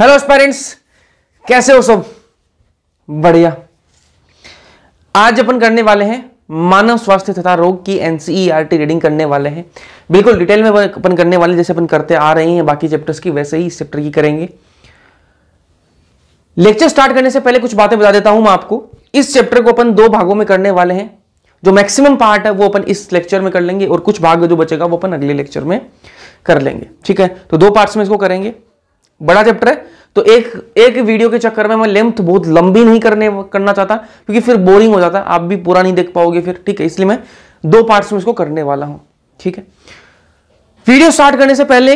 Hello parents कैसे हो सब बढ़िया आज अपन करने वाले हैं मानव स्वास्थ्य तथा रोग की एनसीईआरटी रीडिंग e करने वाले हैं बिल्कुल डिटेल में अपन करने वाले जैसे अपन करते आ रहे हैं बाकी चैप्टर्स की वैसे ही इस चैप्टर की करेंगे लेक्चर स्टार्ट करने से पहले कुछ बातें बता देता हूं मैं आपको इस चैप्टर को अपन दो भागों में करने वाले हैं जो मैक्सिमम पार्ट है वो अपन इस लेक्चर में कर लेंगे और कुछ भाग जो बचेगा वो अपन अगले लेक्चर में कर लेंगे ठीक है तो दो पार्ट्स में इसको करेंगे बड़ा चैप्टर है तो एक एक वीडियो के चक्कर में मैं लेंथ बहुत लंबी नहीं करने करना चाहता क्योंकि फिर बोरिंग हो जाता है आप भी पूरा नहीं देख पाओगे फिर ठीक है इसलिए मैं दो पार्ट्स में इसको करने वाला हूं ठीक है वीडियो स्टार्ट करने से पहले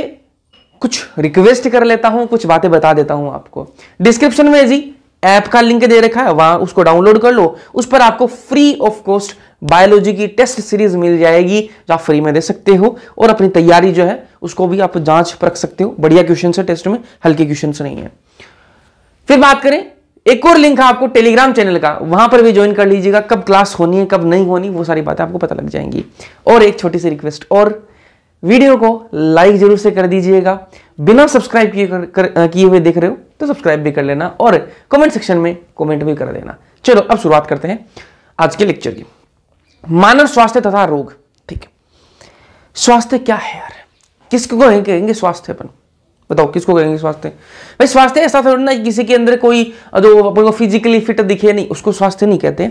कुछ रिक्वेस्ट कर लेता हूं कुछ बातें बता देता हूं आपको डिस्क्रिप्शन में जी ऐप का लिंक दे रखा है वहां उसको डाउनलोड कर लो उस पर आपको फ्री ऑफ कॉस्ट बायोलॉजी की टेस्ट सीरीज मिल जाएगी जो आप फ्री में दे सकते हो और अपनी तैयारी जो है उसको भी आप जांच परख सकते हो बढ़िया क्वेश्चन है टेस्ट में हल्के क्वेश्चन नहीं है फिर बात करें एक और लिंक है आपको टेलीग्राम चैनल का वहां पर भी ज्वाइन कर लीजिएगा कब क्लास होनी है कब नहीं होनी वो सारी बातें आपको पता लग जाएंगी और एक छोटी सी रिक्वेस्ट और वीडियो को लाइक जरूर से कर दीजिएगा बिना सब्सक्राइब किए किए हुए देख रहे हो तो सब्सक्राइब भी कर लेना और कमेंट सेक्शन में कमेंट भी कर देना चलो अब शुरुआत करते हैं आज के लेक्चर की मानव स्वास्थ्य तथा रोग ठीक स्वास्थ्य क्या है यार किसको कहेंगे स्वास्थ्य अपन बताओ किसको कहेंगे स्वास्थ्य भाई स्वास्थ्य ऐसा थोड़ा ना किसी के अंदर कोई जो अपन को फिजिकली फिट दिखे नहीं उसको स्वास्थ्य नहीं कहते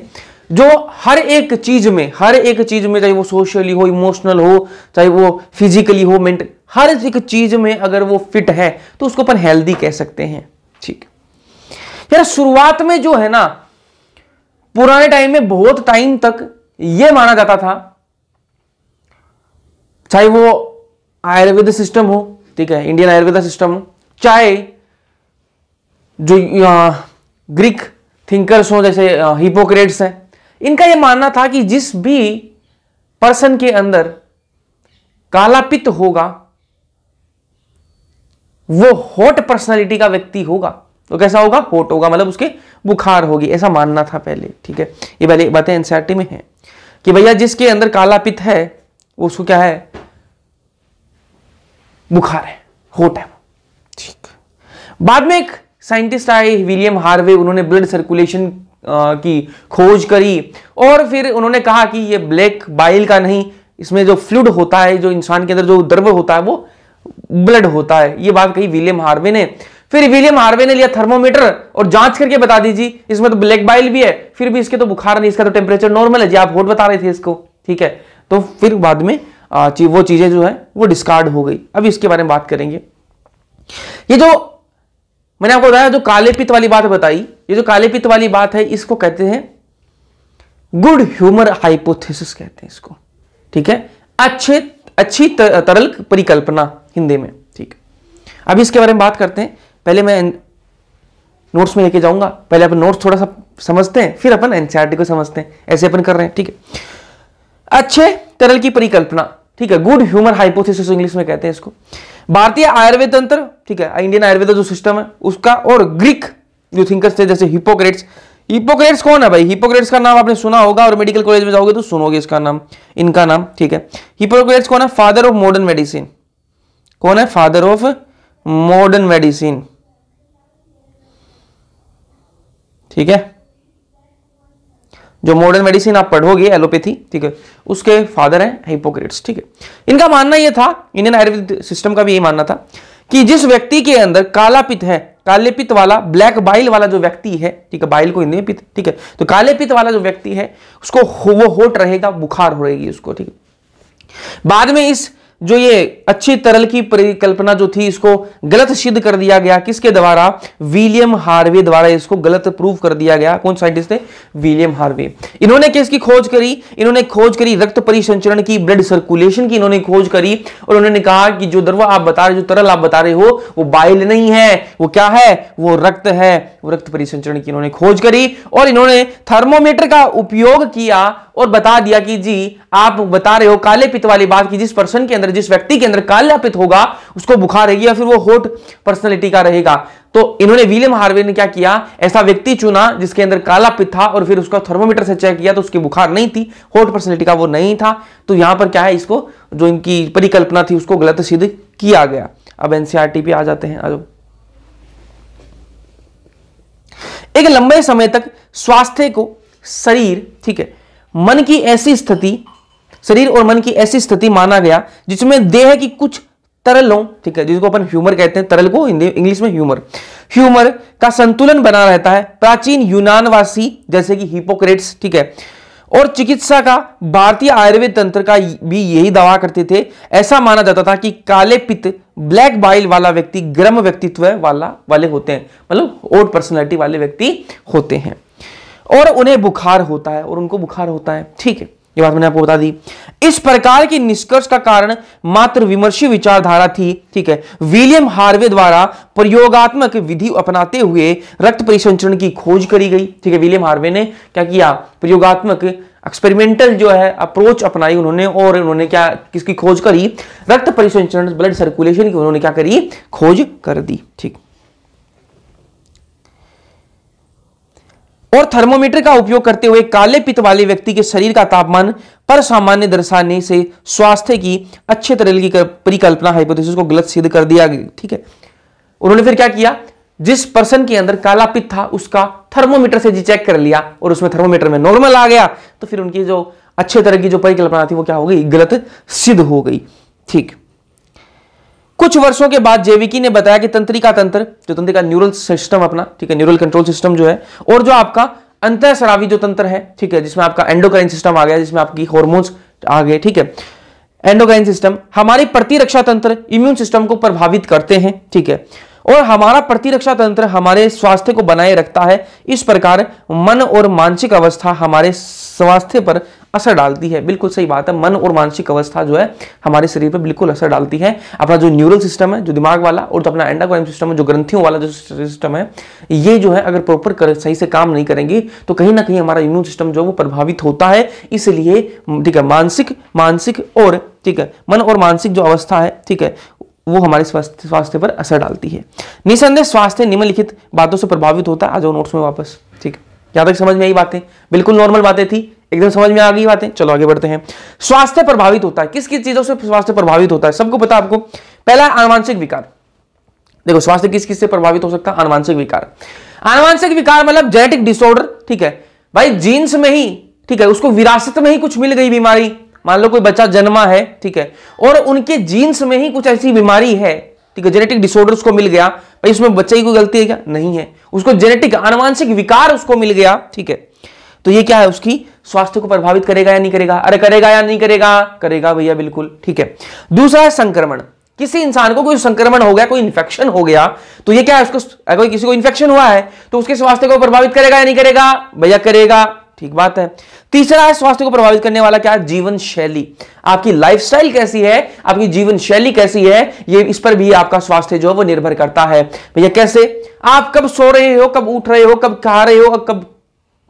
जो हर एक चीज में हर एक चीज में चाहे वो सोशली हो इमोशनल हो चाहे वो फिजिकली हो मेंट हर एक चीज में अगर वो फिट है तो उसको अपन हेल्दी कह सकते हैं ठीक यार शुरुआत में जो है ना पुराने टाइम में बहुत टाइम तक ये माना जाता था चाहे वो आयुर्वेद सिस्टम हो ठीक है इंडियन आयुर्वेद सिस्टम हो चाहे जो ग्रीक थिंकर्स हो जैसे हिपोक्रेट्स हैं इनका यह मानना था कि जिस भी पर्सन के अंदर काला पित्त होगा वो हॉट पर्सनालिटी का व्यक्ति होगा तो कैसा होगा हॉट होगा मतलब उसके बुखार होगी ऐसा मानना था पहले ठीक है ये पहले बातें एनसीआरटी में है कि भैया जिसके अंदर काला पित्त है उसको क्या है बुखार है होट है ठीक बाद में एक साइंटिस्ट आए विलियम हार्वे उन्होंने ब्लड सर्कुलेशन की खोज करी और फिर उन्होंने कहा कि ये ब्लैक बाइल का नहीं इसमें जो फ्लूड होता है जो इंसान के अंदर जो द्रव होता है वो ब्लड होता है ये बात कही विलियम हार्वे ने फिर विलियम हार्वे ने लिया थर्मोमीटर और जांच करके बता दीजिए इसमें तो ब्लैक बाइल भी है फिर भी इसके तो बुखार नहीं इसका तो टेम्परेचर नॉर्मल है जी आप होट बता रहे थे इसको ठीक है तो फिर बाद में वो चीजें जो है वो डिस्कार्ड हो गई अब इसके बारे में बात करेंगे ये जो मैंने आपको बताया जो काले पित्त वाली बात बताई ये जो काले पित्त वाली बात है इसको कहते हैं गुड ह्यूमर हाइपोथेसिस कहते हैं इसको ठीक है अच्छे अच्छी तरल परिकल्पना हिंदी में ठीक अभी इसके बारे में बात करते हैं पहले मैं नोट्स में लेके जाऊंगा पहले अपन नोट्स थोड़ा सा समझते हैं फिर अपन एनसीआरटी को समझते हैं ऐसे अपन कर रहे हैं ठीक है अच्छे तरल की परिकल्पना ठीक है गुड ह्यूमर हाइपोथेसिस इंग्लिश में कहते हैं इसको भारतीय आयुर्वेद तंत्र ठीक है इंडियन आयुर्वेद जो सिस्टम है उसका और ग्रीक जो थिंकर्स थे जैसे हिपोक्रेट्स हिपोक्रेट्स कौन है भाई हिपोक्रेट्स का नाम आपने सुना होगा और मेडिकल कॉलेज में जाओगे तो सुनोगे इसका नाम इनका नाम ठीक है हिपोक्रेट्स कौन है फादर ऑफ मॉडर्न मेडिसिन कौन है फादर ऑफ मॉडर्न मेडिसिन ठीक है जो मॉडर्न मेडिसिन आप पढ़ोगे एलोपैथी ठीक है उसके फादर हैं हिपोक्रेट्स ठीक है इनका मानना यह था इंडियन आयुर्वेद सिस्टम का भी यही मानना था कि जिस व्यक्ति के अंदर काला पित्त है काले पित्त वाला ब्लैक बाइल वाला जो व्यक्ति है ठीक है बाइल को हिंदी में पित्त ठीक है तो काले पित्त वाला जो व्यक्ति है उसको वो होट रहेगा बुखार हो रहेगी उसको ठीक है बाद में इस जो ये अच्छी तरल की परिकल्पना जो थी इसको गलत सिद्ध कर दिया गया किसके द्वारा विलियम हार्वे द्वारा इसको गलत प्रूव कर दिया गया कौन साइंटिस्ट थे विलियम हार्वे इन्होंने किसकी खोज करी इन्होंने खोज करी रक्त परिसंचरण की ब्लड सर्कुलेशन की इन्होंने खोज करी और उन्होंने कहा कि जो दरवा आप बता रहे जो तरल आप बता रहे हो वो बाइल नहीं है वो क्या है वो रक्त है वो रक्त परिसंचरण की इन्होंने खोज करी और इन्होंने थर्मोमीटर का उपयोग किया और बता दिया कि जी आप बता रहे हो काले पित्त वाली बात की जिस पर्सन के अंदर जिस व्यक्ति के अंदर काला पित्त होगा उसको बुखार रहेगी या फिर वो होट पर्सनैलिटी का रहेगा तो इन्होंने विलियम हार्वे ने क्या किया ऐसा व्यक्ति चुना जिसके अंदर काला पित्त था और फिर उसका थर्मोमीटर से चेक किया तो उसकी बुखार नहीं थी होट पर्सनैलिटी का वो नहीं था तो यहां पर क्या है इसको जो इनकी परिकल्पना थी उसको गलत सिद्ध किया गया अब एनसीआर पे e आ जाते हैं आज एक लंबे समय तक स्वास्थ्य को शरीर ठीक है मन की ऐसी स्थिति शरीर और मन की ऐसी स्थिति माना गया जिसमें देह की कुछ तरलों ठीक है जिसको अपन ह्यूमर कहते हैं तरल को इंग्लिश में ह्यूमर ह्यूमर का संतुलन बना रहता है प्राचीन यूनानवासी जैसे कि हिपोक्रेट्स ठीक है और चिकित्सा का भारतीय आयुर्वेद तंत्र का भी यही दावा करते थे ऐसा माना जाता था कि काले पित्त ब्लैक बाइल वाला व्यक्ति गर्म व्यक्तित्व वाला वाले होते हैं मतलब ओड पर्सनैलिटी वाले व्यक्ति होते हैं और उन्हें बुखार होता है और उनको बुखार होता है ठीक है ये बात मैंने आपको बता दी इस प्रकार की निष्कर्ष का कारण मात्र विमर्शी विचारधारा थी ठीक है विलियम हार्वे द्वारा प्रयोगात्मक विधि अपनाते हुए रक्त परिसंचरण की खोज करी गई ठीक है विलियम हार्वे ने क्या किया प्रयोगात्मक एक्सपेरिमेंटल जो है अप्रोच अपनाई उन्होंने और उन्होंने क्या किसकी खोज करी रक्त परिसंचरण ब्लड सर्कुलेशन की उन्होंने क्या करी खोज कर दी ठीक और थर्मोमीटर का उपयोग करते हुए काले पित्त वाले व्यक्ति के शरीर का तापमान पर सामान्य दर्शाने से स्वास्थ्य की अच्छे तरह की परिकल्पना हाइपोथेसिस को गलत सिद्ध कर दिया ठीक है उन्होंने फिर क्या किया जिस पर्सन के अंदर काला पित्त था उसका थर्मोमीटर से जी चेक कर लिया और उसमें थर्मोमीटर में नॉर्मल आ गया तो फिर उनकी जो अच्छे तरह की जो परिकल्पना थी वो क्या हो गई गलत सिद्ध हो गई ठीक कुछ वर्षों के बाद जेविकी ने बताया कि तंत्रिका तंत्र जो तंत्रिका न्यूरल सिस्टम अपना ठीक है न्यूरल कंट्रोल सिस्टम जो है और जो आपका अंत सरावी जो तंत्र है ठीक है जिसमें आपका एंडोक्राइन सिस्टम आ गया जिसमें आपकी हॉर्मोन्स आ गए ठीक है एंडोक्राइन सिस्टम हमारे प्रतिरक्षा तंत्र इम्यून सिस्टम को प्रभावित करते हैं ठीक है और हमारा प्रतिरक्षा तंत्र हमारे स्वास्थ्य को बनाए रखता है इस प्रकार मन और मानसिक अवस्था हमारे स्वास्थ्य पर असर डालती है बिल्कुल सही बात है मन और मानसिक अवस्था जो है हमारे शरीर पर बिल्कुल असर डालती है अपना जो न्यूरल सिस्टम है जो दिमाग वाला और तो अपना एंडाग्राम सिस्टम है जो ग्रंथियों वाला जो सिस्टम है ये जो है अगर प्रॉपर कर सही से काम नहीं करेंगी तो कहीं ना कहीं हमारा इम्यून सिस्टम जो है वो प्रभावित होता है इसलिए ठीक है मानसिक मानसिक और ठीक है मन और मानसिक जो अवस्था है ठीक है वो हमारे स्वास्थ्य स्वास्थ्य पर असर डालती है निसंदेह स्वास्थ्य निम्नलिखित बातों से प्रभावित होता है आ जाओ नोट्स में वापस ठीक यहाँ तक समझ में आई बातें बिल्कुल नॉर्मल बातें थी एकदम समझ में आ गई बातें चलो आगे बढ़ते हैं स्वास्थ्य प्रभावित होता है किस किस चीजों से स्वास्थ्य प्रभावित होता है सबको पता आपको पहला आनुवांशिक विकार देखो स्वास्थ्य किस किस से प्रभावित हो सकता है आनुवांशिक विकार आनुवांशिक विकार मतलब जेनेटिक डिसऑर्डर ठीक है भाई जीन्स में ही ठीक है उसको विरासत में ही कुछ मिल गई बीमारी मान लो कोई बच्चा जन्मा है ठीक है और उनके जीन्स में ही कुछ ऐसी बीमारी है ठीक है जेनेटिक डिसऑर्डर उसको मिल गया भाई उसमें बच्चे की कोई गलती है क्या नहीं है उसको जेनेटिक आनुवांशिक विकार उसको मिल गया ठीक है तो ये क्या है उसकी स्वास्थ्य को प्रभावित करेगा या नहीं करेगा अरे करेगा या नहीं करेगा करेगा भैया बिल्कुल ठीक है दूसरा है संक्रमण किसी इंसान को कोई संक्रमण हो गया कोई इन्फेक्शन हो गया तो ये क्या है उसको अगर किसी को इन्फेक्शन हुआ है तो उसके स्वास्थ्य को प्रभावित करेगा या नहीं करेगा भैया करेगा ठीक बात है तीसरा है स्वास्थ्य को प्रभावित करने वाला क्या है जीवन शैली आपकी लाइफस्टाइल कैसी है आपकी जीवन शैली कैसी है ये इस पर भी आपका स्वास्थ्य जो है वो निर्भर करता है भैया कैसे आप कब सो रहे हो कब उठ रहे हो कब खा रहे हो कब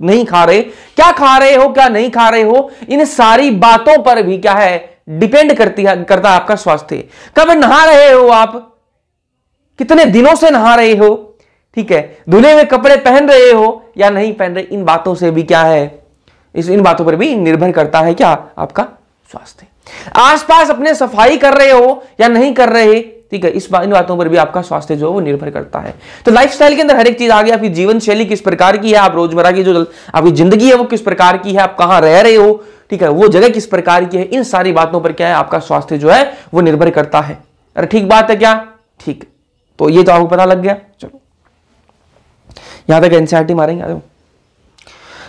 नहीं खा रहे क्या खा रहे हो क्या नहीं खा रहे हो इन सारी बातों पर भी क्या है डिपेंड करती है करता आपका स्वास्थ्य कब नहा रहे हो आप कितने दिनों से नहा रहे हो ठीक है धुले हुए कपड़े पहन रहे हो या नहीं पहन रहे इन बातों से भी क्या है इस इन बातों पर भी निर्भर करता है क्या आपका स्वास्थ्य आसपास अपने सफाई कर रहे हो या नहीं कर रहे ठीक है इस बात इन बातों पर भी आपका स्वास्थ्य जो है वो निर्भर करता है तो लाइफ के अंदर हर एक चीज आ गई आपकी जीवन शैली किस प्रकार की है आप रोजमर्रा की जो आपकी जिंदगी है वो किस प्रकार की है आप कहाँ रह रहे हो ठीक है वो जगह किस प्रकार की है इन सारी बातों पर क्या है आपका स्वास्थ्य जो है वो निर्भर करता है अरे ठीक बात है क्या ठीक तो ये तो आपको पता लग गया चलो यहां तक एनसीआरटी मारेंगे आ जाओ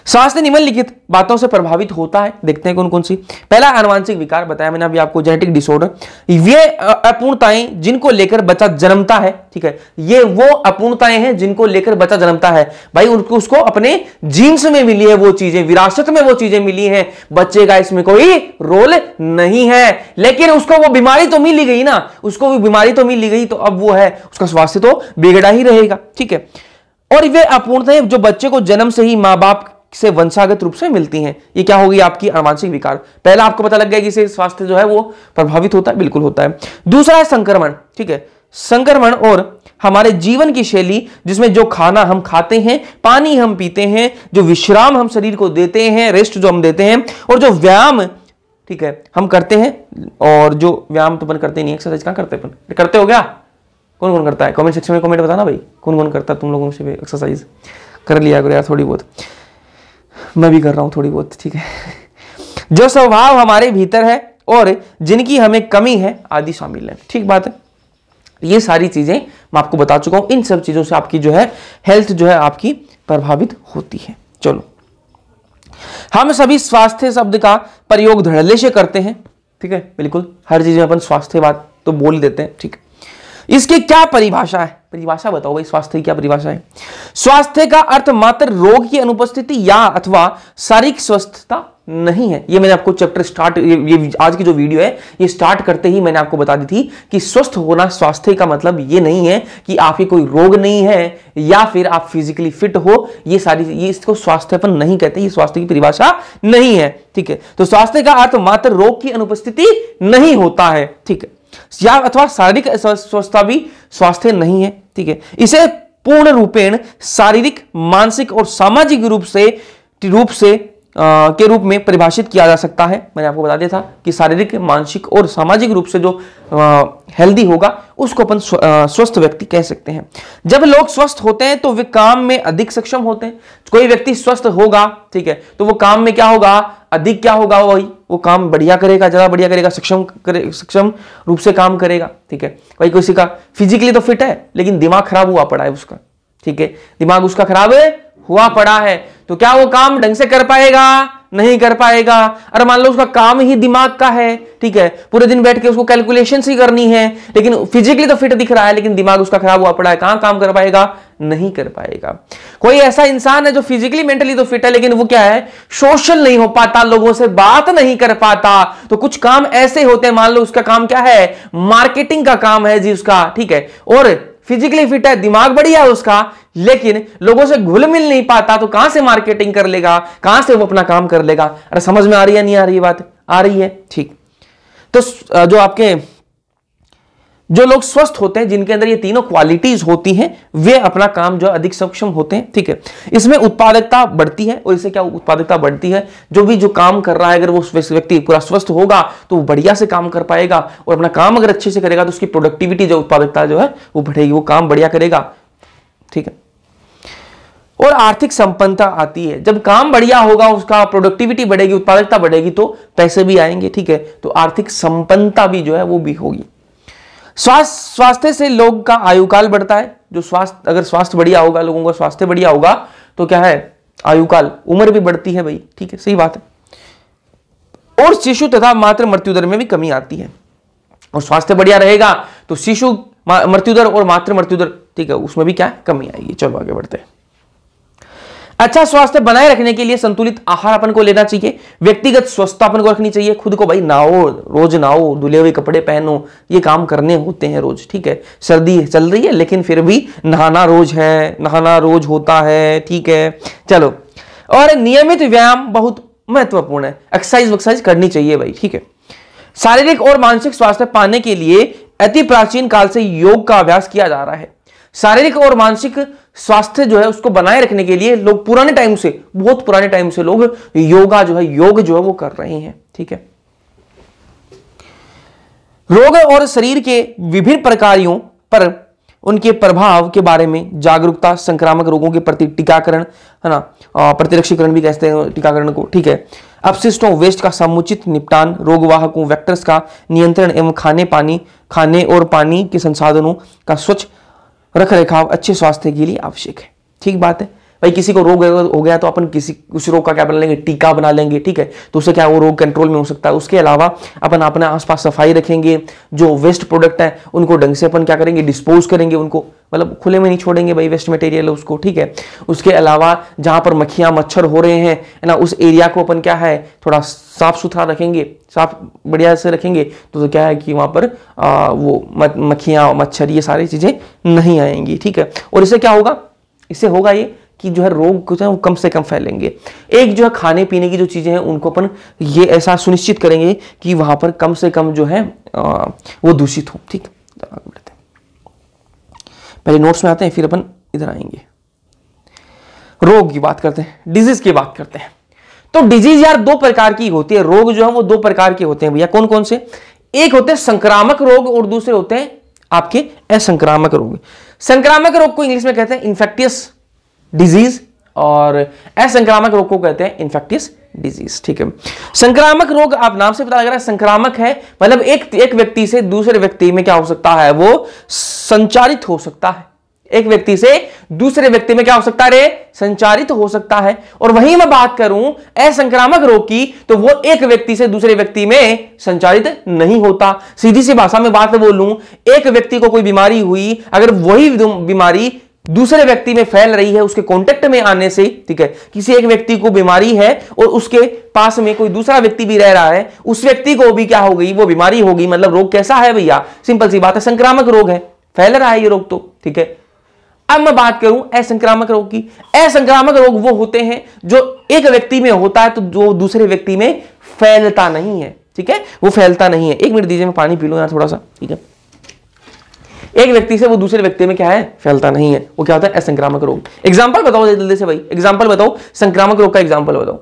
स्वास्थ्य ने निम्नलिखित बातों से प्रभावित होता है देखते हैं कौन कौन सी पहला आनुवांशिक विकार बताया मैंने अभी आपको जेनेटिक डिसऑर्डर ये अपूर्णताएं जिनको लेकर बच्चा जन्मता है ठीक है ये वो अपूर्णताएं हैं जिनको लेकर बच्चा जन्मता है भाई उनको उसको अपने जीन्स में मिली है वो चीजें विरासत में वो चीजें मिली हैं बच्चे का इसमें कोई रोल नहीं है लेकिन उसको वो बीमारी तो मिली गई ना उसको वो बीमारी तो मिली गई तो अब वो है उसका स्वास्थ्य तो बिगड़ा ही रहेगा ठीक है और वे अपूर्णताएं जो बच्चे को जन्म से ही माँ बाप से वंशागत रूप से मिलती हैं ये क्या होगी आपकी अनुवांशिक विकार पहला आपको पता लग गया कि इसे स्वास्थ्य जो है वो प्रभावित होता है बिल्कुल होता है दूसरा है संक्रमण ठीक है संक्रमण और हमारे जीवन की शैली जिसमें जो खाना हम खाते हैं पानी हम पीते हैं जो विश्राम हम शरीर को देते हैं रेस्ट जो हम देते हैं और जो व्यायाम ठीक है हम करते हैं और जो व्यायाम तो अपन करते नहीं एक्सरसाइज कहाँ करते अपन करते हो क्या कौन कौन करता है कमेंट सेक्शन में कमेंट बताना भाई कौन कौन करता है तुम लोगों से एक्सरसाइज कर लिया करो यार थोड़ी बहुत मैं भी कर रहा हूं थोड़ी बहुत ठीक है जो स्वभाव हमारे भीतर है और जिनकी हमें कमी है आदि शामिल है ठीक बात है ये सारी चीज़ें मैं आपको बता चुका हूं इन सब चीज़ों से आपकी जो है हेल्थ जो है आपकी प्रभावित होती है चलो हम सभी स्वास्थ्य शब्द का प्रयोग धड़ल्ले से करते हैं ठीक है बिल्कुल हर चीज़ में अपन स्वास्थ्य बात तो बोल देते हैं ठीक है इसकी क्या परिभाषा है परिभाषा बताओ भाई स्वास्थ्य की क्या परिभाषा है स्वास्थ्य का अर्थ मात्र रोग की अनुपस्थिति या अथवा शारीरिक स्वस्थता नहीं है ये मैंने आपको चैप्टर स्टार्ट ये, ये आज की जो वीडियो है ये स्टार्ट करते ही मैंने आपको बता दी थी कि स्वस्थ होना स्वास्थ्य का मतलब ये नहीं है कि आपके कोई रोग नहीं है या फिर आप फिजिकली फिट हो ये सारी ये इसको स्वास्थ्यपन नहीं कहते ये स्वास्थ्य की परिभाषा नहीं है ठीक है तो स्वास्थ्य का अर्थ मात्र रोग की अनुपस्थिति नहीं होता है ठीक है या अथवा शारीरिक स्वस्थता भी स्वास्थ्य नहीं है ठीक है इसे पूर्ण रूपेण शारीरिक मानसिक और सामाजिक रूप से रूप से के रूप में परिभाषित किया जा सकता है मैंने आपको बता दिया था कि शारीरिक मानसिक और सामाजिक रूप से जो हेल्दी होगा उसको अपन स्वस्थ व्यक्ति कह सकते हैं जब लोग स्वस्थ होते हैं तो वे काम में अधिक सक्षम होते हैं कोई व्यक्ति स्वस्थ होगा ठीक है तो वो काम में क्या होगा अधिक क्या होगा वही वो काम बढ़िया करेगा ज़्यादा बढ़िया करेगा सक्षम करे सक्षम रूप से काम करेगा ठीक है वही किसी का फिजिकली तो फिट है लेकिन दिमाग खराब हुआ पड़ा है उसका ठीक है दिमाग उसका खराब है हुआ पड़ा है तो क्या वो काम ढंग से कर पाएगा नहीं कर पाएगा अरे मान लो उसका काम ही दिमाग का है ठीक है पूरे दिन बैठ के उसको कैलकुलेशन ही करनी है लेकिन फिजिकली तो फिट दिख रहा है लेकिन दिमाग उसका खराब हुआ पड़ा है कहां काम कर पाएगा नहीं कर पाएगा कोई ऐसा इंसान है जो फिजिकली मेंटली तो फिट है लेकिन वो क्या है सोशल नहीं हो पाता लोगों से बात नहीं कर पाता तो कुछ काम ऐसे होते हैं मान लो उसका काम क्या है मार्केटिंग का काम है जी उसका ठीक है और फिजिकली फिट है दिमाग बढ़िया है उसका लेकिन लोगों से घुल मिल नहीं पाता तो कहां से मार्केटिंग कर लेगा कहां से वो अपना काम कर लेगा अरे समझ में आ रही है नहीं आ रही बात आ रही है ठीक तो जो आपके जो लोग स्वस्थ होते हैं जिनके अंदर ये तीनों क्वालिटीज होती हैं वे अपना काम जो अधिक सक्षम होते हैं ठीक है इसमें उत्पादकता बढ़ती है और इससे क्या उत्पादकता बढ़ती है जो भी जो काम कर रहा है अगर वो व्यक्ति पूरा स्वस्थ होगा तो वो बढ़िया से काम कर पाएगा और अपना काम अगर अच्छे से करेगा तो उसकी प्रोडक्टिविटी जो उत्पादकता जो है वो बढ़ेगी वो काम बढ़िया करेगा ठीक है और आर्थिक संपन्नता आती है जब काम बढ़िया होगा उसका प्रोडक्टिविटी बढ़ेगी उत्पादकता बढ़ेगी तो पैसे भी आएंगे ठीक है तो आर्थिक संपन्नता भी जो है वो भी होगी स्वास्थ्य स्वास्थ्य से लोग का आयुकाल बढ़ता है जो स्वास्थ्य अगर स्वास्थ्य बढ़िया होगा लोगों का स्वास्थ्य बढ़िया होगा तो क्या है आयुकाल उम्र भी बढ़ती है भाई ठीक है सही बात है और शिशु तथा मात्र मृत्यु दर में भी कमी आती है और स्वास्थ्य बढ़िया रहेगा तो शिशु मृत्यु दर और मात्र मृत्यु दर ठीक है उसमें भी क्या कमी आएगी चलो आगे बढ़ते हैं अच्छा स्वास्थ्य बनाए रखने के लिए संतुलित आहार अपन को लेना चाहिए व्यक्तिगत स्वस्थता अपन को रखनी चाहिए खुद को भाई नाओ रोज नाओ धुले हुए कपड़े पहनो ये काम करने होते हैं रोज ठीक है सर्दी चल रही है लेकिन फिर भी नहाना रोज है नहाना रोज होता है ठीक है चलो और नियमित व्यायाम बहुत महत्वपूर्ण है एक्सरसाइज वक्सरसाइज करनी चाहिए भाई ठीक है शारीरिक और मानसिक स्वास्थ्य पाने के लिए अति प्राचीन काल से योग का अभ्यास किया जा रहा है शारीरिक और मानसिक स्वास्थ्य जो है उसको बनाए रखने के लिए लोग पुराने टाइम से बहुत पुराने टाइम से लोग योगा जो है योग जो है वो कर रहे हैं ठीक है रोग और शरीर के विभिन्न प्रकारियों पर उनके प्रभाव के बारे में जागरूकता संक्रामक रोगों के प्रति टीकाकरण है ना प्रतिरक्षीकरण भी कहते हैं टीकाकरण को ठीक है अपशिष्टों वेस्ट का समुचित निपटान रोगवाहकों वेक्टर्स का नियंत्रण एवं खाने पानी खाने और पानी के संसाधनों का स्वच्छ रख रखाव अच्छे स्वास्थ्य के लिए आवश्यक है ठीक बात है भाई किसी को रोग हो गया तो अपन किसी उस रोग का क्या बना लेंगे टीका बना लेंगे ठीक है तो उससे क्या वो रोग कंट्रोल में हो सकता है उसके अलावा अपन अपने आसपास सफाई रखेंगे जो वेस्ट प्रोडक्ट है उनको ढंग से अपन क्या करेंगे डिस्पोज करेंगे उनको मतलब खुले में नहीं छोड़ेंगे भाई वेस्ट मटेरियल उसको ठीक है उसके अलावा जहाँ पर मक्खियाँ मच्छर हो रहे हैं है ना उस एरिया को अपन क्या है थोड़ा साफ सुथरा रखेंगे साफ बढ़िया से रखेंगे तो, तो क्या है कि वहाँ पर आ, वो मक्खियाँ मच्छर ये सारी चीज़ें नहीं आएंगी ठीक है और इससे क्या होगा इससे होगा ये कि जो है रोग जो है वो कम से कम फैलेंगे एक जो है खाने पीने की जो चीज़ें हैं उनको अपन ये ऐसा सुनिश्चित करेंगे कि वहाँ पर कम से कम जो है वो दूषित हो ठीक बढ़ते पहले नोट्स में आते हैं फिर अपन इधर आएंगे रोग की बात करते हैं डिजीज की बात करते हैं तो डिजीज यार दो प्रकार की होती है रोग जो है वो दो प्रकार के होते हैं भैया कौन कौन से एक होते हैं संक्रामक रोग और दूसरे होते हैं आपके असंक्रामक रोग संक्रामक रोग को इंग्लिश में कहते हैं इन्फेक्टियस डिजीज और असंक्रामक रोग को कहते हैं इन्फेक्टिस डिजीज ठीक है संक्रामक रोग आप नाम से पता लग रहा है संक्रामक है मतलब एक एक व्यक्ति से दूसरे व्यक्ति में क्या हो सकता है वो संचारित हो सकता है एक व्यक्ति से दूसरे व्यक्ति में क्या हो सकता है संचारित हो सकता है और वही मैं बात करूं असंक्रामक रोग की तो वो एक व्यक्ति से दूसरे व्यक्ति में संचारित नहीं होता सीधी सी भाषा में बात बोलूं एक व्यक्ति को कोई बीमारी हुई अगर वही बीमारी दूसरे व्यक्ति में फैल रही है उसके कांटेक्ट में आने से ठीक है किसी एक व्यक्ति को बीमारी है और उसके पास में कोई दूसरा व्यक्ति भी रह रहा है उस व्यक्ति को भी क्या हो गई वो बीमारी होगी मतलब रोग कैसा है भैया सिंपल सी बात है संक्रामक रोग है फैल रहा है ये रोग तो ठीक है अब मैं बात करूं असंक्रामक रोग की असंक्रामक रोग वो होते हैं जो एक व्यक्ति में होता है तो जो दूसरे व्यक्ति में फैलता नहीं है ठीक है वो फैलता नहीं है एक मिनट दीजिए मैं पानी पी लू यार थोड़ा सा ठीक है एक व्यक्ति से वो दूसरे व्यक्ति में क्या है फैलता नहीं है वो क्या होता है असंक्रामक रोग एग्जाम्पल बताओ जल्दी से भाई एग्जाम्पल बताओ संक्रामक रोग का एग्जाम्पल बताओ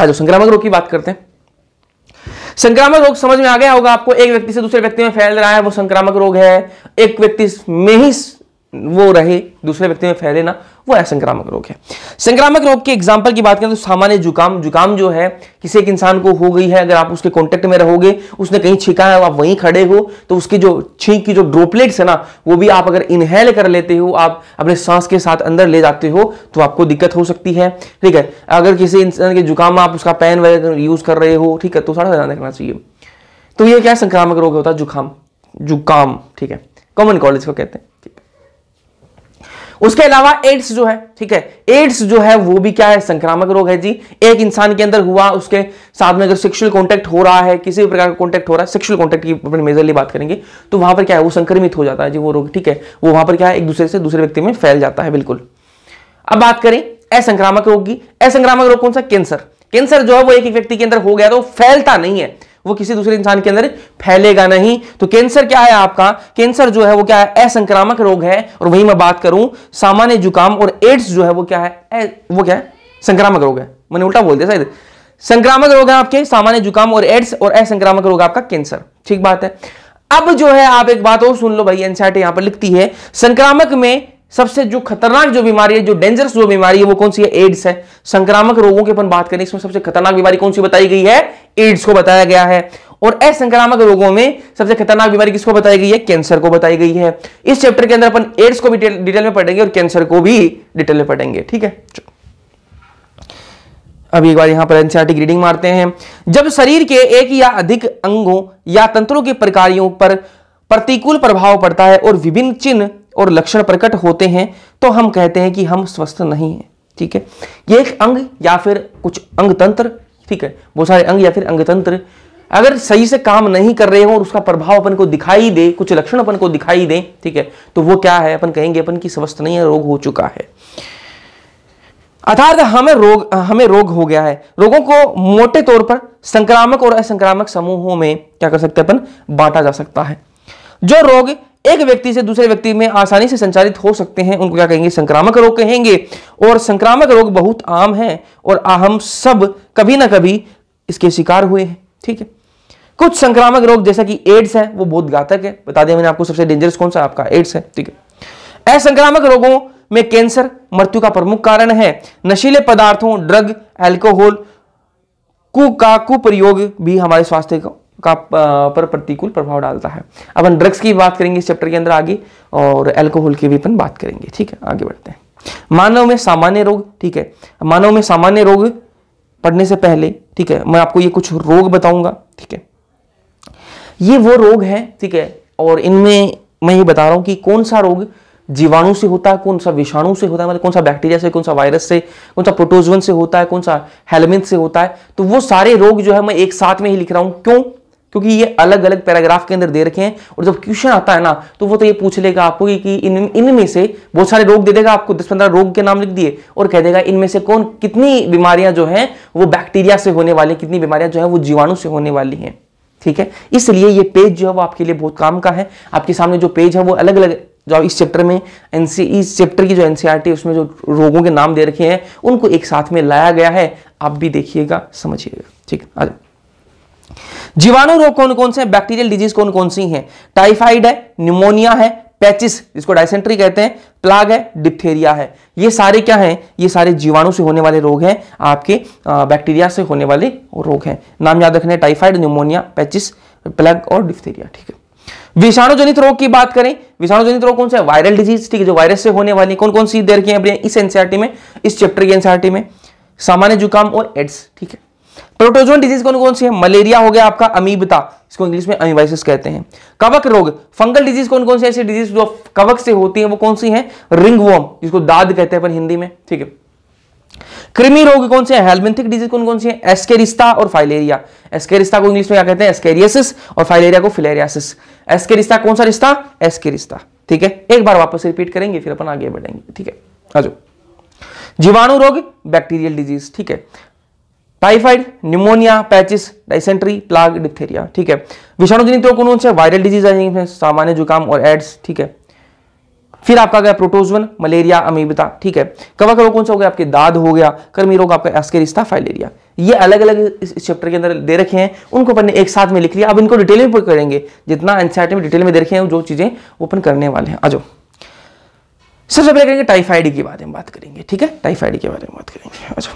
आज अच्छा, संक्रामक रोग की बात करते हैं संक्रामक रोग समझ में आ गया होगा आपको एक व्यक्ति से दूसरे व्यक्ति में फैल रहा है वो संक्रामक रोग है एक व्यक्ति में ही वो रहे दूसरे व्यक्ति में फैले ना वो असंक्रामक रोग है संक्रामक रोग के एग्जाम्पल की बात करें तो सामान्य जुकाम जुकाम जो है किसी एक इंसान को हो गई है अगर आप उसके कॉन्टेक्ट में रहोगे उसने कहीं छिका है आप वहीं खड़े हो तो उसकी जो छींक की जो ड्रोपलेट्स है ना वो भी आप अगर इनहेल कर लेते हो आप अपने सांस के साथ अंदर ले जाते हो तो आपको दिक्कत हो सकती है ठीक है अगर किसी इंसान के जुकाम में आप उसका पैन वगैरह यूज कर रहे हो ठीक है तो सारा ध्यान रखना चाहिए तो ये क्या संक्रामक रोग होता है जुकाम जुकाम ठीक है कॉमन कॉलेज को कहते हैं उसके अलावा एड्स जो है ठीक है एड्स जो है वो भी क्या है संक्रामक रोग है जी एक इंसान के अंदर हुआ उसके साथ में अगर सेक्सुअल कॉन्टेक्ट हो रहा है किसी भी प्रकार का कॉन्टेक्ट हो रहा है सेक्सुअल कॉन्टेक्ट की मेजरली बात करेंगे तो वहां पर क्या है वो संक्रमित हो जाता है जी वो रोग ठीक है वो वहां पर क्या है एक दूसरे से दूसरे व्यक्ति में फैल जाता है बिल्कुल अब बात करें असंक्रामक रोग की असंक्रामक रोग कौन सा कैंसर कैंसर जो है वो एक व्यक्ति के अंदर हो गया तो फैलता नहीं है वो किसी दूसरे इंसान के अंदर फैलेगा नहीं तो कैंसर क्या है आपका कैंसर जो है वो क्या है असंक्रामक रोग है और वही मैं बात करूं सामान्य जुकाम और एड्स जो है वो क्या है वो क्या है संक्रामक रोग है मैंने उल्टा बोल दिया शायद संक्रामक रोग है आपके सामान्य जुकाम और एड्स और असंक्रामक रोग आपका कैंसर ठीक बात है अब जो है आप एक बात और सुन लो भाई एनसीआर यहां पर लिखती है संक्रामक में सबसे जो खतरनाक जो बीमारी है जो डेंजरस जो बीमारी है वो कौन सी है एड्स है संक्रामक रोगों की अपन बात करें इसमें सबसे खतरनाक बीमारी कौन सी बताई गई है एड्स को बताया गया है और असंक्रामक रोगों में सबसे खतरनाक बीमारी किसको बताई गई है कैंसर को बताई गई है इस चैप्टर के अंदर अपन एड्स को भी डिटेल में पढ़ेंगे और कैंसर को भी डिटेल में पढ़ेंगे ठीक है अभी एक बार यहां पर एनसीआरटी e ग्रीडिंग मारते हैं जब शरीर के एक या अधिक अंगों या तंत्रों के प्रकारियों पर प्रतिकूल प्रभाव पड़ता है और विभिन्न चिन्ह और लक्षण प्रकट होते हैं तो हम कहते हैं कि हम स्वस्थ नहीं हैं ठीक है ये एक अंग या फिर कुछ अंग तंत्र ठीक है बहुत सारे अंग या फिर अंग तंत्र अगर सही से काम नहीं कर रहे हो और उसका प्रभाव अपन को दिखाई दे कुछ लक्षण अपन को दिखाई दे ठीक है तो वो क्या है अपन कहेंगे अपन की स्वस्थ नहीं है रोग हो चुका है अर्थात हमें रोग हमें रोग हो गया है रोगों को मोटे तौर पर संक्रामक और असंक्रामक समूहों में क्या कर सकते हैं अपन बांटा जा सकता है जो रोग एक व्यक्ति से दूसरे व्यक्ति में आसानी से संचालित हो सकते हैं उनको क्या कहेंगे संक्रामक रोग कहेंगे और संक्रामक रोग बहुत आम है और हम सब कभी ना कभी इसके शिकार हुए हैं ठीक है कुछ संक्रामक रोग जैसा कि एड्स है वो बहुत घातक है बता दिया मैंने आपको सबसे डेंजरस कौन सा आपका एड्स है ठीक है असंक्रामक रोगों में कैंसर मृत्यु का प्रमुख कारण है नशीले पदार्थों ड्रग एल्कोहल कु का कुप्रयोग भी हमारे स्वास्थ्य को का पर प्रतिकूल प्रभाव डालता है अब हम ड्रग्स की बात करेंगे इस चैप्टर के अंदर आगे और एल्कोहल की भी अपन बात करेंगे ठीक है आगे बढ़ते हैं मानव में सामान्य रोग ठीक है मानव में सामान्य रोग पढ़ने से पहले ठीक है मैं आपको ये कुछ रोग बताऊंगा ठीक है ये वो रोग है ठीक है और इनमें मैं ये बता रहा हूं कि कौन सा रोग जीवाणु से होता है कौन सा विषाणु से होता है मतलब कौन सा बैक्टीरिया से कौन सा वायरस से कौन सा प्रोटोजन से होता है कौन सा हेलमिंथ से होता है तो वो सारे रोग जो है मैं एक साथ में ही लिख रहा हूं क्यों क्योंकि ये अलग अलग पैराग्राफ के अंदर दे रखे हैं और जब क्वेश्चन आता है ना तो वो तो ये पूछ लेगा आपको कि इन इनमें से बहुत सारे रोग दे देगा आपको दस पंद्रह रोग के नाम लिख दिए और कह देगा इनमें से कौन कितनी बीमारियां जो हैं वो बैक्टीरिया से होने वाली कितनी बीमारियां जो है वो जीवाणु से होने वाली हैं ठीक है इसलिए ये पेज जो है वो आपके लिए बहुत काम का है आपके सामने जो पेज है वो अलग अलग जो इस चैप्टर में एनसी इस चैप्टर की जो एनसीआर e उसमें जो रोगों के नाम दे रखे हैं उनको एक साथ में लाया गया है आप भी देखिएगा समझिएगा ठीक आ जीवाणु रोग कौन कौन से बैक्टीरियल डिजीज कौन कौन सी है टाइफाइड है निमोनिया है पैचिस जिसको डायसेंट्री कहते हैं प्लाग है डिप्थेरिया है ये सारे क्या हैं ये सारे जीवाणु से होने वाले रोग हैं आपके बैक्टीरिया से होने वाले रोग हैं नाम याद रखने टाइफाइड न्यूमोनिया पैचिस प्लग और डिप्थेरिया ठीक है विषाणुजनित रोग की बात करें विषाणुजनित रोग कौन सा है वायरल डिजीज ठीक है जो वायरस से होने वाली कौन कौन सी देर की है इस एनसीआरटी e में इस चैप्टर की एनसीआरटी e में सामान्य जुकाम और एड्स ठीक है प्रोटोजोन डिजीज कौन कौन सी है मलेरिया हो गया आपका अमीबता इसको इंग्लिश में अमीबाइसिस कहते हैं कवक रोग फंगल डिजीज कौन कौन सी ऐसी डिजीज जो कवक से होती है वो कौन सी है रिंगवॉर्म जिसको दाद कहते हैं अपन हिंदी में ठीक है कृमि रोग कौन से हैं हेलमेंथिक डिजीज कौन कौन सी है एस्केरिस्ता और फाइलेरिया एस्केरिस्ता को इंग्लिश में क्या कहते हैं एस्केरियसिस और फाइलेरिया को फिलेरियासिस एस्केरिस्ता कौन सा रिश्ता एस्केरिस्ता ठीक है एक बार वापस रिपीट करेंगे फिर अपन आगे बढ़ेंगे ठीक है जीवाणु रोग बैक्टीरियल डिजीज ठीक है टाइफाइड न्यूमोनिया पैचिस डाइसेंट्री प्लाग डिप्थेरिया ठीक है विषाणुजनित रोग कौन से वायरल डिजीज आई हैं सामान्य जुकाम और एड्स ठीक है फिर आपका गया प्रोटोजन मलेरिया अमीबिता ठीक है कवक रोग कौन सा हो गया आपके दाद हो गया कर्मी रोग आपका रिश्ता फाइलेरिया ये अलग अलग इस चैप्टर के अंदर दे रखे हैं उनको अपन ने एक साथ में लिख लिया अब इनको डिटेल में करेंगे जितना एनसाइट में डिटेल में दे रखे हैं जो चीजें वो अपन करने वाले हैं आज सबसे पहले करेंगे टाइफाइड के बारे में बात करेंगे ठीक है टाइफाइड के बारे में बात करेंगे आज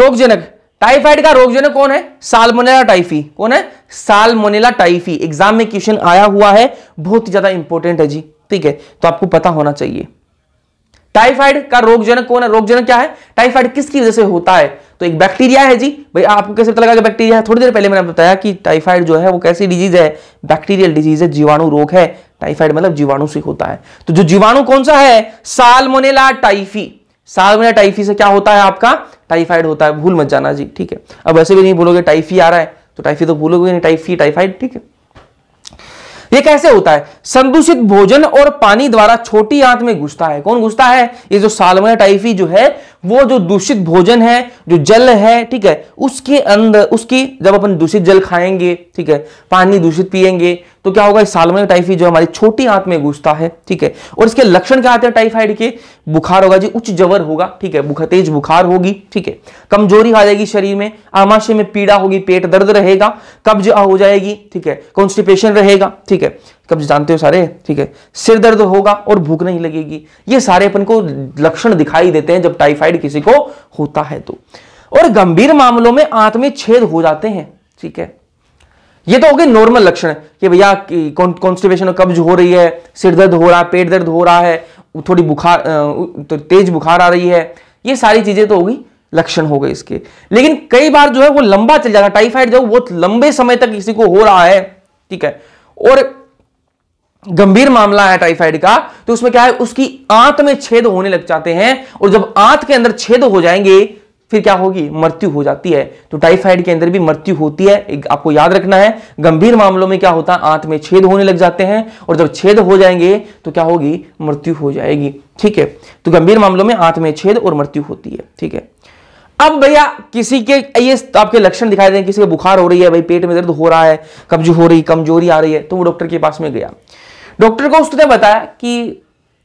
रोगजनक टाइफाइड का रोगजनक कौन है साल्मोनेला टाइफी कौन है साल्मोनेला टाइफी एग्जाम में क्वेश्चन आया हुआ है बहुत ज्यादा इंपॉर्टेंट है जी ठीक है तो आपको पता होना चाहिए टाइफाइड का रोगजनक कौन है रोगजनक क्या है टाइफाइड किसकी वजह से होता है तो एक बैक्टीरिया है जी भाई आपको कैसे पता लगा कि बैक्टीरिया है थोड़ी देर पहले मैंने बताया कि टाइफाइड जो है वो कैसी डिजीज है बैक्टीरियल डिजीज है जीवाणु रोग है टाइफाइड मतलब जीवाणु से होता है तो जो जीवाणु कौन सा है साल्मोनेला टाइफी साल्मोनेला टाइफी से क्या होता है आपका टाइफाइड होता है भूल मत जाना जी ठीक है अब ऐसे भी नहीं भूलोगे टाइफी आ रहा है तो टाइफी तो भूलोगे नहीं टाइफी टाइफाइड ठीक है ये कैसे होता है संदूषित भोजन और पानी द्वारा छोटी आंत में घुसता है कौन घुसता है ये जो सालमोनेला टाइफी जो है वो जो दूषित भोजन है जो जल है ठीक है उसके अंदर उसकी जब अपन दूषित जल खाएंगे ठीक है पानी दूषित पिएंगे तो क्या होगा सालमोनिया टाइफी जो हमारी छोटी आंत में घुसता है ठीक है और इसके लक्षण क्या आते हैं टाइफाइड के बुखार होगा जी उच्च जवर होगा ठीक है तेज बुखार होगी ठीक है कमजोरी आ जाएगी शरीर में आमाशय में पीड़ा होगी पेट दर्द रहेगा कब्ज हो जाएगी ठीक है कॉन्स्टिपेशन रहेगा ठीक है कब जानते हो सारे ठीक है सिर दर्द होगा और भूख नहीं लगेगी ये सारे अपन को लक्षण दिखाई देते हैं जब टाइफाइड किसी को होता है तो और गंभीर मामलों में आंत में छेद हो जाते हैं ठीक है ये तो हो गए नॉर्मल लक्षण कि भैया कॉन्स्टिवेशन कब्ज हो रही है सिर दर्द हो रहा है पेट दर्द हो रहा है थोड़ी बुखार तो तेज बुखार आ रही है ये सारी चीजें तो होगी लक्षण हो गए इसके लेकिन कई बार जो है वो लंबा चल जाता है टाइफाइड जो बहुत लंबे समय तक किसी को हो रहा है ठीक है और गंभीर मामला है टाइफाइड का तो उसमें क्या है उसकी आंत में छेद होने लग जाते हैं और जब आंत के अंदर छेद हो जाएंगे फिर क्या होगी मृत्यु हो जाती है तो टाइफाइड के अंदर भी मृत्यु होती है आपको याद रखना है गंभीर मामलों में क्या होता है आंत में छेद होने लग जाते हैं और जब छेद हो जाएंगे तो क्या होगी मृत्यु हो जाएगी ठीक है तो गंभीर मामलों में आंत में छेद और मृत्यु होती है ठीक है अब भैया किसी के ये आपके लक्षण दिखाई दे किसी को बुखार हो रही है भाई पेट में दर्द हो रहा है कब्ज हो रही कमजोरी आ रही है तो वो डॉक्टर के पास में गया डॉक्टर को उसने बताया कि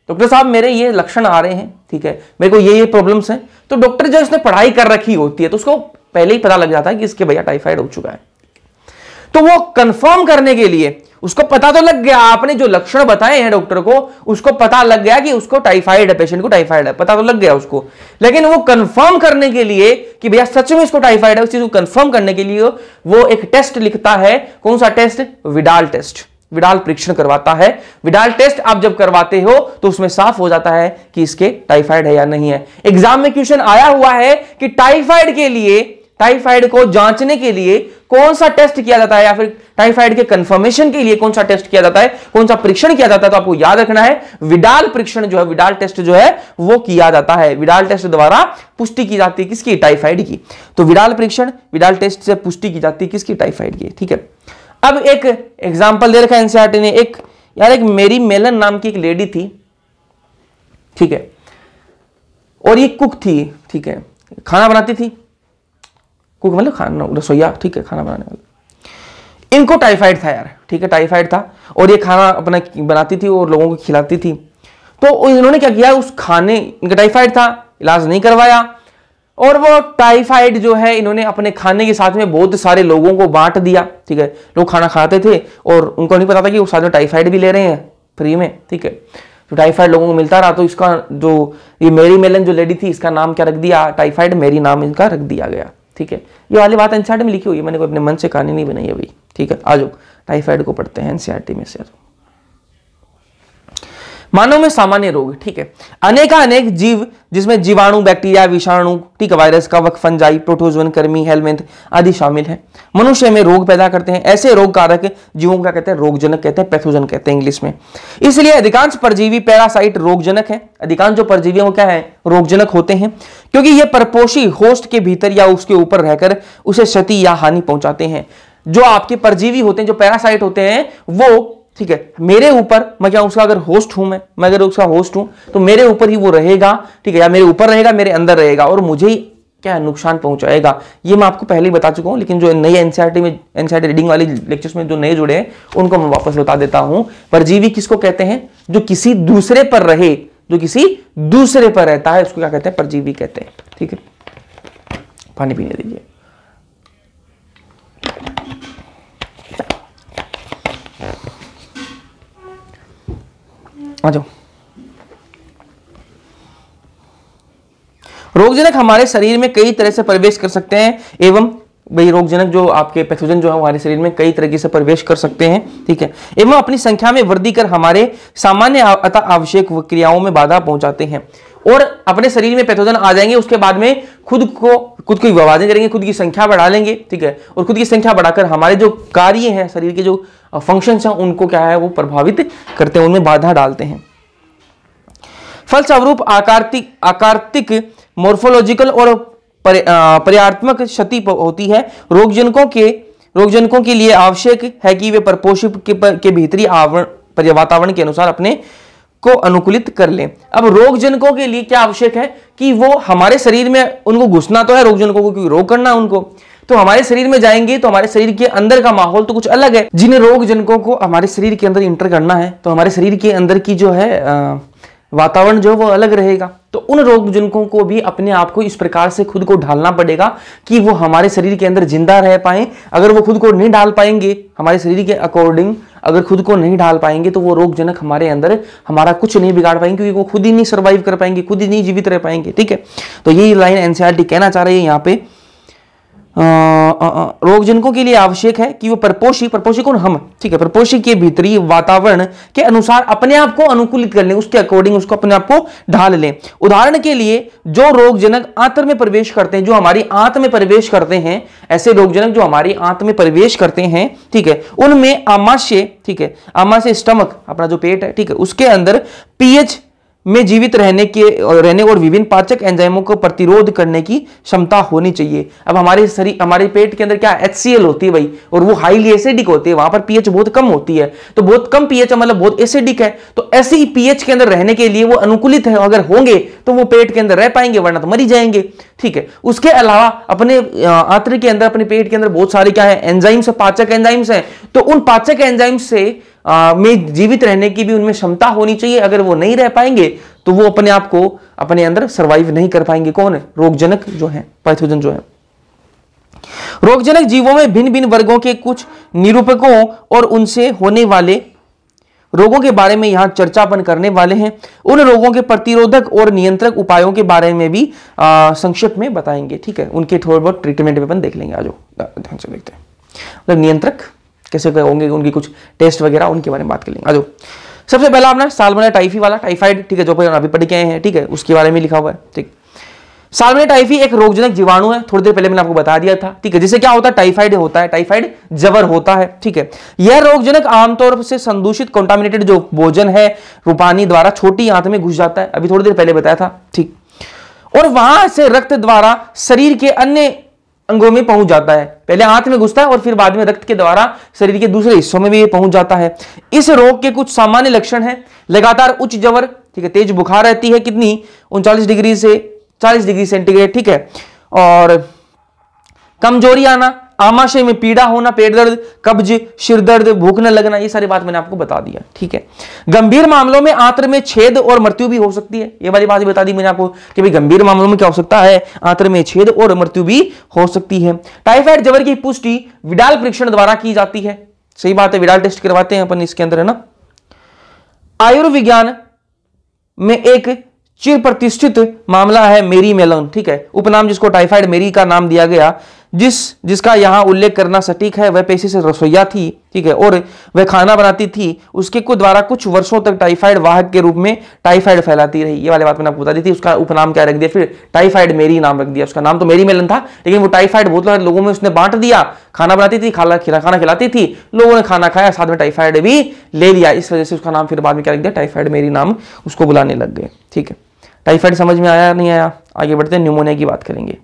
डॉक्टर साहब मेरे ये लक्षण आ रहे हैं ठीक है मेरे को ये ये प्रॉब्लम्स हैं तो डॉक्टर जो उसने पढ़ाई कर रखी होती है तो उसको पहले ही पता लग जाता है कि इसके भैया टाइफाइड हो चुका है तो वो कंफर्म करने के लिए उसको पता तो लग गया आपने जो लक्षण बताए हैं डॉक्टर को उसको पता लग गया कि उसको टाइफाइड है पेशेंट को टाइफाइड है पता तो लग गया उसको लेकिन वो कंफर्म करने के लिए कि भैया सच में इसको टाइफाइड है उस चीज को कंफर्म करने के लिए वो एक टेस्ट लिखता है कौन सा टेस्ट विडाल टेस्ट विडाल परीक्षण करवाता है विडाल टेस्ट आप जब करवाते हो तो उसमें साफ हो जाता है कि इसके टाइफाइड है या नहीं है एग्जाम में क्वेश्चन आया हुआ है कि टाइफाइड के लिए टाइफाइड को जांचने के लिए कौन सा टेस्ट किया जाता है या फिर टाइफाइड के कंफर्मेशन के लिए कौन सा टेस्ट किया जाता है कौन सा परीक्षण किया जाता है तो आपको याद रखना है विडाल परीक्षण जो है विडाल टेस्ट जो है वो किया जाता है विडाल टेस्ट द्वारा पुष्टि की जाती है किसकी टाइफाइड की तो विडाल परीक्षण विडाल टेस्ट से पुष्टि की जाती है किसकी टाइफाइड की ठीक है अब एक एग्जाम्पल दे रखा है e ने एक यार एक मेरी मेलन नाम की एक लेडी थी ठीक है और ये कुक थी ठीक है खाना बनाती थी कुक मतलब खाना रसोईया ठीक है खाना बनाने वाला इनको टाइफाइड था यार ठीक है टाइफाइड था और ये खाना अपना बनाती थी और लोगों को खिलाती थी तो इन्होंने क्या किया उस खाने इनका टाइफाइड था इलाज नहीं करवाया और वो टाइफाइड जो है इन्होंने अपने खाने के साथ में बहुत सारे लोगों को बांट दिया ठीक है लोग खाना खाते थे और उनको नहीं पता था कि वो साथ में टाइफाइड भी ले रहे हैं फ्री में ठीक है तो टाइफाइड लोगों को मिलता रहा तो इसका जो ये मेरी मेलन जो लेडी थी इसका नाम क्या रख दिया टाइफाइड मेरी नाम इनका रख दिया गया ठीक है ये वाली बात एनसीआरटी e में लिखी हुई है मैंने कोई अपने मन से कहानी नहीं बनाई अभी ठीक है आ जाओ टाइफाइड को पढ़ते हैं एनसीआरटी e में से मानव में सामान्य रोग ठीक है अनेक जीव जिसमें जीवाणु बैक्टीरिया विषाणु ठीक है वायरस कवक फंजाई प्रोटोजोन कर्मी हेलमेंथ आदि शामिल है मनुष्य में रोग पैदा करते हैं ऐसे रोग कारक जीवों का कहते हैं रोगजनक कहते हैं पैथोजन कहते हैं इंग्लिश में इसलिए अधिकांश परजीवी पैरासाइट रोगजनक है अधिकांश जो परजीवी वो क्या है रोगजनक होते हैं क्योंकि ये परपोषी होस्ट के भीतर या उसके ऊपर रहकर उसे क्षति या हानि पहुंचाते हैं जो आपके परजीवी होते हैं जो पैरासाइट होते हैं वो ठीक है मेरे ऊपर मैं क्या उसका अगर होस्ट हूं मैं मैं अगर उसका होस्ट हूं तो मेरे ऊपर ही वो रहेगा ठीक है या मेरे ऊपर रहेगा मेरे अंदर रहेगा और मुझे ही क्या नुकसान पहुंचाएगा ये मैं आपको पहले ही बता चुका हूं लेकिन जो नई एनसीआरटी e में एनसीआरटी रीडिंग वाली लेक्चर्स में जो नए जुड़े हैं उनको मैं वापस बता देता हूं परजीवी किसको कहते हैं जो किसी दूसरे पर रहे जो किसी दूसरे पर रहता है उसको क्या कहते हैं परजीवी कहते हैं ठीक है पानी पीने दीजिए आ जाओ रोगजनक हमारे शरीर में कई तरह से प्रवेश कर सकते हैं एवं भाई रोगजनक जो आपके पैथोजन जो है हमारे शरीर में कई तरीके से प्रवेश कर सकते हैं ठीक है एवं अपनी संख्या में वृद्धि कर हमारे सामान्य अतः आवश्यक क्रियाओं में बाधा पहुंचाते हैं और अपने शरीर में पैथोजन आ जाएंगे उसके बाद में खुद को खुद को विभाजन करेंगे खुद की संख्या बढ़ा लेंगे ठीक है और खुद की संख्या बढ़ाकर हमारे जो कार्य हैं शरीर के जो फंक्शंस हैं उनको क्या है वो प्रभावित करते हैं उनमें बाधा डालते हैं फलस्वरूप आकार्तिक आकार्तिक मोर्फोलॉजिकल और पर्यात्मक क्षति होती है रोगजनकों के रोगजनकों के लिए आवश्यक है कि वे प्रपोषित के, के भीतरी आवरण वातावरण के अनुसार अपने को अनुकूलित कर लें अब रोगजनकों के लिए क्या आवश्यक है कि वो हमारे शरीर में उनको घुसना तो है रोगजनकों को क्योंकि रोग करना है उनको तो हमारे शरीर में जाएंगे तो हमारे शरीर के अंदर का माहौल तो कुछ अलग है जिन्हें रोगजनकों को हमारे शरीर के अंदर इंटर करना है तो हमारे शरीर के अंदर की जो है वातावरण जो है वो अलग रहेगा तो उन रोग जिनकों को भी अपने आप को इस प्रकार से खुद को ढालना पड़ेगा कि वो हमारे शरीर के अंदर जिंदा रह पाए अगर वो खुद को नहीं ढाल पाएंगे हमारे शरीर के अकॉर्डिंग अगर खुद को नहीं ढाल पाएंगे तो वो रोगजनक हमारे अंदर हमारा कुछ नहीं बिगाड़ पाएंगे क्योंकि वो खुद ही नहीं सर्वाइव कर पाएंगे खुद ही नहीं जीवित रह पाएंगे ठीक है तो यही लाइन एनसीआरटी e कहना चाह रही है यहाँ पे रोग जनकों के लिए आवश्यक है कि वो प्रपोषी प्रपोषी कौन हम ठीक है प्रपोषी के भीतरी वातावरण के अनुसार अपने आप को अनुकूलित कर लें उसके अकॉर्डिंग उसको अपने आप को ढाल लें उदाहरण के लिए जो रोगजनक आंतर में प्रवेश करते हैं जो हमारी आंत में प्रवेश करते हैं ऐसे रोगजनक जो हमारी आंत में प्रवेश करते हैं ठीक है उनमें आमाशय ठीक है आमाशय स्टमक अपना जो पेट है ठीक है उसके अंदर पीएच में जीवित रहने के रहने और विभिन्न पाचक एंजाइमों को प्रतिरोध करने की क्षमता होनी चाहिए अब हमारे शरीर हमारे पेट के अंदर क्या एच होती है भाई और वो हाईली एसिडिक होती है वहां पर पीएच बहुत कम होती है तो बहुत कम पीएच मतलब बहुत एसिडिक है तो ऐसे ही पीएच के अंदर रहने के लिए वो अनुकूलित है अगर होंगे तो वो पेट के अंदर रह पाएंगे वरना तो मरी जाएंगे ठीक है उसके अलावा अपने आंत्र के अंदर अपने पेट के अंदर बहुत सारे क्या है एंजाइम्स पाचक एंजाइम्स हैं तो उन पाचक एंजाइम्स से आ, में जीवित रहने की भी उनमें क्षमता होनी चाहिए अगर वो नहीं रह पाएंगे तो वो अपने आप को अपने अंदर सर्वाइव नहीं कर पाएंगे कौन है रोगजनक जो है पैथोजन जो है रोगजनक जीवों में भिन्न भिन्न वर्गों के कुछ निरूपकों और उनसे होने वाले रोगों के बारे में यहां चर्चा अपन करने वाले हैं उन रोगों के प्रतिरोधक और नियंत्रक उपायों के बारे में भी संक्षिप्त में बताएंगे ठीक है उनके थोड़े बहुत ट्रीटमेंट भी अपन देख लेंगे आज ध्यान से देखते हैं मतलब नियंत्रक कैसे होंगे उनकी कुछ टेस्ट वगैरह उनके बारे में बात कर लेंगे आ सबसे पहला आपने सालमोनेला टाइफी वाला टाइफाइड ठीक है जो अपन अभी पढ़ के आए हैं ठीक है उसके बारे में लिखा हुआ है ठीक सालमोनेला टाइफी एक रोगजनक जीवाणु है थोड़ी देर पहले मैंने आपको बता दिया था ठीक है जिसे क्या होता है टाइफाइड होता है टाइफाइड जबर होता है ठीक है यह रोगजनक आमतौर से संदूषित कॉन्टामिनेटेड जो भोजन है रूपानी द्वारा छोटी आंत में घुस जाता है अभी थोड़ी देर पहले बताया था ठीक और वहां से रक्त द्वारा शरीर के अन्य अंगों में पहुंच जाता है पहले आंत में घुसता है और फिर बाद में रक्त के द्वारा शरीर के दूसरे हिस्सों में भी ये पहुंच जाता है इस रोग के कुछ सामान्य लक्षण हैं लगातार उच्च जवर ठीक है तेज बुखार रहती है कितनी उनचालीस डिग्री से चालीस डिग्री सेंटीग्रेड ठीक है और कमजोरी आना आमाशय में पीड़ा होना पेट दर्द कब्ज सिर दर्द भूख न लगना ये सारी बात मैंने आपको बता दिया ठीक है गंभीर मामलों में आंत्र में छेद और मृत्यु भी हो सकती है ये वाली बात बता दी मैंने आपको कि भाई गंभीर मामलों में क्या हो सकता है आंत्र में छेद और मृत्यु भी हो सकती है टाइफाइड जबर की पुष्टि विडाल परीक्षण द्वारा की जाती है सही बात है विडाल टेस्ट करवाते हैं अपन इसके अंदर है ना आयुर्विज्ञान में एक चिर प्रतिष्ठित मामला है मेरी मेलन ठीक है उपनाम जिसको टाइफाइड मेरी का नाम दिया गया जिस जिसका यहाँ उल्लेख करना सटीक है वह पेशे से रसोईया थी ठीक है और वह खाना बनाती थी उसके को द्वारा कुछ वर्षों तक टाइफाइड वाहक के रूप में टाइफाइड फैलाती रही ये वाले बात मैंने आपको बता दी थी उसका उपनाम क्या रख दिया फिर टाइफाइड मेरी नाम रख दिया उसका नाम तो मेरी मेलन था लेकिन वो टाइफाइड बहुत लोगों में उसने बांट दिया खाना बनाती थी खाना खिला खाना खिलाती थी लोगों ने खाना खाया साथ में टाइफाइड भी ले लिया इस वजह से उसका नाम फिर बाद में क्या रख दिया टाइफाइड मेरी नाम उसको बुलाने लग गए ठीक है टाइफाइड समझ में आया नहीं आया आगे बढ़ते न्यूमोनिया की बात करेंगे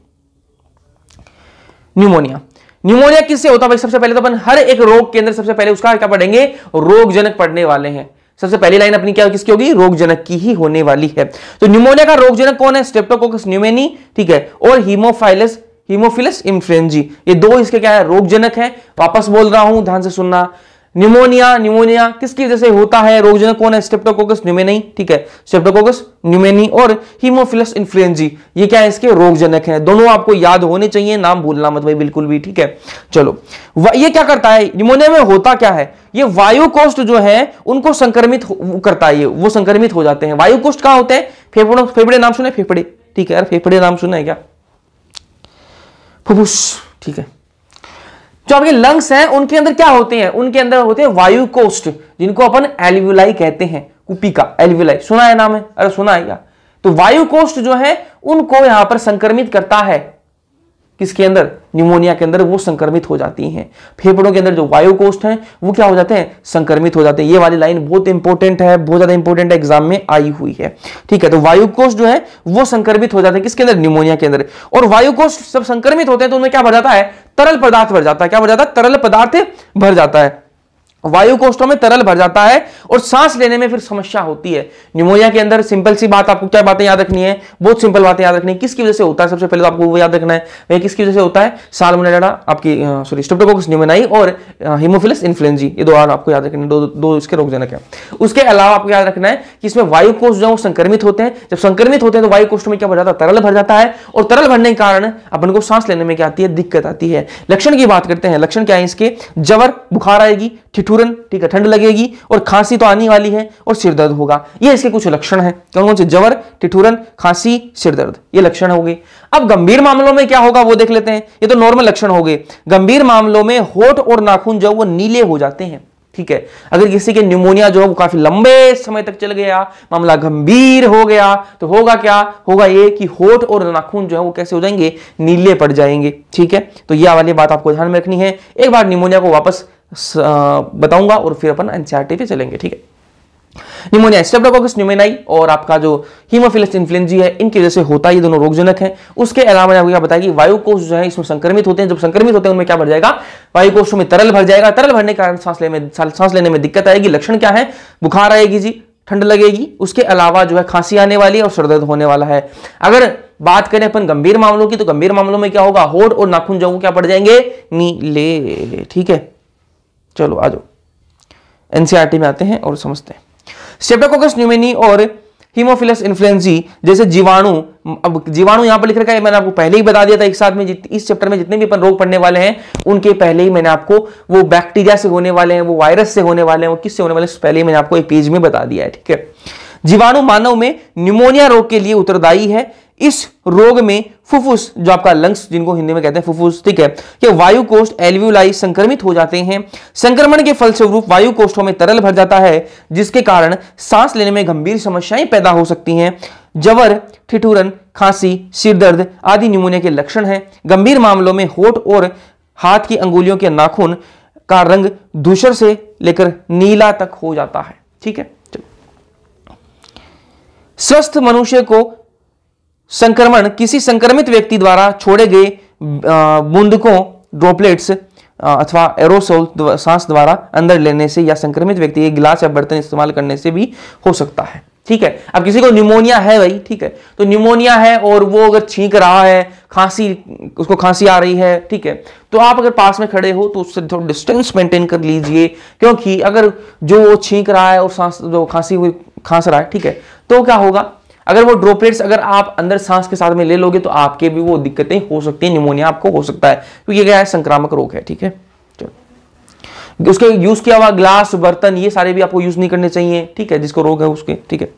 न्यूमोनिया न्यूमोनिया किससे होता है भाई सबसे पहले तो अपन हर एक रोग के अंदर सबसे पहले उसका क्या पढ़ेंगे रोगजनक पढ़ने वाले हैं सबसे पहली लाइन अपनी क्या किसकी होगी रोगजनक की ही होने वाली है तो न्यूमोनिया का रोगजनक कौन है स्टेप्टोकोकस न्यूमेनी ठीक है और हीमोफाइलस हीमोफिलस इन्फ्लुएंजी ये दो इसके क्या है रोगजनक है वापस बोल रहा हूं ध्यान से सुनना निमोनिया निमोनिया किसकी वजह से होता है रोगजनक कौन है स्टेप्टोकोकस न्यूमेनी ठीक है स्टेप्टोकोकस न्यूमेनी और हीमोफिलस इन्फ्लुएंजी ये क्या है इसके रोगजनक है दोनों आपको याद होने चाहिए नाम भूलना मत भाई बिल्कुल भी ठीक है चलो ये क्या करता है निमोनिया में होता क्या है ये वायुकोष्ठ जो है उनको संक्रमित करता है ये वो संक्रमित हो जाते हैं वायु कोष्ठ होते हैं फेफड़ों फेफड़े नाम सुने फेफड़े ठीक है यार फेफड़े नाम सुना है क्या फुफुस ठीक है जो आपके लंग्स हैं उनके अंदर क्या होते हैं उनके अंदर होते हैं वायु कोष्ठ जिनको अपन एल्विलाई कहते हैं का एल्विलाई सुना है नाम है अरे सुना है या? तो वायु कोष्ठ जो है उनको यहां पर संक्रमित करता है किसके अंदर न्यूमोनिया के अंदर वो संक्रमित हो जाती हैं फेफड़ों के अंदर जो वायु कोष्ट हैं वो क्या हो जाते हैं संक्रमित हो जाते हैं ये वाली लाइन बहुत इंपॉर्टेंट है बहुत ज्यादा इंपॉर्टेंट एग्जाम में आई हुई है ठीक है तो वायु कोष्ठ जो है वो संक्रमित हो जाते हैं किसके अंदर न्यूमोनिया के अंदर और वायु कोष्ठ सब संक्रमित होते हैं तो उनमें क्या भर जाता है तरल पदार्थ भर जाता है क्या भर जाता है तरल पदार्थ भर जाता है वायु कोष्ठों में तरल भर जाता है और सांस लेने में फिर समस्या होती है निमोनिया के अंदर सिंपल सी बात आपको क्या बातें याद रखनी है बहुत सिंपल बातें याद रखनी है किसकी वजह से होता है सबसे पहले तो आपको वो याद रखना है वह किसकी वजह से होता है सालमोनेडा आपकी सॉरी स्ट्रेप्टोकोकस न्यूमेनाई और हिमोफिलस इन्फ्लुएंजी ये दो आपको याद रखना दो दो इसके रोगजनक है उसके अलावा आपको याद रखना है कि इसमें वायु कोष जो संक्रमित होते हैं जब संक्रमित होते हैं तो वायु कोष्ठ में क्या भर जाता है तरल भर जाता है और तरल भरने के कारण अपन को सांस लेने में क्या आती है दिक्कत आती है लक्षण की बात करते हैं लक्षण क्या है इसके जबर बुखार आएगी ठिठुर चूरन ठीक है ठंड लगेगी और खांसी तो आने वाली है और सिरदर्द होगा ये इसके कुछ लक्षण है कौन कौन से जवर ठिठुरन खांसी सिरदर्द ये लक्षण हो गए अब गंभीर मामलों में क्या होगा वो देख लेते हैं ये तो नॉर्मल लक्षण हो गए गंभीर मामलों में होठ और नाखून जो वो नीले हो जाते हैं ठीक है अगर किसी के न्यूमोनिया जो है वो काफी लंबे समय तक चल गया मामला गंभीर हो गया तो होगा क्या होगा ये कि होठ और नाखून जो है वो कैसे हो जाएंगे नीले पड़ जाएंगे ठीक है तो यह वाली बात आपको ध्यान में रखनी है एक बार निमोनिया को वापस बताऊंगा और फिर अपन एनसीआरटी पे चलेंगे ठीक है निमोनिया स्टेप्टोकोकस न्यूमेनाई और आपका जो हीमोफिलस इन्फ्लुएंजी है इनकी वजह से होता है ये दोनों रोगजनक है उसके अलावा मैंने आपको क्या बताया कि जो है इसमें संक्रमित होते हैं जब संक्रमित होते हैं उनमें क्या भर जाएगा वायु में तरल भर जाएगा तरल भरने के कारण सांस लेने में सांस लेने में दिक्कत आएगी लक्षण क्या है बुखार आएगी जी ठंड लगेगी उसके अलावा जो है खांसी आने वाली है और सरदर्द होने वाला है अगर बात करें अपन गंभीर मामलों की तो गंभीर मामलों में क्या होगा होड़ और नाखून जो क्या पड़ जाएंगे नीले ठीक है चलो आ जाओ एनसीईआरटी e में आते हैं और समझते हैं स्टेप्टोकोकस न्यूमेनी और हीमोफिलस इन्फ्लुएंजी जैसे जीवाणु अब जीवाणु यहां पर लिख रखा है मैंने आपको पहले ही बता दिया था एक साथ में इस चैप्टर में जितने भी अपन रोग पड़ने वाले हैं उनके पहले ही मैंने आपको वो बैक्टीरिया से होने वाले हैं वो वायरस से होने वाले हैं वो किससे होने वाले हैं पहले ही मैंने आपको एक पेज में बता दिया है ठीक है जीवाणु मानव में न्यूमोनिया रोग के लिए उत्तरदायी है इस रोग में फुफ्फुस जो आपका लंग्स जिनको हिंदी में कहते हैं फुफ्फुस ठीक है ये वायु कोष्ठ एल्व्यूलाई संक्रमित हो जाते हैं संक्रमण के फलस्वरूप वायु कोष्ठों में तरल भर जाता है जिसके कारण सांस लेने में गंभीर समस्याएं पैदा हो सकती हैं जवर ठिठुरन खांसी सिरदर्द आदि न्यूमोनिया के लक्षण हैं गंभीर मामलों में होठ और हाथ की अंगुलियों के नाखून का रंग धूसर से लेकर नीला तक हो जाता है ठीक है स्वस्थ मनुष्य को संक्रमण किसी संक्रमित व्यक्ति द्वारा छोड़े गए बूंदकों ड्रॉपलेट्स अथवा एरोसोल सांस द्वारा अंदर लेने से या संक्रमित व्यक्ति एक गिलास या बर्तन इस्तेमाल करने से भी हो सकता है ठीक है अब किसी को न्यूमोनिया है भाई ठीक है तो न्यूमोनिया है और वो अगर छींक रहा है खांसी उसको खांसी आ रही है ठीक है तो आप अगर पास में खड़े हो तो उससे थोड़ा डिस्टेंस मेंटेन कर लीजिए क्योंकि अगर जो वो छींक रहा है और सांस जो खांसी हुई खांस रहा है ठीक है तो क्या होगा अगर वो ड्रोपलेट्स अगर आप अंदर सांस के साथ में ले लोगे तो आपके भी वो दिक्कतें हो सकती हैं निमोनिया आपको हो सकता है तो ये क्या है संक्रामक रोग है ठीक है उसके यूज किया हुआ ग्लास बर्तन ये सारे भी आपको यूज नहीं करने चाहिए ठीक है जिसको रोग है उसके ठीक है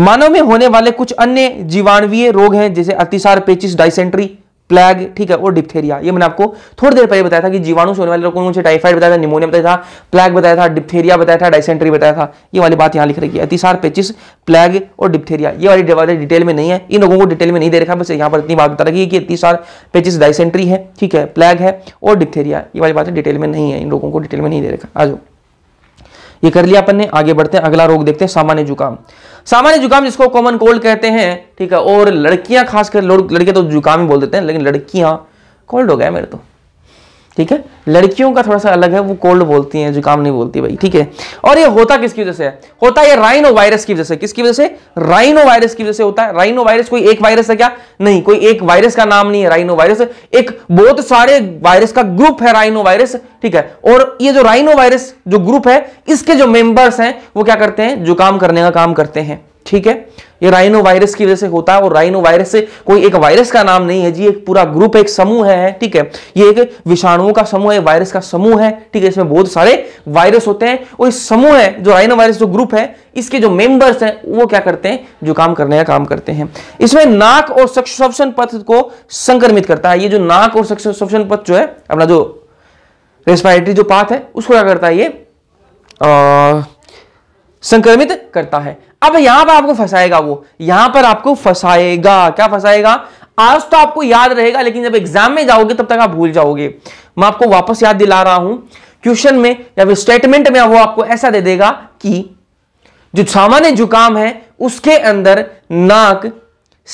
मानव में होने वाले कुछ अन्य जीवाणवीय रोग हैं जैसे अतिसार पेचिस डाइसेंट्री प्लेग ठीक है और डिप्थेरिया ये मैंने आपको थोड़ी देर पहले बताया था कि जीवाणु से होने वाले कौन कौन से टाइफाइड बताया था निमोनिया बताया था प्लैग बताया था डिप्थेरिया बताया था डाइसेंट्री बताया था ये वाली बात यहाँ लिख रही है अतिसार पेचिस प्लेग और डिप्थेरिया ये वाली डिटेल तो में नहीं है इन लोगों को डिटेल में नहीं दे रखा बस यहाँ पर इतनी बात बता रही है कि अतिसार पेचिस डाइसेंट्री है ठीक है प्लैग है और डिप्थेरिया ये वाली बात डिटेल तो में नहीं है इन लोगों को डिटेल में नहीं दे रखा आज ये कर लिया अपन ने आगे बढ़ते हैं अगला रोग देखते हैं सामान्य जुकाम सामान्य जुकाम जिसको कॉमन कोल्ड कहते हैं ठीक है और लड़कियां खासकर लड़के तो जुकाम ही बोल देते हैं लेकिन लड़कियां कोल्ड हो गया मेरे तो ठीक है लड़कियों का थोड़ा सा अलग है वो कोल्ड बोलती हैं जुकाम नहीं बोलती भाई ठीक है और ये होता किसकी वजह से है होता है राइनो वायरस की वजह से किसकी वजह से राइनो वायरस की वजह से होता है राइनो वायरस कोई एक वायरस है क्या नहीं कोई एक वायरस का नाम नहीं है राइनो वायरस एक बहुत सारे वायरस का ग्रुप है राइनो वायरस ठीक है और ये जो राइनो वायरस जो ग्रुप है इसके जो मेंबर्स हैं वो क्या करते हैं जुकाम करने का काम करते हैं ठीक है ये राइनो वायरस की वजह से होता है और राइनो वायरस से कोई एक वायरस का नाम नहीं है जी एक पूरा ग्रुप एक समूह है ठीक है ये एक विषाणुओं का समूह है वायरस का समूह है ठीक है इसमें बहुत सारे वायरस होते हैं और इस समूह है जो राइनो वायरस जो ग्रुप है इसके जो मेंबर्स हैं वो क्या करते हैं जो काम करने का काम करते हैं इसमें नाक और सक्सन पथ को संक्रमित करता है ये जो नाक और सक्सन पथ जो है अपना जो रेस्पायरेटरी जो पाथ है उसको क्या करता है ये संक्रमित करता है अब यहां पर आपको फंसाएगा वो यहां पर आपको फंसाएगा क्या फंसाएगा आज तो आपको याद रहेगा लेकिन जब एग्जाम में जाओगे तब तक आप भूल जाओगे मैं आपको वापस याद दिला रहा हूं क्वेश्चन में या स्टेटमेंट में वो आपको ऐसा दे देगा कि जो सामान्य जुकाम है उसके अंदर नाक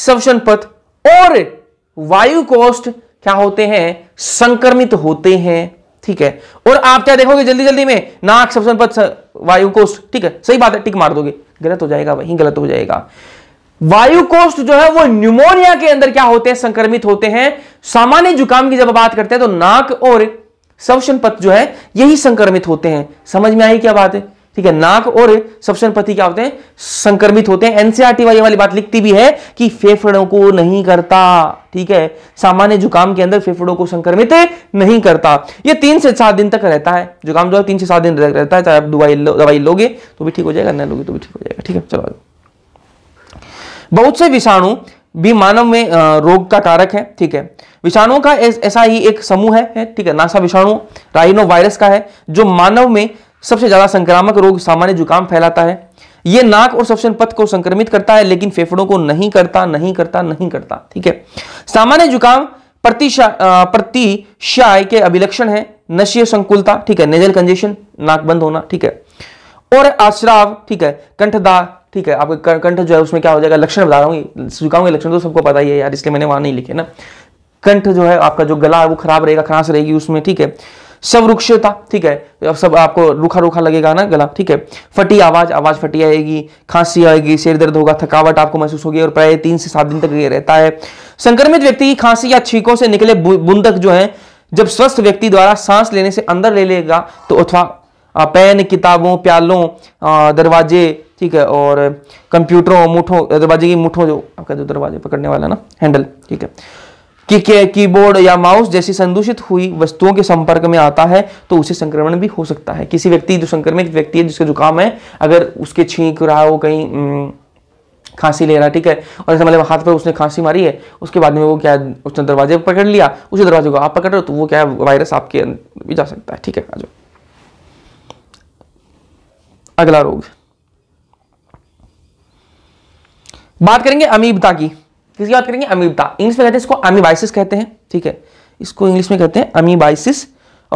सवशन पथ और वायु कोष्ठ क्या होते हैं संक्रमित होते हैं ठीक है और आप क्या देखोगे जल्दी जल्दी में नाक सवशन पथ वायु कोष्ठ ठीक है सही बात है टिक मार दोगे गलत हो जाएगा वहीं गलत हो जाएगा वायु कोष्ठ जो है वो न्यूमोनिया के अंदर क्या होते हैं संक्रमित होते हैं सामान्य जुकाम की जब बात करते हैं तो नाक और सवशन पथ जो है यही संक्रमित होते हैं समझ में आई क्या बात है ठीक है नाक और सबसन पथी क्या होते हैं संक्रमित होते हैं एनसीआरटी वाली e वाली बात लिखती भी है कि फेफड़ों को नहीं करता ठीक है सामान्य जुकाम के अंदर फेफड़ों को संक्रमित नहीं करता ये तीन से सात दिन तक रहता है जुकाम जो है तीन से सात दिन रहता है चाहे आप दवाई लो, दवाई लोगे तो भी ठीक हो जाएगा न लोगे तो भी ठीक हो जाएगा ठीक है चलो बहुत से विषाणु भी मानव में रोग का कारक है ठीक है विषाणुओं का ऐसा ही एक समूह है ठीक है नासा विषाणु राइनो वायरस का है जो मानव में सबसे ज्यादा संक्रामक रोग सामान्य जुकाम फैलाता है ये नाक और सबसे पथ को संक्रमित करता है लेकिन फेफड़ों को नहीं करता नहीं करता नहीं करता ठीक है सामान्य जुकाम प्रतिशा प्रतिशाय के अभिलक्षण है नशीय संकुलता ठीक है नेजल कंजेशन नाक बंद होना ठीक है और आश्राव ठीक है कंठदा ठीक है आपका कंठ जो है उसमें क्या हो जाएगा लक्षण बता रहा हूँ जुकाम के लक्षण तो सबको पता ही है यार इसलिए मैंने वहां नहीं लिखे ना कंठ जो है आपका जो गला है वो खराब रहेगा खरास रहेगी उसमें ठीक है सब रुक्षता ठीक है अब सब आपको रूखा रूखा लगेगा ना गला ठीक है फटी आवाज आवाज फटी आएगी खांसी आएगी सिर दर्द होगा थकावट आपको महसूस होगी और प्राय तीन से सात दिन तक ये रहता है संक्रमित व्यक्ति की खांसी या छींकों से निकले बुंदक जो है जब स्वस्थ व्यक्ति द्वारा सांस लेने से अंदर ले लेगा तो अथवा पेन किताबों प्यालों दरवाजे ठीक है और कंप्यूटरों मुठों दरवाजे की मुठों जो आपका जो दरवाजे पकड़ने वाला ना हैंडल ठीक है कि कीबोर्ड या माउस जैसी संदूषित हुई वस्तुओं के संपर्क में आता है तो उसे संक्रमण भी हो सकता है किसी व्यक्ति जो संक्रमित व्यक्ति है जिसका जुकाम है अगर उसके छींक रहा हो कहीं खांसी ले रहा ठीक है और ऐसे मतलब हाथ पर उसने खांसी मारी है उसके बाद में वो क्या उसने दरवाजे पकड़ लिया उसी दरवाजे को आप पकड़ रहे हो तो वो क्या वायरस आपके अंदर भी जा सकता है ठीक है आज अगला रोग बात करेंगे अमीबता की किसकी बात करेंगे अमीबा इंग्लिश में कहते हैं इसको अमीबाइसिस कहते हैं ठीक है इसको इंग्लिश में कहते हैं अमीबाइसिस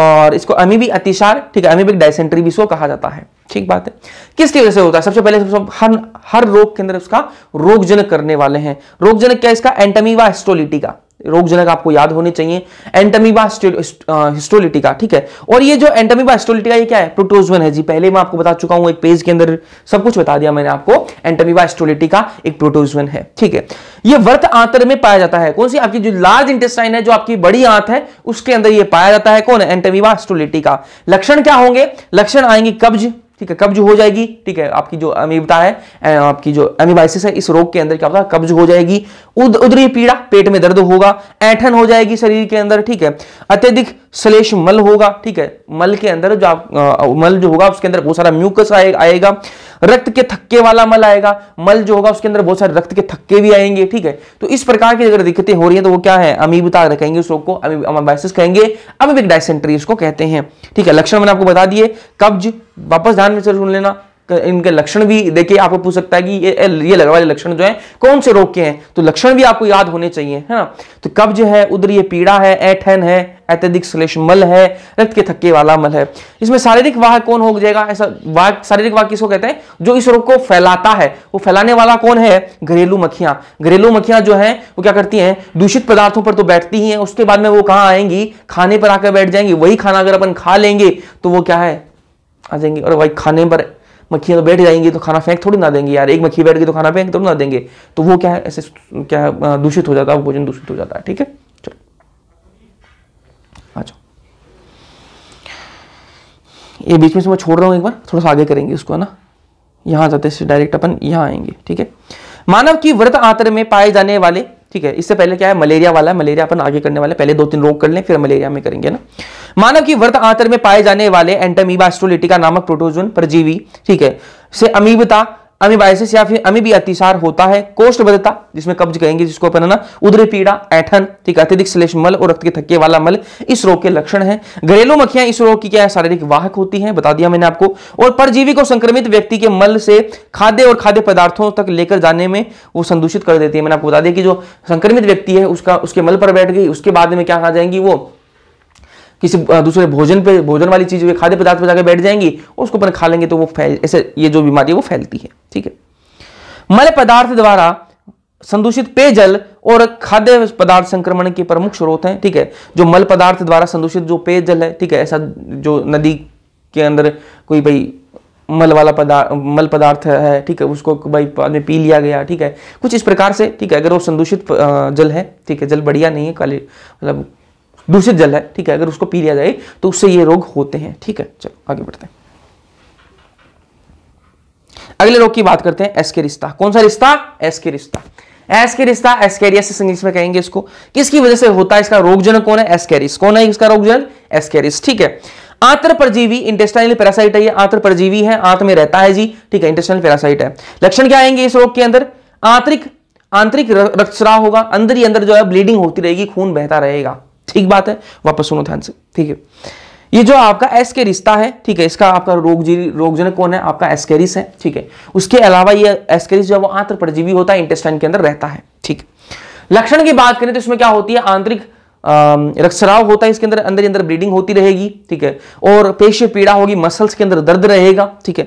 और इसको अमीबी अतिशार ठीक है अमीबिक डायसेंट्री भी इसको कहा जाता है ठीक बात है किसकी वजह से होता है सबसे पहले सबसे हर हर रोग के अंदर उसका रोगजनक करने वाले हैं रोगजनक क्या है इसका एंटमीवा एस्ट्रोलिटी का रोगजनक आपको याद होने चाहिए एंटमीबा हिस्टोलिटिका ठीक है और ये जो एंटमीबा हिस्टोलिटिका ये क्या है प्रोटोजोन है जी पहले मैं आपको बता चुका हूं एक पेज के अंदर सब कुछ बता दिया मैंने आपको एंटमीबा हिस्टोलिटिका एक प्रोटोजोन है ठीक है ये वर्त आंतर में पाया जाता है कौन सी आपकी जो लार्ज इंटेस्टाइन है जो आपकी बड़ी आंत है उसके अंदर यह पाया जाता है कौन है एंटमीबा हिस्टोलिटिका लक्षण क्या होंगे लक्षण आएंगे कब्ज ठीक है कब्ज हो जाएगी ठीक है आपकी जो अमीबता है आपकी जो अमीबाइसिस है इस रोग के अंदर क्या होता है कब्ज हो जाएगी उद, उदरी पीड़ा पेट में दर्द होगा ऐठन हो जाएगी शरीर के अंदर ठीक है अत्यधिक स्लेश मल होगा ठीक है मल के अंदर जो आप आ, मल जो होगा उसके अंदर बहुत सारा म्यूकस आए, आएगा रक्त के थक्के वाला मल आएगा मल जो होगा उसके अंदर बहुत सारे रक्त के थक्के भी आएंगे ठीक है तो इस प्रकार की अगर दिक्कतें हो रही है तो वो क्या है अमीबता कहेंगे उस रोग को अमीबाइसिस कहेंगे अमीबिक डायसेंट्री इसको कहते हैं ठीक है लक्षण मैंने आपको बता दिए कब्ज वापस ध्यान में से सुन लेना इनके लक्षण भी देखिए आपको पूछ सकता है कि ये ये लगा वाले लक्षण जो है कौन से रोग के हैं तो लक्षण भी आपको याद होने चाहिए है ना तो कब्ज है उधर ये पीड़ा है एठन है अत्यधिक श्लेष मल है रक्त के थक्के वाला मल है इसमें शारीरिक वाह कौन हो जाएगा ऐसा वाह शारीरिक वाह किसको कहते हैं जो इस रोग को फैलाता है वो फैलाने वाला कौन है घरेलू मक्खियां घरेलू मक्खियां जो है वो क्या करती हैं दूषित पदार्थों पर तो बैठती ही हैं उसके बाद में वो कहाँ आएंगी खाने पर आकर बैठ जाएंगी वही खाना अगर अपन खा लेंगे तो वो क्या है आ जाएंगे और वही खाने पर मक्खियाँ तो बैठ जाएंगी तो खाना फेंक थोड़ी ना देंगे यार एक मक्खी बैठ गई तो खाना फेंक थोड़ी ना देंगे तो वो क्या है ऐसे क्या दूषित हो जाता है भोजन दूषित हो जाता है ठीक है चलो अच्छा ये बीच में से मैं छोड़ रहा हूँ एक बार थोड़ा सा आगे करेंगे उसको है ना यहाँ जाते डायरेक्ट अपन यहाँ आएंगे ठीक है मानव की व्रत आंतर में पाए जाने वाले ठीक है इससे पहले क्या है मलेरिया वाला है मलेरिया अपन आगे करने वाले पहले दो तीन रोग कर लें फिर मलेरिया में करेंगे ना मानव की वर्त आंतर में पाए जाने वाले एंटमीबा एस्ट्रोलिटिका नामक प्रोटोजोन परजीवी ठीक है से अमीबता अमीबाइसिस या फिर अमीबी अतिसार होता है कोष्ठबद्धता जिसमें कब्ज कहेंगे जिसको अपन ना उदरे पीड़ा ऐठन ठीक है अत्यधिक श्लेष मल और रक्त के थके वाला मल इस रोग के लक्षण है घरेलू मक्खियां इस रोग की क्या है शारीरिक वाहक होती हैं बता दिया मैंने आपको और परजीवी को संक्रमित व्यक्ति के मल से खाद्य और खाद्य पदार्थों तक लेकर जाने में वो संदूषित कर देती है मैंने आपको बता दिया कि जो संक्रमित व्यक्ति है उसका उसके मल पर बैठ गई उसके बाद में क्या कहा जाएंगी वो किसी दूसरे भोजन पे भोजन वाली चीज़ खाद्य पदार्थ पर जाकर बैठ जाएंगी उसको अपन खा लेंगे तो वो फैल ऐसे ये जो बीमारी है वो फैलती है ठीक है मल पदार्थ द्वारा संदूषित पेयजल और खाद्य पदार्थ संक्रमण के प्रमुख स्रोत हैं ठीक है जो मल पदार्थ द्वारा संदूषित जो पेयजल है ठीक है ऐसा जो नदी के अंदर कोई भाई मल वाला पदार्थ मल पदार्थ है ठीक है उसको भाई बाद में पी लिया गया ठीक है कुछ इस प्रकार से ठीक है अगर वो संदूषित जल है ठीक है जल बढ़िया नहीं है काले मतलब दूषित जल है ठीक है अगर उसको पी लिया जाए तो उससे ये रोग होते हैं ठीक है चलो आगे बढ़ते हैं अगले रोग की बात करते हैं एस के रिश्ता कौन सा रिश्ता एस के रिश्ता एस के रिश्ता एसकेरियस इंग्लिश में कहेंगे इसको किसकी वजह से होता है इसका रोगजनक कौन है एसकेरिस कौन है इसका रोगजनक एसकेरिस ठीक है आंत्र परजीवी इंटेस्टाइनल पैरासाइट है ये आंत्र परजीवी है आंत में रहता है जी ठीक है इंटेस्टाइनल पैरासाइट है लक्षण क्या आएंगे इस रोग के अंदर आंतरिक आंतरिक रक्तस्राव होगा अंदर ही अंदर जो है ब्लीडिंग होती रहेगी खून बहता रहेगा ठीक बात है वापस सुनो ध्यान से ठीक है ये जो आपका एसके रिश्ता है ठीक है इसका आपका रोग रोगजनक कौन है आपका एस्केरिस है ठीक है उसके अलावा ये एस्केरिस जो है वो आंत्र परजीवी होता है इंटेस्टाइन के अंदर रहता है ठीक लक्षण की बात करें तो इसमें क्या होती है आंतरिक रक्सराव होता है इसके अंदर अंदर अंदर ब्लीडिंग होती रहेगी ठीक है और पेशी पीड़ा होगी मसल्स के अंदर दर्द रहेगा ठीक है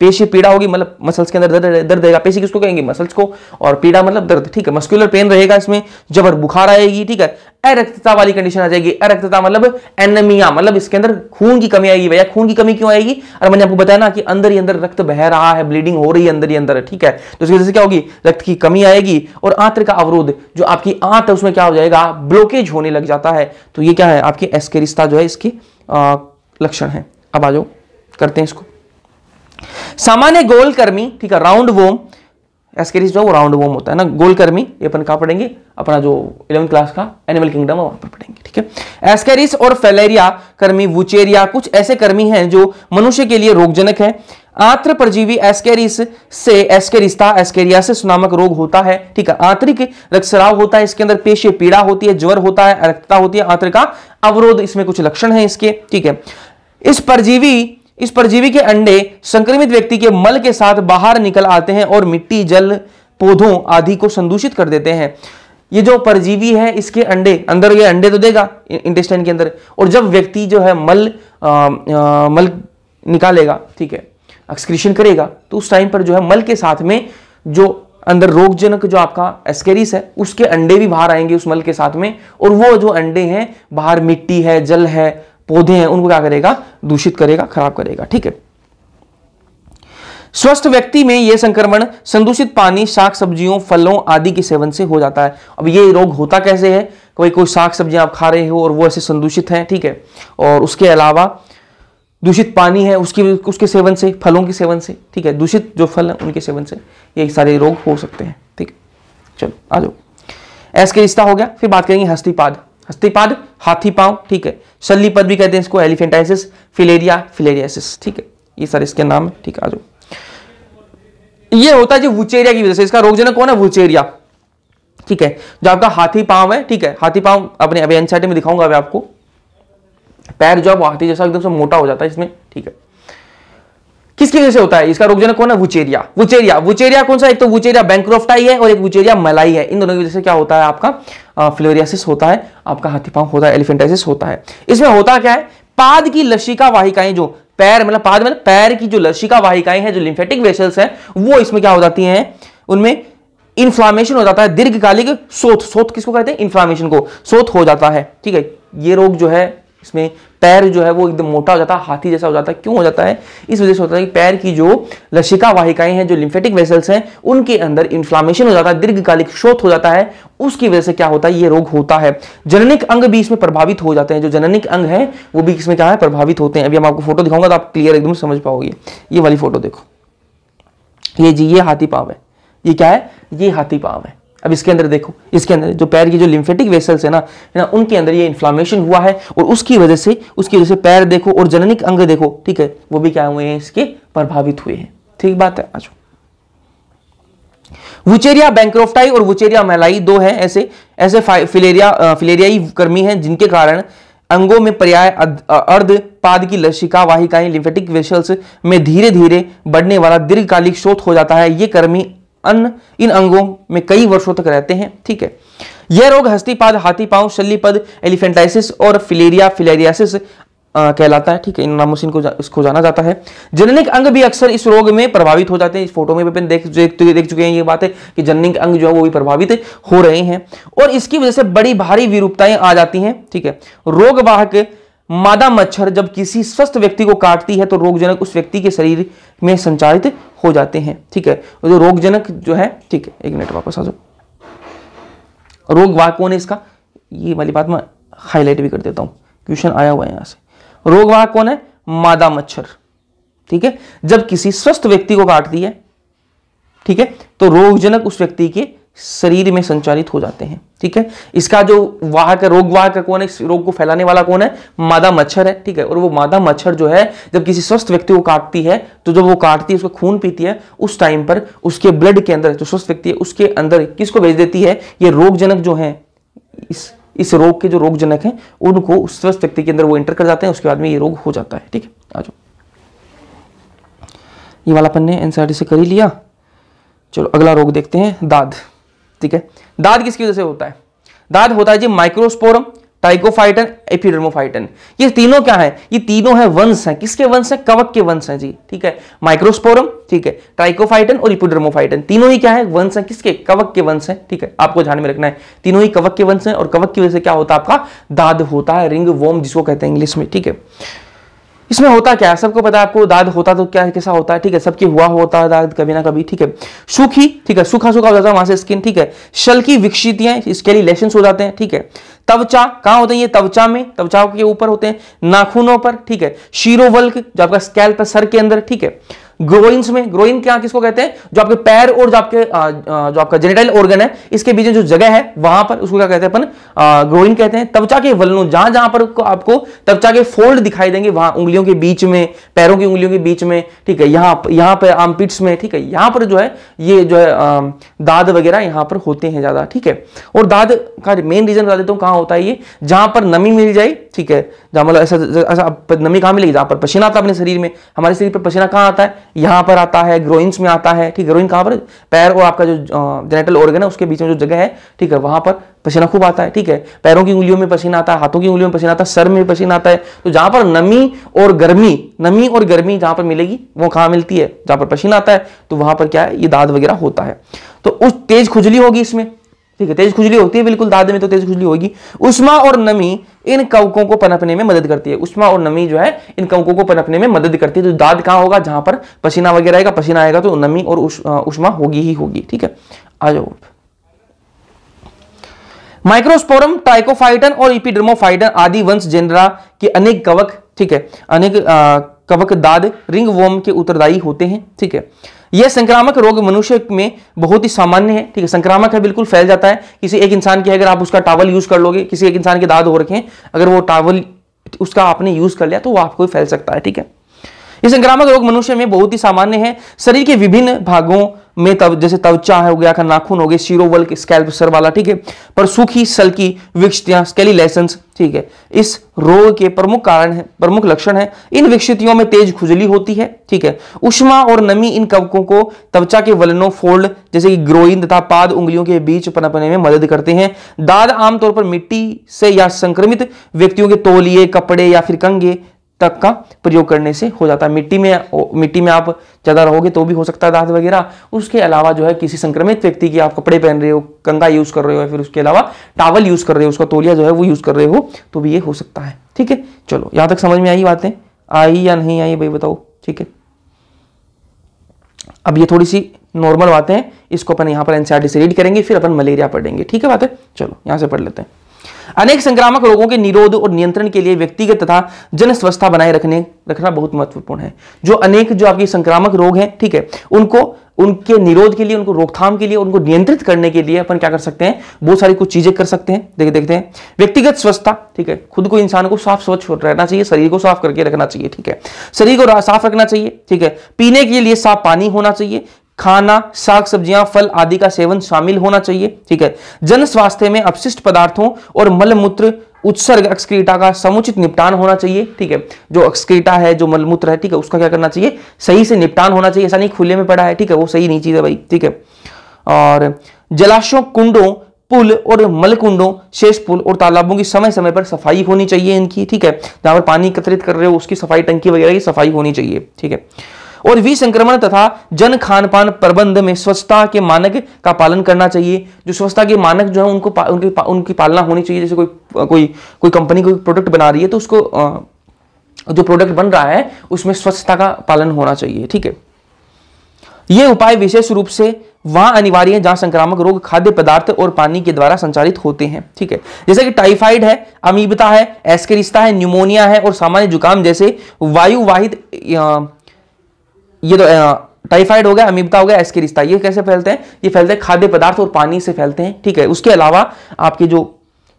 पेशी पीड़ा होगी मतलब मसल्स के अंदर दर्द दर्द रहेगा पेशी किसको कहेंगे मसल्स को और पीड़ा मतलब दर्द ठीक है मस्कुलर पेन रहेगा इसमें जबर बुखार आएगी ठीक है अरक्तता वाली कंडीशन आ जाएगी अरक्तता मतलब एनमिया मतलब इसके अंदर खून की कमी आएगी भैया खून की कमी क्यों आएगी अरे मैंने आपको बताया ना कि अंदर ही अंदर रक्त बह रहा है ब्लीडिंग हो रही है अंदर ही अंदर ठीक है तो इसकी वजह से क्या होगी रक्त की कमी आएगी और आंत्र का अवरोध जो आपकी आंत है उसमें क्या हो जाएगा ब्लॉकेज होने लग जाता है तो ये क्या है आपकी एस्केरिस्ता जो है इसकी लक्षण है अब आ जाओ करते हैं इसको सामान्य गोलकर्मी ठीक है राउंड वोम एस्केरिस जो राउंड वोम होता है ना गोलकर्मी ये अपन कहाँ पढ़ेंगे अपना जो इलेवन क्लास का एनिमल किंगडम है वहां पर पढ़ेंगे ठीक है एस्केरिस और फेलेरिया कर्मी वुचेरिया कुछ ऐसे कर्मी हैं जो मनुष्य के लिए रोगजनक है आंत्र परजीवी एस्केरिस से एस्केरिस्ता एस्केरिया से सुनामक रोग होता है ठीक है आंतरिक रक्तस्राव होता है इसके अंदर पेशे पीड़ा होती है ज्वर होता है रक्तता होती है आंत्र का अवरोध इसमें कुछ लक्षण है इसके ठीक है इस परजीवी इस परजीवी के अंडे संक्रमित व्यक्ति के मल के साथ बाहर निकल आते हैं और मिट्टी जल पौधों आदि को संदूषित कर देते हैं ये जो परजीवी है इसके अंडे अंदर ये अंडे तो देगा इंटेस्टाइन के अंदर और जब व्यक्ति जो है मल आ, आ, मल निकालेगा ठीक है एक्सक्रीशन करेगा तो उस टाइम पर जो है मल के साथ में जो अंदर रोगजनक जो आपका एस्केरिस है उसके अंडे भी बाहर आएंगे उस मल के साथ में और वो जो अंडे हैं बाहर मिट्टी है जल है पौधे हैं उनको क्या करेगा दूषित करेगा खराब करेगा ठीक है स्वस्थ व्यक्ति में यह संक्रमण संदूषित पानी साग सब्जियों फलों आदि के सेवन से हो जाता है अब ये रोग होता कैसे है कोई कोई साग सब्जियां आप खा रहे हो और वो ऐसे संदूषित हैं ठीक है और उसके अलावा दूषित पानी है उसकी उसके सेवन से फलों के सेवन से ठीक है दूषित जो फल हैं उनके सेवन से ये सारे रोग हो सकते हैं ठीक है चलो आ जाओ ऐसा के रिश्ता हो गया फिर बात करेंगे हस्तीपाद हस्तीपाद हाथी पांव ठीक है शल्ली पद भी कहते हैं इसको एलिफेंटाइसिस फिलेरिया फिलेरियासिस ठीक है ये सर इसके नाम है ठीक आ जाओ ये होता है जो वुचेरिया की वजह से इसका रोगजनक कौन है वुचेरिया ठीक है जो आपका हाथी पांव है ठीक है हाथी पांव अपने अभी एनसाइटी में दिखाऊंगा अभी आपको पैर जो है वो हाथी जैसा एकदम से मोटा हो जाता है इसमें ठीक है किसकी वजह से होता है इसका रोगजनक कौन है वुचेरिया वुचेरिया वुचेरिया कौन सा एक तो वुचेरिया बैंक्रोफ्टाई है और एक वुचेरिया मलाई है इन दोनों की वजह से क्या होता है आपका फ्लोरियासिस होता है आपका पांव होता है एलिफेंटाइसिस होता है इसमें होता क्या है पाद की लशिका वाहिकाएं जो पैर मतलब पाद मतलब पैर की जो लशिका वाहिकाएं हैं जो लिम्फेटिक वेसल्स हैं वो इसमें क्या हो जाती हैं उनमें इन्फ्लामेशन हो जाता है दीर्घकालिक सोथ सोथ किसको कहते हैं इन्फ्लामेशन को सोथ हो जाता है ठीक है ये रोग जो है इसमें पैर जो है वो एकदम मोटा हो जाता है हाथी जैसा हो जाता है क्यों हो जाता है इस वजह से होता है कि पैर की जो लशिका वाहिकाएं हैं जो लिम्फेटिक वेसल्स हैं उनके अंदर इन्फ्लामेशन हो जाता है दीर्घकालिक शोथ हो जाता है उसकी वजह से क्या होता है ये रोग होता है जननिक अंग भी इसमें प्रभावित हो जाते हैं जो जननिक अंग है वो भी इसमें क्या है प्रभावित होते हैं अभी हम आपको फोटो दिखाऊंगा तो आप क्लियर एकदम समझ पाओगे ये वाली फोटो देखो ये जी ये हाथी पाव है ये क्या है ये हाथी पाव है अब इसके अंदर देखो इसके अंदर जो पैर की जो लिम्फेटिक वेसल्स है ना है ना उनके अंदर ये इन्फ्लामेशन हुआ है और उसकी वजह से उसकी वजह से पैर देखो और जननिक अंग देखो ठीक है वो भी क्या हुए हैं इसके प्रभावित हुए हैं ठीक बात है आज वुचेरिया बैंक्रोफ्टाई और वुचेरिया मैलाई दो हैं ऐसे ऐसे फिलेरिया फिलेरियाई कर्मी हैं जिनके कारण अंगों में पर्याय अर्ध पाद की लशिका वाहिकाएं लिम्फेटिक वेशल्स में धीरे धीरे बढ़ने वाला दीर्घकालिक शोध हो जाता है ये कर्मी अन्न इन अंगों में कई वर्षों तक रहते हैं ठीक है यह रोग हस्तीपाद हाथी पाव शल्लीपद एलिफेंटाइसिस और फिलेरिया फिलेरियासिस कहलाता है ठीक है इन नामों से इनको जा, इसको जाना जाता है जननिक अंग भी अक्सर इस रोग में प्रभावित हो जाते हैं इस फोटो में भी अपन देख देख, देख चुके हैं ये बात है कि जननिक अंग जो है वो भी प्रभावित हो रहे हैं और इसकी वजह से बड़ी भारी विरूपताएं आ जाती हैं ठीक है रोगवाहक मादा मच्छर जब किसी स्वस्थ व्यक्ति को काटती है तो रोगजनक उस व्यक्ति के शरीर में संचारित हो जाते हैं ठीक है जो रोगजनक जो है ठीक है एक मिनट वापस आ जाओ वाहकों ने इसका ये वाली बात मैं हाईलाइट भी कर देता हूं क्वेश्चन आया हुआ है यहां से रोगवाहक कौन है मादा मच्छर ठीक है जब किसी स्वस्थ व्यक्ति को काटती है ठीक है तो रोगजनक उस व्यक्ति के शरीर में संचालित हो जाते हैं ठीक है इसका जो वाहक रोग वाहक कौन है इस रोग को फैलाने वाला कौन है मादा मच्छर है ठीक है और वो मादा मच्छर जो है जब किसी स्वस्थ व्यक्ति को काटती है तो जब वो काटती है उसका खून पीती है उस टाइम पर उसके ब्लड के अंदर जो स्वस्थ व्यक्ति है उसके अंदर किसको भेज देती है ये रोगजनक जो है इस इस रोग के जो रोगजनक है उनको उस स्वस्थ व्यक्ति के अंदर वो एंटर कर जाते हैं उसके बाद में ये रोग हो जाता है ठीक है आ जाओ ये वाला पन्ने ने e से कर ही लिया चलो अगला रोग देखते हैं दाद ठीक है दाद किसकी वजह से होता है दाद होता है जी माइक्रोस्पोरम टाइकोफाइटन एपिडर्मोफाइटन ये तीनों क्या है ये तीनों है वंश हैं किसके वंश हैं कवक के वंश हैं जी ठीक है माइक्रोस्पोरम ठीक है टाइकोफाइटन और इपिडर्मोफाइटन तीनों ही क्या है वंश हैं किसके कवक के वंश हैं ठीक है आपको ध्यान में रखना है तीनों ही कवक के वंश हैं और कवक की वजह से क्या होता है आपका दाद होता है रिंग वोम जिसको कहते हैं इंग्लिश में ठीक है इसमें होता क्या है सबको पता है आपको दाद होता तो क्या कैसा होता है ठीक है सबकी हुआ होता है दाद कभी ना कभी ठीक है सूखी ठीक है सूखा सूखा हो जाता है वहां से स्किन ठीक है शल की विकसित इसके लिए लेशन हो जाते हैं ठीक है तवचा कहाँ होते हैं ये तवचा में त्वचा के ऊपर होते हैं नाखूनों पर ठीक है शीरोवल्क जो आपका स्कैल्प है सर के अंदर ठीक है ग्रोइंस में ग्रोइन क्या किसको कहते हैं जो आपके पैर और जो आपके जो आपका जेनेटाइल ऑर्गन है इसके बीच में जो जगह है वहां पर उसको क्या कहते हैं अपन ग्रोइन कहते हैं त्वचा के वलनों जहां जहां पर आपको त्वचा के फोल्ड दिखाई देंगे वहां उंगलियों के बीच में पैरों की उंगलियों के बीच में ठीक है यहां यहां पर आमपिट्स में ठीक है यहां पर जो है ये जो है दाद वगैरह यहां पर होते हैं ज्यादा ठीक है और दाद का मेन रीजन बता देता हूँ कहां होता है ये जहां पर नमी मिल जाए ठीक है जहाँ मतलब ऐसा ऐसा नमी कहाँ मिलेगी जहाँ पर पसीना आता है अपने शरीर में हमारे शरीर पर पसीना कहाँ आता है यहाँ पर आता है ग्रोइंस में आता है ठीक है ग्रोइन कहाँ पर पैर और आपका जो जेनेटल ऑर्गन है उसके बीच में जो जगह है ठीक है वहाँ पर पसीना खूब आता है ठीक है पैरों की उंगलियों में पसीना आता है हाथों की उंगलियों में पसीना आता है सर में पसीना आता है तो जहाँ पर नमी और गर्मी नमी और गर्मी जहाँ पर मिलेगी वो कहाँ मिलती है जहाँ पर पसीना आता है तो वहाँ पर क्या है ये दाद वगैरह होता है तो उस तेज खुजली होगी इसमें ठीक है तेज खुजली होती है बिल्कुल दाद में तो तेज खुजली होगी उष्मा और नमी इन कवकों को पनपने में मदद करती है उष्मा और नमी जो है इन कवकों को पनपने में मदद करती है तो दाद कहाँ होगा जहां पर पसीना वगैरह आएगा पसीना आएगा तो नमी और उष्मा होगी ही होगी ठीक है आ जाओ माइक्रोस्पोरम टाइकोफाइटन और इपिड्रमोफाइटन आदि वंश जेनरा के अनेक कवक ठीक है अनेक आ, कवक दाद रिंग वोम के उत्तरदायी होते हैं ठीक है यह संक्रामक रोग मनुष्य में बहुत ही सामान्य है ठीक है संक्रामक है बिल्कुल फैल जाता है किसी एक इंसान की अगर आप उसका टावल यूज कर लोगे किसी एक इंसान के दाद हो रखें अगर वो टावल उसका आपने यूज कर लिया तो वो आपको फैल सकता है ठीक है ये संक्रामक रोग मनुष्य में बहुत ही सामान्य है शरीर के विभिन्न भागों में तव जैसे त्वचा हो गया नाखून हो गए सीरोवल स्कैल्प सर वाला ठीक है पर सूखी सलकी विक्षतियां लाइसेंस ठीक है इस रोग के प्रमुख कारण है प्रमुख लक्षण है इन विक्षतियों में तेज खुजली होती है ठीक है उष्मा और नमी इन कवकों को त्वचा के वलनों फोल्ड जैसे कि ग्रोइन तथा पाद उंगलियों के बीच पनपने में मदद करते हैं दाद आमतौर पर मिट्टी से या संक्रमित व्यक्तियों के तोलिए कपड़े या फिर कंगे तक का प्रयोग करने से हो जाता है मिट्टी में मिट्टी में आप ज़्यादा रहोगे तो भी हो सकता है दाद वगैरह उसके अलावा जो है किसी संक्रमित व्यक्ति की आप कपड़े पहन रहे हो कंगा यूज़ कर रहे हो फिर उसके अलावा टावल यूज़ कर रहे हो उसका तोलिया जो है वो यूज़ कर रहे हो तो भी ये हो सकता है ठीक है चलो यहां तक समझ में आई बातें आई या नहीं आई भाई बताओ ठीक है अब ये थोड़ी सी नॉर्मल बातें हैं इसको अपन यहां पर एनसीआरटी से रीड करेंगे फिर अपन मलेरिया पढ़ेंगे ठीक है बातें चलो यहां से पढ़ लेते हैं अनेक संक्रामक रोगों के निरोध और नियंत्रण के लिए व्यक्तिगत तथा जन स्वस्थता बनाए रखने रखना बहुत महत्वपूर्ण है जो अनेक जो आपके संक्रामक रोग हैं ठीक है उनको उनके निरोध के लिए उनको रोकथाम के लिए उनको नियंत्रित करने के लिए अपन क्या कर सकते हैं बहुत सारी कुछ चीजें कर सकते हैं देख देखते हैं व्यक्तिगत स्वच्छता ठीक है खुद को इंसान को साफ स्वच्छ रहना चाहिए शरीर को साफ करके रखना चाहिए ठीक है शरीर को साफ रखना चाहिए ठीक है पीने के लिए साफ पानी होना चाहिए खाना साग सब्जियां फल आदि का सेवन शामिल होना चाहिए ठीक है जन स्वास्थ्य में अपशिष्ट पदार्थों और मलमूत्र उत्सर्ग एक्सक्रीटा का समुचित निपटान होना चाहिए ठीक है जो एक्सक्रीटा है जो मलमूत्र है ठीक है उसका क्या करना चाहिए सही से निपटान होना चाहिए ऐसा नहीं खुले में पड़ा है ठीक है वो सही नहीं चीज है भाई ठीक है और जलाशयों कुंडों पुल और मलकुंडों शेष पुल और तालाबों की समय समय पर सफाई होनी चाहिए इनकी ठीक है जहां पर पानी एकत्रित कर रहे हो उसकी सफाई टंकी वगैरह की सफाई होनी चाहिए ठीक है और विसंक्रमण तथा जन खान पान प्रबंध में स्वच्छता के मानक का पालन करना चाहिए जो स्वच्छता के मानक जो है उनको पा, उनकी पा, उनकी पालना होनी चाहिए जैसे कोई कोई कोई कंपनी कोई प्रोडक्ट बना रही है तो उसको जो प्रोडक्ट बन रहा है उसमें स्वच्छता का पालन होना चाहिए ठीक है ये उपाय विशेष रूप से वहां अनिवार्य है जहां संक्रामक रोग खाद्य पदार्थ और पानी के द्वारा संचालित होते हैं ठीक है जैसे कि टाइफाइड है अमीबता है एस्केरिस्ता है न्यूमोनिया है और सामान्य जुकाम जैसे वायुवाहित ये तो टाइफाइड हो गया अमीबता हो गया इसके रिश्ता ये कैसे फैलते हैं ये फैलते हैं खाद्य पदार्थ और पानी से फैलते हैं ठीक है उसके अलावा आपके जो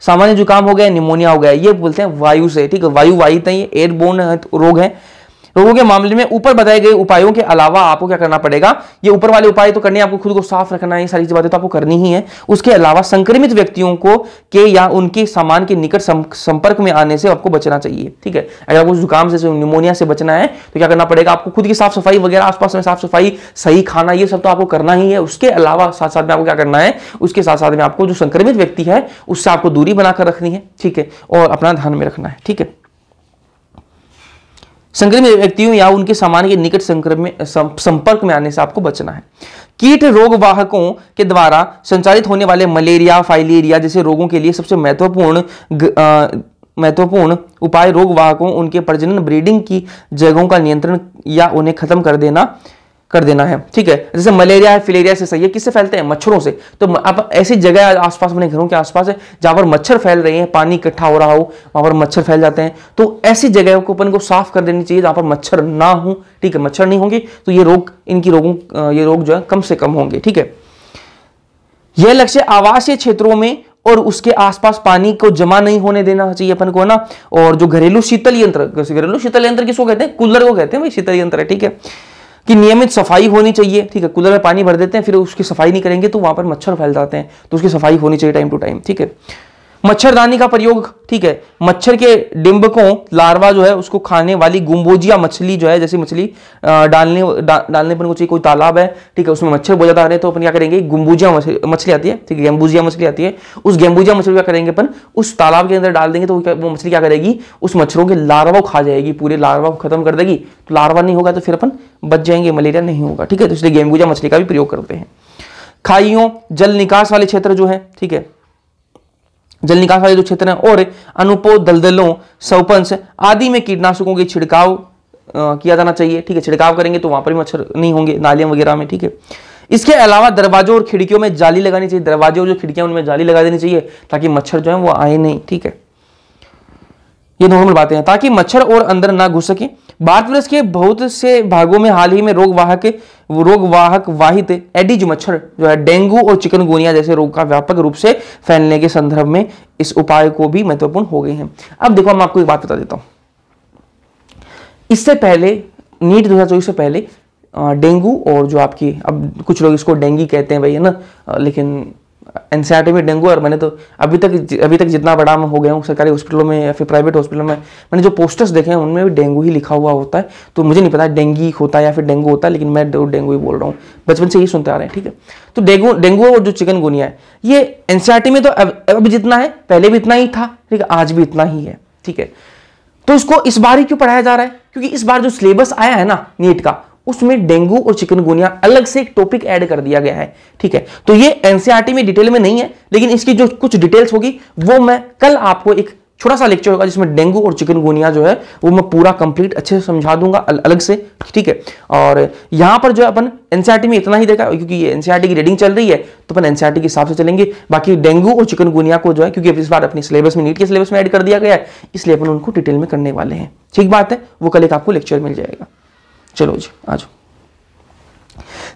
सामान्य जुकाम हो गया निमोनिया हो गया ये बोलते हैं वायु से ठीक है वायु वायु तो ही एयरबोन रोग है रोगों के मामले में ऊपर बताए गए उपायों के अलावा आपको क्या करना पड़ेगा ये ऊपर वाले उपाय तो करने आपको खुद को साफ रखना है सारी बातें तो आपको करनी ही है उसके अलावा संक्रमित व्यक्तियों को के या उनके सामान के निकट संपर्क में आने से आपको बचना चाहिए ठीक है अगर आपको जुकाम से निमोनिया से बचना है तो क्या करना पड़ेगा आपको खुद की साफ सफाई वगैरह आसपास में साफ सफाई सही खाना ये सब तो आपको करना ही है उसके अलावा साथ साथ में आपको क्या करना है उसके साथ साथ में आपको जो संक्रमित व्यक्ति है उससे आपको दूरी बनाकर रखनी है ठीक है और अपना ध्यान में रखना है ठीक है संक्रमित व्यक्तियों या उनके सामान के निकट संक्रमित संपर्क में आने से आपको बचना है कीट रोग वाहकों के द्वारा संचालित होने वाले मलेरिया फाइलेरिया जैसे रोगों के लिए सबसे महत्वपूर्ण महत्वपूर्ण उपाय रोग वाहकों उनके प्रजनन ब्रीडिंग की जगहों का नियंत्रण या उन्हें खत्म कर देना कर देना है ठीक है जैसे मलेरिया है फिलेरिया से सही है किससे फैलते हैं मच्छरों से तो आप ऐसी जगह आसपास अपने घरों के आसपास है जहाँ पर मच्छर फैल रहे हैं पानी इकट्ठा हो रहा हो वहाँ पर मच्छर फैल जाते हैं तो ऐसी जगह को अपन को साफ कर देनी चाहिए जहाँ पर मच्छर ना हो ठीक है मच्छर नहीं होंगे तो ये रोग इनकी रोगों ये रोग जो है कम से कम होंगे ठीक है यह लक्ष्य आवासीय क्षेत्रों में और उसके आसपास पानी को जमा नहीं होने देना चाहिए अपन को है ना और जो घरेलू शीतल यंत्र घरेलू शीतल यंत्र किसको कहते हैं कूलर को कहते हैं भाई शीतल यंत्र है ठीक है कि नियमित सफाई होनी चाहिए ठीक है कूलर में पानी भर देते हैं फिर उसकी सफाई नहीं करेंगे तो वहां पर मच्छर फैल जाते हैं तो उसकी सफाई होनी चाहिए टाइम टू टाइम ठीक है मच्छरदानी का प्रयोग ठीक है मच्छर के डिम्ब को लार्वा जो है उसको खाने वाली गुम्बोजिया मछली जो है जैसी मछली डालने डा, डालने पर कुछ कोई तालाब है ठीक है उसमें मच्छर बोझा आ रहे तो अपन क्या करेंगे गुम्बुजिया मछली आती है ठीक है गेम्बुजिया मछली आती है उस गेम्बुजिया मछली क्या करेंगे अपन उस तालाब के अंदर डाल देंगे तो वो मछली क्या करेगी उस मच्छरों के लार्वा खा जाएगी पूरे लार्वा को खत्म कर देगी तो लार्वा नहीं होगा तो फिर अपन बच जाएंगे मलेरिया नहीं होगा ठीक है तो इसलिए गेम्बुजिया मछली का भी प्रयोग करते हैं खाइयों जल निकास वाले क्षेत्र जो है ठीक है जल निकास वाले जो क्षेत्र हैं और अनुपो दलदलों सौपंश आदि में कीटनाशकों के छिड़काव किया जाना चाहिए ठीक है छिड़काव करेंगे तो वहां पर भी मच्छर नहीं होंगे नालियों वगैरह में ठीक है इसके अलावा दरवाजों और खिड़कियों में जाली लगानी चाहिए दरवाजे और जो खिड़कियां उनमें जाली लगा देनी चाहिए ताकि मच्छर जो है वो आए नहीं ठीक है ये नॉर्मल बातें हैं ताकि मच्छर और अंदर ना घुस सके वर्ष के बहुत से भागों में हाल ही में रोगवाहक रोगवाहक वाहित एडिज मच्छर जो है डेंगू और चिकनगुनिया जैसे रोग का व्यापक रूप से फैलने के संदर्भ में इस उपाय को भी महत्वपूर्ण हो गए हैं अब देखो मैं आपको एक बात बता देता हूं इससे पहले नीट दो से पहले डेंगू और जो आपकी अब कुछ लोग इसको डेंगी कहते हैं भाई है ना लेकिन एन में e डेंगू और मैंने तो अभी तक अभी तक जितना बड़ा मैं हो गया हूँ सरकारी हॉस्पिटलों में या फिर प्राइवेट हॉस्पिटलों में मैंने जो पोस्टर्स देखे हैं उनमें भी डेंगू ही लिखा हुआ होता है तो मुझे नहीं पता डेंगी होता है या फिर डेंगू होता है लेकिन मैं डेंगू ही बोल रहा हूँ बचपन से ही सुनते आ रहे हैं ठीक है तो डेंगू डेंगू और जो चिकनगुनिया है ये एन e में तो अब, अब जितना है पहले भी इतना ही था ठीक है आज भी इतना ही है ठीक है तो इसको इस बार ही क्यों पढ़ाया जा रहा है क्योंकि इस बार जो सिलेबस आया है ना नीट का उसमें डेंगू और चिकनगुनिया अलग से एक टॉपिक ऐड कर दिया गया है ठीक है तो ये एनसीआरटी e में डिटेल में नहीं है लेकिन इसकी जो कुछ डिटेल्स होगी वो मैं कल आपको एक छोटा सा लेक्चर होगा जिसमें डेंगू और चिकनगुनिया जो है वो मैं पूरा कंप्लीट अच्छे से समझा दूंगा अल, अलग से ठीक है और यहां पर जो है अपन एनसीआरटी e में इतना ही देखा क्योंकि ये एनसीआरटी e की रीडिंग चल रही है तो अपन एनसीआरटी के हिसाब से चलेंगे बाकी डेंगू और चिकनगुनिया को जो है क्योंकि इस बार अपने सिलेबस में नीट के सिलेबस में एड कर दिया गया है इसलिए अपन उनको डिटेल में करने वाले हैं ठीक बात है वो कल एक आपको लेक्चर मिल जाएगा चलो जी आज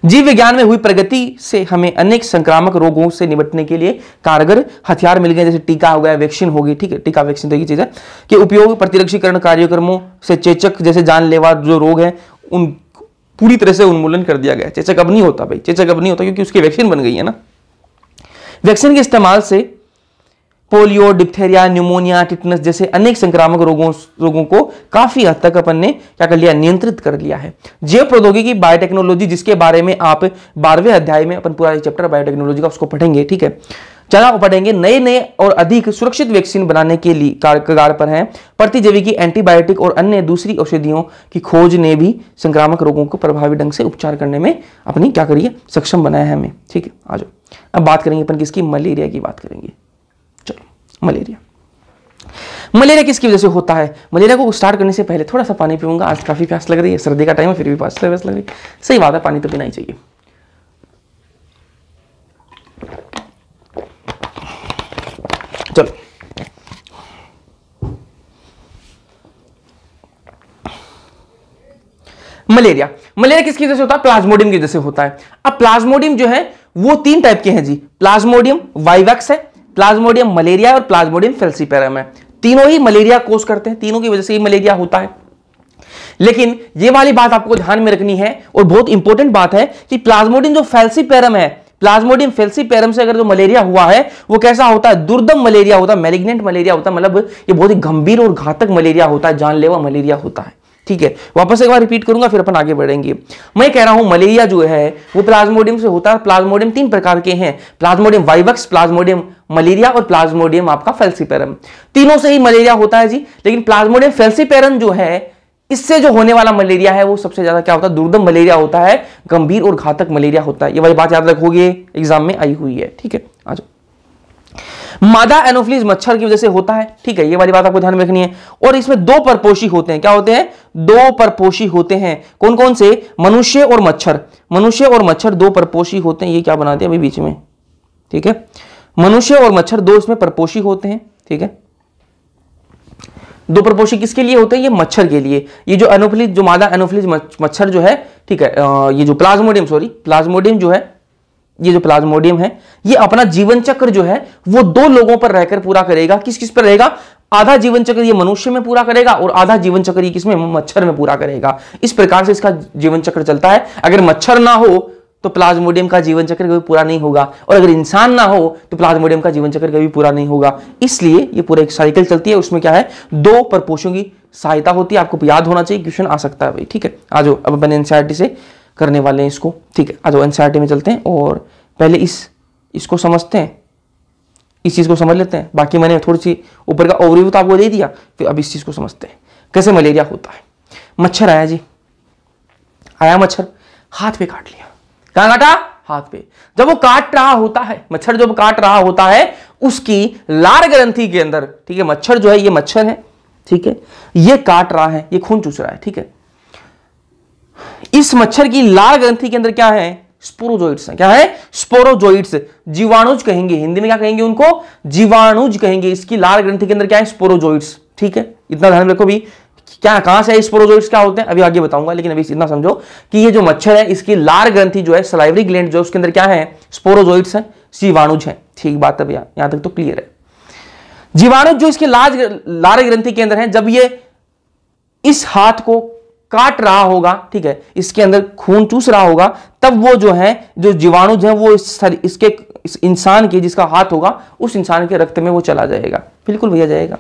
जीव विज्ञान में हुई प्रगति से हमें अनेक संक्रामक रोगों से निपटने के लिए कारगर हथियार मिल गए जैसे टीका हो गया वैक्सीन होगी ठीक है टीका वैक्सीन तो ये चीज़ है कि उपयोग प्रतिरक्षीकरण कार्यक्रमों से चेचक जैसे जानलेवा जो रोग है उन पूरी तरह से उन्मूलन कर दिया गया चेचक अब नहीं होता भाई चेचक अब नहीं होता क्योंकि उसकी वैक्सीन बन गई है ना वैक्सीन के इस्तेमाल से पोलियो डिप्थेरिया न्यूमोनिया टिटनस जैसे अनेक संक्रामक रोगों रोगों को काफी हद तक अपन ने क्या कर लिया नियंत्रित कर लिया है जैव प्रौद्योगिकी बायोटेक्नोलॉजी जिसके बारे में आप बारहवें अध्याय में अपन पूरा चैप्टर बायोटेक्नोलॉजी का उसको पढ़ेंगे ठीक है चला आप पढ़ेंगे नए नए और अधिक सुरक्षित वैक्सीन बनाने के लिए कगार पर है प्रतिजैविकी एंटीबायोटिक और अन्य दूसरी औषधियों की खोज ने भी संक्रामक रोगों को प्रभावी ढंग से उपचार करने में अपनी क्या करिए सक्षम बनाया है हमें ठीक है आ जाओ अब बात करेंगे अपन किसकी मलेरिया की बात करेंगे मलेरिया मलेरिया किसकी वजह से होता है मलेरिया को स्टार्ट करने से पहले थोड़ा सा पानी पीऊंगा आज काफ़ी प्यास लग रही है सर्दी का टाइम है फिर भी प्यास लग रही है सही बात है पानी तो पीना ही चाहिए चलो मलेरिया मलेरिया किसकी वजह से होता है प्लाज्मोडियम की वजह से होता है अब प्लाज्मोडियम जो है वो तीन टाइप के हैं जी प्लाज्मोडियम वाइवैक्स है प्लाज्मोडियम मलेरिया और प्लाज्मोडियम फेल्सीपेरम है तीनों ही मलेरिया कोष करते हैं तीनों की वजह से ही मलेरिया होता है लेकिन ये वाली बात आपको ध्यान में रखनी है और बहुत इंपॉर्टेंट बात है कि प्लाज्मोडियम जो फेल्सीपेरम है प्लाज्मोडियम फेल्सीपेरम से अगर जो मलेरिया हुआ है वो कैसा होता है दुर्दम मलेरिया होता है मेलिग्नेंट मलेरिया होता है मतलब ये बहुत ही गंभीर और घातक मलेरिया होता है जानलेवा मलेरिया होता है ठीक है वापस एक बार रिपीट करूंगा फिर अपन आगे बढ़ेंगे मैं कह रहा हूं मलेरिया जो है वो प्लाज्मोडियम से होता है प्लाज्मोडियम तीन प्रकार के हैं प्लाज्मोडियम वाइवक्स प्लाज्मोडियम मलेरिया और प्लाज्मोडियम आपका फेल्सीपेरम तीनों से ही मलेरिया होता है जी लेकिन प्लाज्मोडियम फेल्सीपेरम जो है इससे जो होने वाला मलेरिया है वो सबसे ज्यादा क्या होता है दुर्दम मलेरिया होता है गंभीर और घातक मलेरिया होता है ये वाली बात याद रखोगे एग्जाम में आई हुई है ठीक है आ जाओ मादा एनोफिलीज मच्छर की वजह से होता है ठीक है ये वाली बात आपको ध्यान में रखनी है और इसमें दो परपोषी होते हैं क्या होते हैं दो परपोषी होते हैं कौन कौन से मनुष्य और मच्छर मनुष्य और मच्छर दो परपोषी होते हैं ये क्या बनाते हैं अभी बीच में ठीक है मनुष्य और मच्छर दो इसमें परपोषी होते हैं ठीक है दो परपोषी किसके लिए होते हैं ये मच्छर के लिए ये जो एनोफिलिज जो मादा एनोफिलिज मच्छर जो है ठीक है ये जो प्लाज्मोडियम सॉरी प्लाज्मोडियम जो है ये जो प्लाज्मोडियम है ये अपना जीवन चक्र जो है वो दो लोगों पर रहकर पूरा करेगा किस किस पर रहेगा आधा जीवन चक्र ये मनुष्य में पूरा करेगा और आधा जीवन चक्र ये किसमें मच्छर में पूरा करेगा इस प्रकार से इसका जीवन चक्र चलता है अगर मच्छर ना हो तो प्लाज्मोडियम का जीवन चक्र कभी पूरा नहीं होगा और अगर इंसान ना हो तो प्लाज्मोडियम का जीवन चक्र कभी पूरा नहीं होगा इसलिए ये पूरा एक साइकिल चलती है उसमें क्या है दो परपोषों की सहायता होती है आपको याद होना चाहिए क्वेश्चन आ सकता है भाई ठीक है आज अब अपन एनसीआरटी से करने वाले हैं इसको ठीक है आज एन में चलते हैं और पहले इस इसको समझते हैं इस चीज़ को समझ लेते हैं बाकी मैंने थोड़ी सी ऊपर का ओवरव्यू तो आपको दे दिया फिर अब इस चीज़ को समझते हैं कैसे मलेरिया होता है मच्छर आया जी आया मच्छर हाथ पे काट लिया कहाँ काटा हाथ पे जब वो काट रहा होता है मच्छर जब काट रहा होता है उसकी लार ग्रंथि के अंदर ठीक है मच्छर जो है ये मच्छर है ठीक है ये काट रहा है ये खून चूस रहा है ठीक है इस मच्छर की लाल ग्रंथि के अंदर क्या है स्पोरोजोइड्स क्या है स्पोरोजोइड्स जीवाणुज कहेंगे हिंदी में क्या कहेंगे उनको जीवाणुज कहेंगे इसकी लाल ग्रंथि के अंदर क्या है स्पोरोजोइड्स ठीक है इतना ध्यान रखो भी क्या कहां से स्पोरोजोइड्स क्या होते हैं अभी आगे बताऊंगा लेकिन अभी इतना समझो कि ये जो मच्छर है इसकी लार ग्रंथि जो है सलाइवरी ग्लैंड जो है उसके अंदर क्या है स्पोरोजोइड्स है जीवाणुज है ठीक बात है भैया यहां तक तो क्लियर है जीवाणु जो इसके लाज लार ग्रंथि के अंदर है जब ये इस हाथ को काट रहा होगा ठीक है इसके अंदर खून चूस रहा होगा तब वो जो है जो जीवाणु जो है वो इस इसके इस इंसान के जिसका हाथ होगा उस इंसान के रक्त में वो चला जाएगा बिल्कुल भैया जाएगा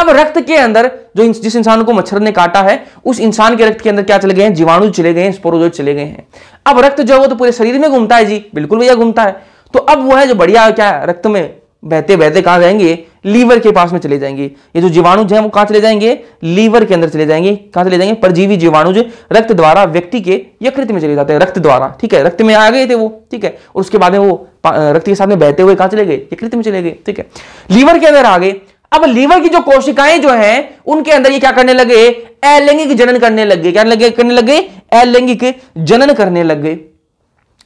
अब रक्त के अंदर जो जिस इंसान को मच्छर ने काटा है उस इंसान के रक्त के अंदर क्या चले गए हैं जीवाणु चले गए हैं स्पोरोजो चले गए हैं अब रक्त जो है वो तो पूरे शरीर में घूमता है जी बिल्कुल भैया घूमता है तो अब वो है जो बढ़िया क्या है रक्त में बहते बहते कहा जाएंगे लीवर के पास में चले जाएंगे ये जो जीवाणु जो है वो कहां चले जाएंगे लीवर के अंदर चले जाएंगे कहां चले जाएंगे परजीवी जीवाणु जो रक्त द्वारा व्यक्ति के यकृत में चले जाते हैं रक्त द्वारा ठीक है रक्त में आ गए थे वो ठीक है और उसके बाद में वो रक्त के साथ में बहते हुए कहां चले गए यकृत में चले गए ठीक है लीवर के अंदर आ गए अब लीवर की जो कोशिकाएं जो है उनके अंदर ये क्या करने लगे अलैंगिक जनन करने लगे क्या लगे करने लगे अलैंगिक जनन करने लग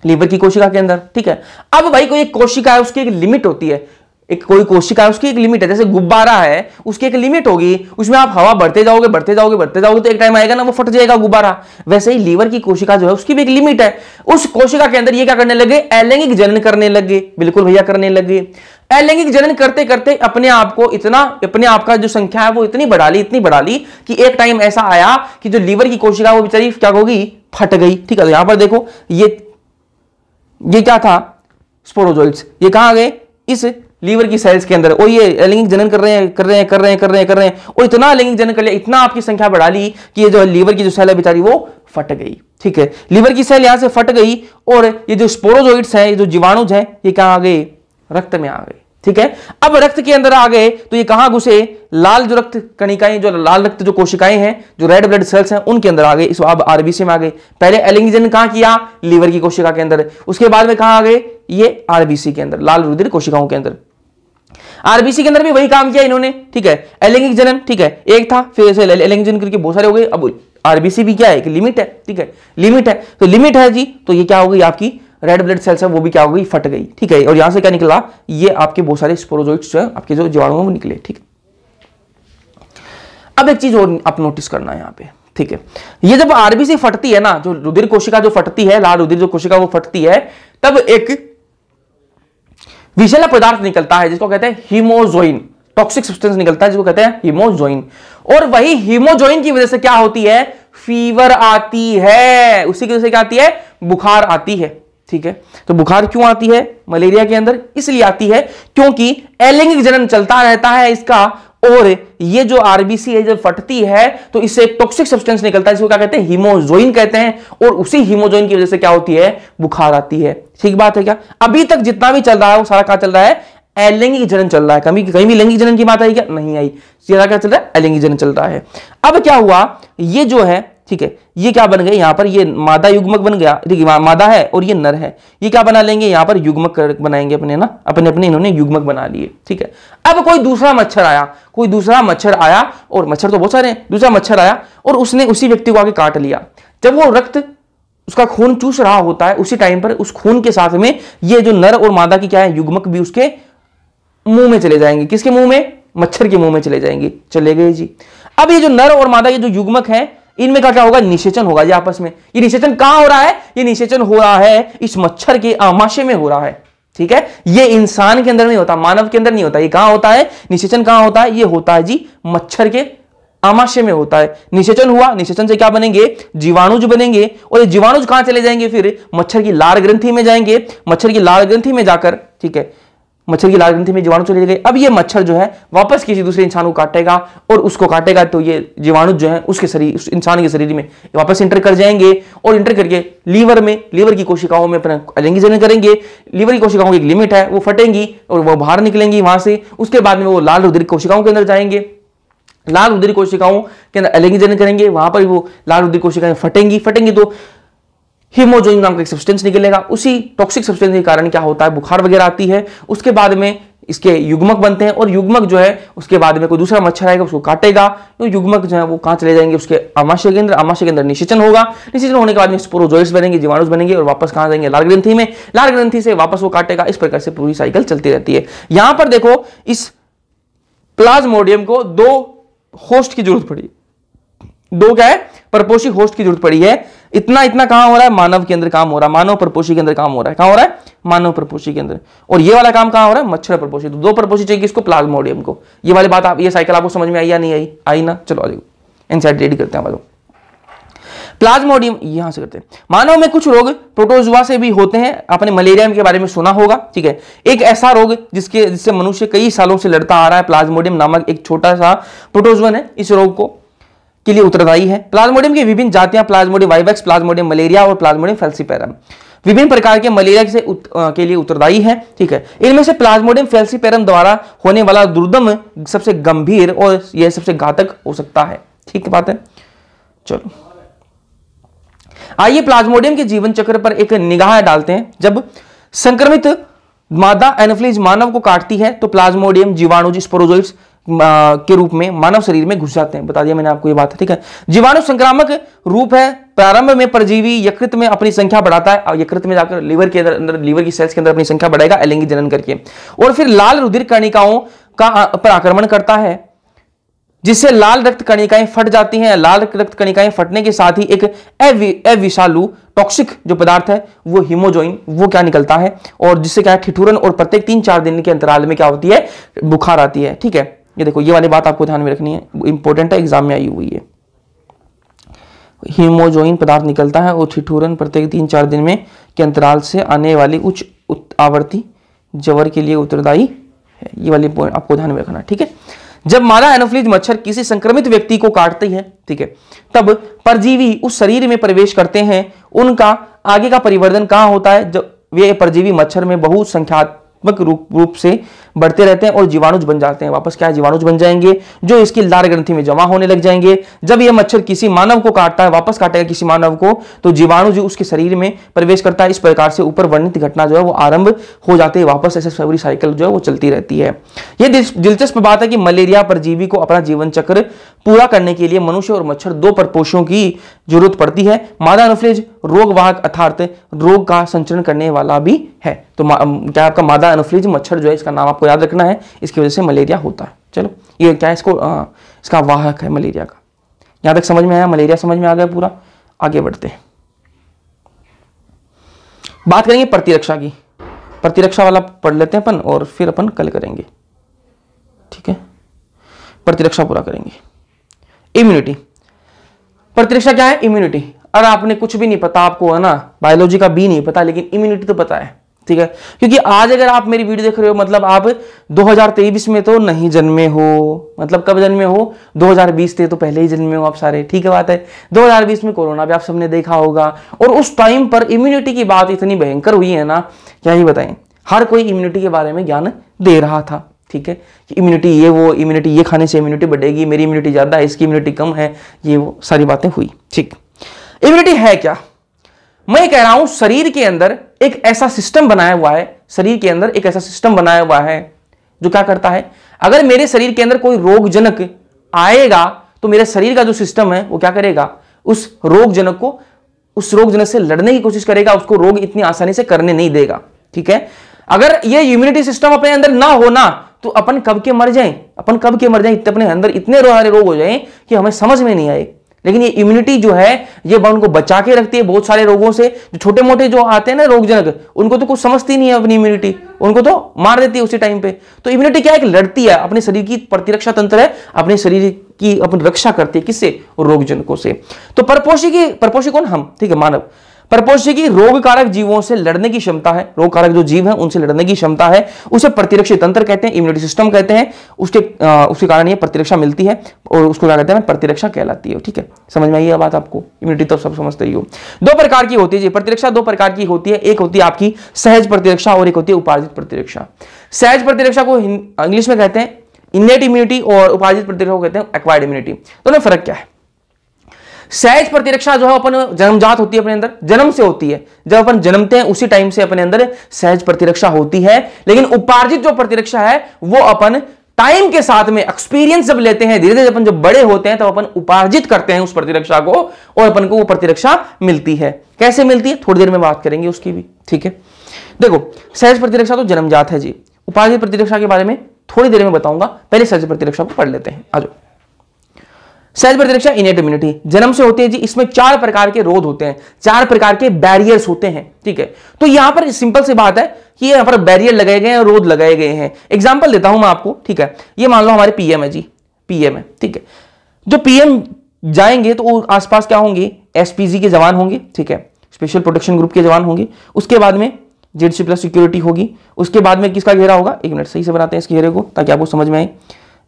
लीवर की कोशिका के अंदर ठीक है अब भाई कोई एक कोशिका है उसकी एक लिमिट होती है एक कोई कोशिका है उसकी एक लिमिट है जैसे गुब्बारा है उसकी एक लिमिट होगी उसमें आप हवा बढ़ते जाओगे बढ़ते जाओगे बढ़ते जाओगे तो एक टाइम आएगा ना वो फट जाएगा गुब्बारा वैसे ही लीवर की कोशिका जो है उसकी भी एक लिमिट है उस कोशिका के अंदर ये क्या करने लगे अलैंगिक जनन करने लगे बिल्कुल भैया करने लगे अलैंगिक जनन करते करते अपने आप को इतना अपने आप का जो संख्या है वो इतनी बढ़ा ली इतनी बढ़ा ली कि एक टाइम ऐसा आया कि जो लीवर की कोशिका वो बेचारी क्या होगी फट गई ठीक है तो यहां पर देखो ये ये क्या था स्पोरोजोइड्स ये कहा गए इस लीवर की सेल्स के अंदर और ये अलैंगिक जनन कर रहे हैं कर रहे हैं कर रहे हैं कर रहे हैं कर रहे हैं और इतना अलैंगिक जनन कर लिया इतना आपकी संख्या बढ़ा ली कि ये जो लीवर की जो सेल है बेचारी वो फट गई ठीक है लीवर की सेल यहां से फट गई और ये जो स्पोरोजोइड्स हैं ये जो जीवाणुज हैं ये क्या आ गए रक्त में आ गए ठीक है अब रक्त के अंदर आ गए तो ये कहां घुसे लाल जो रक्त कणिकाएं जो लाल रक्त जो कोशिकाएं हैं जो रेड ब्लड सेल्स हैं उनके अंदर आ गए इस अब आरबीसी में आ गए पहले एलिंगजन कहां किया लीवर की कोशिका के अंदर उसके बाद में कहां आ गए ये आरबीसी के अंदर लाल रुधिर कोशिकाओं के अंदर आरबीसी के अंदर भी वही काम किया इन्होंने ठीक है एलिंगिक जनन ठीक है एक था फिर से एलिंगजन करके बहुत सारे हो गए अब आरबीसी भी क्या है कि लिमिट है ठीक है लिमिट है तो लिमिट है जी तो ये क्या हो गई आपकी रेड ब्लड सेल्स है वो भी क्या हो गई फट गई ठीक है और यहां से क्या निकला ये आपके बहुत सारे स्पोरोजोइट्स जो है आपके जो जीवाणु हैं वो निकले ठीक अब एक चीज और आप नोटिस करना है यहां पे ठीक है ये जब आरबीसी फटती है ना जो रुधिर कोशिका जो फटती है लाल रुधिर जो कोशिका वो फटती है तब एक विषैला पदार्थ निकलता है जिसको कहते हैं हिमोजोइन टॉक्सिक सब्सटेंस निकलता है जिसको कहते हैं हिमोजोइन और वही हिमोजोइन की वजह से क्या होती है फीवर आती है उसी की वजह से क्या आती है बुखार आती है ठीक है तो बुखार क्यों आती है मलेरिया के अंदर इसलिए आती है क्योंकि अलैंगिक जनन चलता रहता है इसका और ये जो आरबीसी है जब फटती है तो इससे एक टॉक्सिक सब्सटेंस निकलता है जिसको क्या कहते हैं हीमोजोइन कहते हैं और उसी हीमोजोइन की वजह से क्या होती है बुखार आती है ठीक बात है क्या अभी तक जितना भी चल रहा है वो सारा कहा चल रहा है अलैंगिक जनन चल रहा है कभी कहीं भी लैंगिक जनन की बात आई क्या नहीं आई सीधा क्या चल रहा है अलैंगिक जनन चल रहा है अब क्या हुआ ये जो है ठीक है ये क्या बन गए यहाँ पर ये मादा युग्मक बन गया देखिए मादा है और ये नर है ये क्या बना लेंगे यहाँ पर युग्मक बनाएंगे अपने ना अपने अपने इन्होंने युग्मक बना लिए ठीक है अब कोई दूसरा मच्छर आया कोई दूसरा मच्छर आया और मच्छर तो बहुत सारे हैं दूसरा मच्छर आया और उसने उसी व्यक्ति को आगे काट लिया जब वो रक्त उसका खून चूस रहा होता है उसी टाइम पर उस खून के साथ में ये जो नर और मादा की क्या है युग्मक भी उसके मुंह में चले जाएंगे किसके मुंह में मच्छर के मुंह में चले जाएंगे चले गए जी अब ये जो नर और मादा के जो युग्मक है इनमें का क्या होगा निषेचन होगा ये आपस में ये निषेचन कहां हो रहा है ये निषेचन हो रहा है इस मच्छर के आमाशय में हो रहा है ठीक है ये इंसान के अंदर नहीं होता मानव के अंदर नहीं होता ये कहां होता है निषेचन कहां होता है ये होता है जी मच्छर के आमाशय में होता है निषेचन हुआ निषेचन से क्या बनेंगे जीवाणुज बनेंगे और ये जीवाणुज कहां चले जाएंगे फिर मच्छर की लार ग्रंथि में जाएंगे मच्छर की लार ग्रंथि में जाकर ठीक है मच्छर की लाल ग्रंथि में जीवाणु चले गए अब ये मच्छर जो है वापस किसी दूसरे इंसान को काटेगा और उसको काटेगा तो ये जीवाणु जो है उसके शरीर उस इंसान के शरीर में वापस इंटर कर जाएंगे और इंटर करके लीवर में लीवर की कोशिकाओं में अपना अलेंगी जन करेंगे लीवर की कोशिकाओं की एक लिमिट है वो फटेंगी और वो बाहर निकलेंगी वहां से उसके बाद में वो लाल रुद्र कोशिकाओं के अंदर जाएंगे लाल रुद्र कोशिकाओं के अंदर अलंगी जन करेंगे वहां पर वो लाल रुद्र कोशिकाएं फटेंगी फटेंगी तो हीमोजोइन नाम का एक सब्सटेंस निकलेगा उसी टॉक्सिक सब्सटेंस के कारण क्या होता है बुखार वगैरह आती है उसके बाद में इसके युग्मक बनते हैं और युग्मक जो है उसके बाद में कोई दूसरा मच्छर आएगा उसको काटेगा तो युग्मक जो है वो कहाँ चले जाएंगे उसके आमाशय के अंदर आमाशय के अंदर निशेचन होगा निशेचन होने के बाद में स्पोरोजोइड्स बनेंगे जीवाणुस बनेंगे और वापस कहाँ जाएंगे लाल ग्रंथि में लाल ग्रंथि से वापस वो काटेगा इस प्रकार से पूरी साइकिल चलती रहती है यहां पर देखो इस प्लाज्मोडियम को दो होस्ट की जरूरत पड़ी दो क्या है परपोषी होस्ट की जरूरत पड़ी है इतना इतना कहां हो रहा है मानव के अंदर काम हो रहा है मानव परपोषी के अंदर काम हो रहा है कहां हो रहा है मानव परपोषी के अंदर और ये वाला काम कहां हो रहा है मच्छर परपोषी तो दो परपोषी चाहिए इसको प्लाज्मोडियम को ये वाली बात आप ये साइकिल आपको समझ में आई या नहीं आई आई ना चलो आज जाओ इनसाइड रेडी करते हैं प्लाज्मोडियम यहां से करते हैं मानव में कुछ रोग प्रोटोजुआ से भी होते हैं आपने मलेरिया के बारे में सुना होगा ठीक है एक ऐसा रोग जिसके जिससे मनुष्य कई सालों से लड़ता आ रहा है प्लाज्मोडियम नामक एक छोटा सा प्रोटोजुअन है इस रोग को के लिए उत्तरदायी है प्लाज्मोडियम की विभिन्न जातियां प्लाज्मोडियम वाइवेक्स प्लाज्मोडियम मलेरिया और प्लाज्मोडियम फेल्सीपेरम विभिन्न प्रकार के मलेरिया से उत, आ, के लिए उत्तरदायी है ठीक है इनमें से प्लाज्मोडियम फेल्सीपेरम द्वारा होने वाला दुर्दम सबसे गंभीर और यह सबसे घातक हो सकता है ठीक बात है चलो आइए प्लाज्मोडियम के जीवन चक्र पर एक निगाह डालते हैं जब संक्रमित मादा एनफ्लीज मानव को काटती है तो प्लाज्मोडियम जीवाणु स्पोरोजोइड्स के रूप में मानव शरीर में घुस जाते हैं बता दिया मैंने आपको ये बात है ठीक है जीवाणु संक्रामक रूप है प्रारंभ में परजीवी यकृत में अपनी संख्या बढ़ाता है और यकृत में जाकर लीवर के अंदर लीवर की सेल्स के अंदर अपनी संख्या बढ़ाएगा एलिंगी जनन करके और फिर लाल रुधिर कर्णिकाओं का पर आक्रमण करता है जिससे लाल रक्त कणिकाएं फट जाती हैं लाल रक्त कणिकाएं फटने के साथ ही एक अविषालु टॉक्सिक जो पदार्थ है वो हिमोजोइन वो क्या निकलता है और जिससे क्या है ठिठुरन और प्रत्येक तीन चार दिन के अंतराल में क्या होती है बुखार आती है ठीक है ये देखो ये वाली बात आपको ध्यान में रखनी है इंपॉर्टेंट है एग्जाम में आई हुई है हीमोजोइन पदार्थ निकलता है और ठिठुरन प्रत्येक तीन चार दिन में के अंतराल से आने वाली उच्च आवर्ती जवर के लिए उत्तरदायी है ये वाली पॉइंट आपको ध्यान में रखना ठीक है जब मादा एनोफ्लिज मच्छर किसी संक्रमित व्यक्ति को काटती है ठीक है तब परजीवी उस शरीर में प्रवेश करते हैं उनका आगे का परिवर्तन कहाँ होता है जब वे परजीवी मच्छर में बहुत संख्या नकारात्मक रूप रूप से बढ़ते रहते हैं और जीवाणुज बन जाते हैं वापस क्या है जीवाणुज बन जाएंगे जो इसकी लार ग्रंथि में जमा होने लग जाएंगे जब यह मच्छर किसी मानव को काटता है वापस काटेगा किसी मानव को तो जीवाणु जो उसके शरीर में प्रवेश करता है इस प्रकार से ऊपर वर्णित घटना जो है वो आरंभ हो जाती है वापस ऐसे पूरी साइकिल जो है वो चलती रहती है यह दिलचस्प बात है कि मलेरिया परजीवी को अपना जीवन चक्र पूरा करने के लिए मनुष्य और मच्छर दो परपोषों की जरूरत पड़ती है मादा अनुफ्लेज रोगवाहक अर्थात रोग का संचरण करने वाला भी है तो क्या आपका मादा अनुफ्लेज मच्छर जो है इसका नाम आपको याद रखना है इसकी वजह से मलेरिया होता है चलो ये क्या है इसको आ, इसका वाहक है मलेरिया का यहां तक समझ में आया मलेरिया समझ में आ गया पूरा आगे बढ़ते हैं बात करेंगे प्रतिरक्षा की प्रतिरक्षा वाला पढ़ लेते हैं अपन और फिर अपन कल करेंगे ठीक है प्रतिरक्षा पूरा करेंगे इम्यूनिटी प्रतिरक्षा क्या है इम्यूनिटी अगर आपने कुछ भी नहीं पता आपको है ना बायोलॉजी का भी नहीं पता लेकिन इम्यूनिटी तो पता है ठीक है क्योंकि आज अगर आप मेरी वीडियो देख रहे हो मतलब आप 2023 में तो नहीं जन्मे हो मतलब कब जन्मे हो 2020 थे तो पहले ही जन्मे हो आप सारे ठीक है बात है 2020 में कोरोना भी आप सबने देखा होगा और उस टाइम पर इम्यूनिटी की बात इतनी भयंकर हुई है ना क्या ही बताएं हर कोई इम्यूनिटी के बारे में ज्ञान दे रहा था ठीक है कि इम्यूनिटी ये वो इम्यूनिटी ये खाने से इम्यूनिटी बढ़ेगी मेरी इम्यूनिटी ज़्यादा है इसकी इम्यूनिटी कम है ये वो सारी बातें हुई ठीक इम्यूनिटी है क्या मैं कह रहा हूं शरीर के अंदर एक ऐसा सिस्टम बनाया हुआ है शरीर के अंदर एक ऐसा सिस्टम बनाया हुआ है जो क्या करता है अगर मेरे शरीर के अंदर कोई रोगजनक आएगा तो मेरे शरीर का जो सिस्टम है वो क्या करेगा उस रोगजनक को उस रोगजनक से लड़ने की कोशिश करेगा उसको रोग इतनी आसानी से करने नहीं देगा ठीक है अगर ये इम्यूनिटी सिस्टम अपने अंदर ना होना तो अपन कब के मर जाए अपन कब के मर जाए अपने अंदर इतने रोहारे रोग हो जाए कि हमें समझ में नहीं आए लेकिन ये इम्यूनिटी जो है ये उनको बचा के रखती है बहुत सारे रोगों से जो छोटे मोटे जो आते हैं ना रोगजनक उनको तो कुछ समझती नहीं है अपनी इम्यूनिटी उनको तो मार देती है उसी टाइम पे तो इम्यूनिटी क्या है कि लड़ती है अपने शरीर की प्रतिरक्षा तंत्र है अपने शरीर की अपनी रक्षा करती है किससे रोगजनकों से तो परपोषी की परपोषी कौन हम ठीक है मानव परपोष्य की रोग कारक जीवों से लड़ने की क्षमता है रोग कारक जो जीव है उनसे लड़ने की क्षमता है उसे प्रतिरक्षित तंत्र कहते हैं इम्यूनिटी सिस्टम कहते हैं उसके आ, उसके कारण ये प्रतिरक्षा मिलती है और उसको क्या कहते हैं प्रतिरक्षा कहलाती है ठीक है समझ में आई है बात आपको इम्यूनिटी तो सब समझते ही हो दो प्रकार की होती है प्रतिरक्षा दो प्रकार की होती है एक होती है आपकी सहज प्रतिरक्षा और एक होती है उपार्जित प्रतिरक्षा सहज प्रतिरक्षा को इंग्लिश में कहते हैं इन्नेट इम्यूनिटी और उपार्जित प्रतिरक्षा को कहते हैं एक्वायर्ड इम्यूनिटी दोनों फर्क क्या है सहज प्रतिरक्षा जो है अपन जन्मजात होती है अपने अंदर जन्म से होती है जब अपन जन्मते हैं उसी टाइम से अपने अंदर सहज प्रतिरक्षा होती है लेकिन उपार्जित जो प्रतिरक्षा है वो अपन टाइम के साथ में एक्सपीरियंस जब लेते हैं धीरे धीरे अपन जब बड़े होते हैं तो अपन उपार्जित करते हैं उस प्रतिरक्षा को और अपन को वो प्रतिरक्षा मिलती है कैसे मिलती है थोड़ी देर में बात करेंगे उसकी भी ठीक है देखो सहज प्रतिरक्षा तो जन्मजात है जी उपार्जित प्रतिरक्षा के बारे में थोड़ी देर में बताऊंगा पहले सहज प्रतिरक्षा को पढ़ लेते हैं आ जाओ सहज प्रतिरक्षा इनेट इम्यूनिटी जन्म से होती है जी इसमें चार प्रकार के रोध होते हैं चार प्रकार के बैरियर्स होते हैं ठीक है तो यहां पर सिंपल सी बात है कि यहां पर बैरियर लगाए गए हैं रोध लगाए गए हैं एग्जाम्पल देता हूं मैं आपको ठीक है ये मान लो हमारे पीएम है जी पीएम है ठीक है जो पीएम जाएंगे तो आसपास क्या होंगे एसपीजी के जवान होंगे ठीक है स्पेशल प्रोटेक्शन ग्रुप के जवान होंगे उसके बाद में जेडसी प्लस सिक्योरिटी होगी उसके बाद में किसका घेरा होगा एक मिनट सही से बनाते हैं इस घेरे को ताकि आपको समझ में आए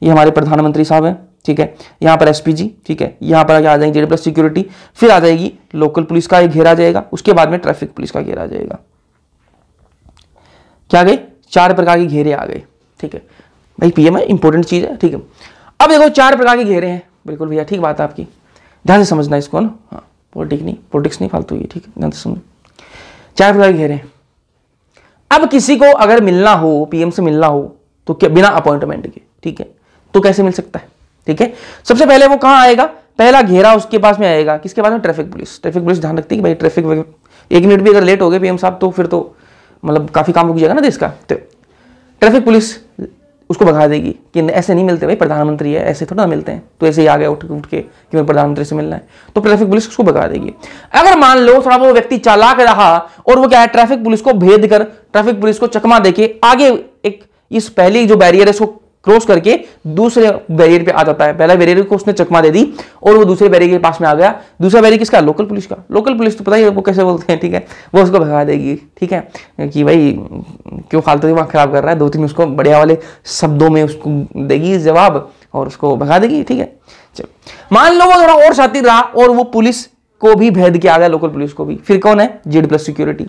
ये हमारे प्रधानमंत्री साहब हैं ठीक है यहां पर एसपीजी ठीक है यहां पर आ जाएंगे जेडी प्लस सिक्योरिटी फिर आ जाएगी लोकल पुलिस का घेरा जाएगा उसके बाद में ट्रैफिक पुलिस का घेरा जाएगा क्या गए चार प्रकार के घेरे आ गए ठीक है भाई पीएम है इंपॉर्टेंट चीज़ है ठीक है अब देखो चार प्रकार के घेरे हैं बिल्कुल भैया ठीक बात है आपकी ध्यान से समझना इसको ना हाँ पॉलिटिक नहीं पॉलिटिक्स नहीं फालतू ये ठीक है ध्यान से समझ चार प्रकार के घेरे हैं अब किसी को अगर मिलना हो पीएम से मिलना हो तो क्या बिना अपॉइंटमेंट के ठीक है तो कैसे मिल सकता है ठीक है सबसे पहले वो कहां आएगा पहला घेरा उसके पास में आएगा किसके पास में ट्रैफिक पुलिस ट्रैफिक पुलिस ध्यान रखती है कि भाई ट्रैफिक एक मिनट भी अगर लेट हो गए पीएम साहब तो फिर तो मतलब काफ़ी काम रुक जाएगा ना देश का तो ट्रैफिक पुलिस उसको भगा देगी कि ऐसे नहीं मिलते भाई प्रधानमंत्री है ऐसे थोड़ा ना मिलते हैं तो ऐसे ही आ गया उठ उठ के कि मैं प्रधानमंत्री से मिलना है तो ट्रैफिक पुलिस उसको भगा देगी अगर मान लो थोड़ा वो व्यक्ति चालाक रहा और वो क्या है ट्रैफिक पुलिस को भेद कर ट्रैफिक पुलिस को चकमा देके आगे एक इस पहली जो बैरियर है इसको क्रॉस करके दूसरे बैरियर पे आ जाता है पहला बैरियर को उसने चकमा दे दी और वो दूसरे बैरियर के पास में आ गया दूसरा बैरियर किसका लोकल पुलिस का लोकल पुलिस तो पता ही वो कैसे बोलते हैं ठीक है वो उसको भगा देगी ठीक है कि भाई क्यों फालतू दिमाग खराब कर रहा है दो तीन उसको बढ़िया वाले शब्दों में उसको देगी जवाब और उसको भगा देगी ठीक है चलो मान लो वो थोड़ा और शातिर रहा और वो पुलिस को भी भेद के आ गया लोकल पुलिस को भी फिर कौन है जेड प्लस सिक्योरिटी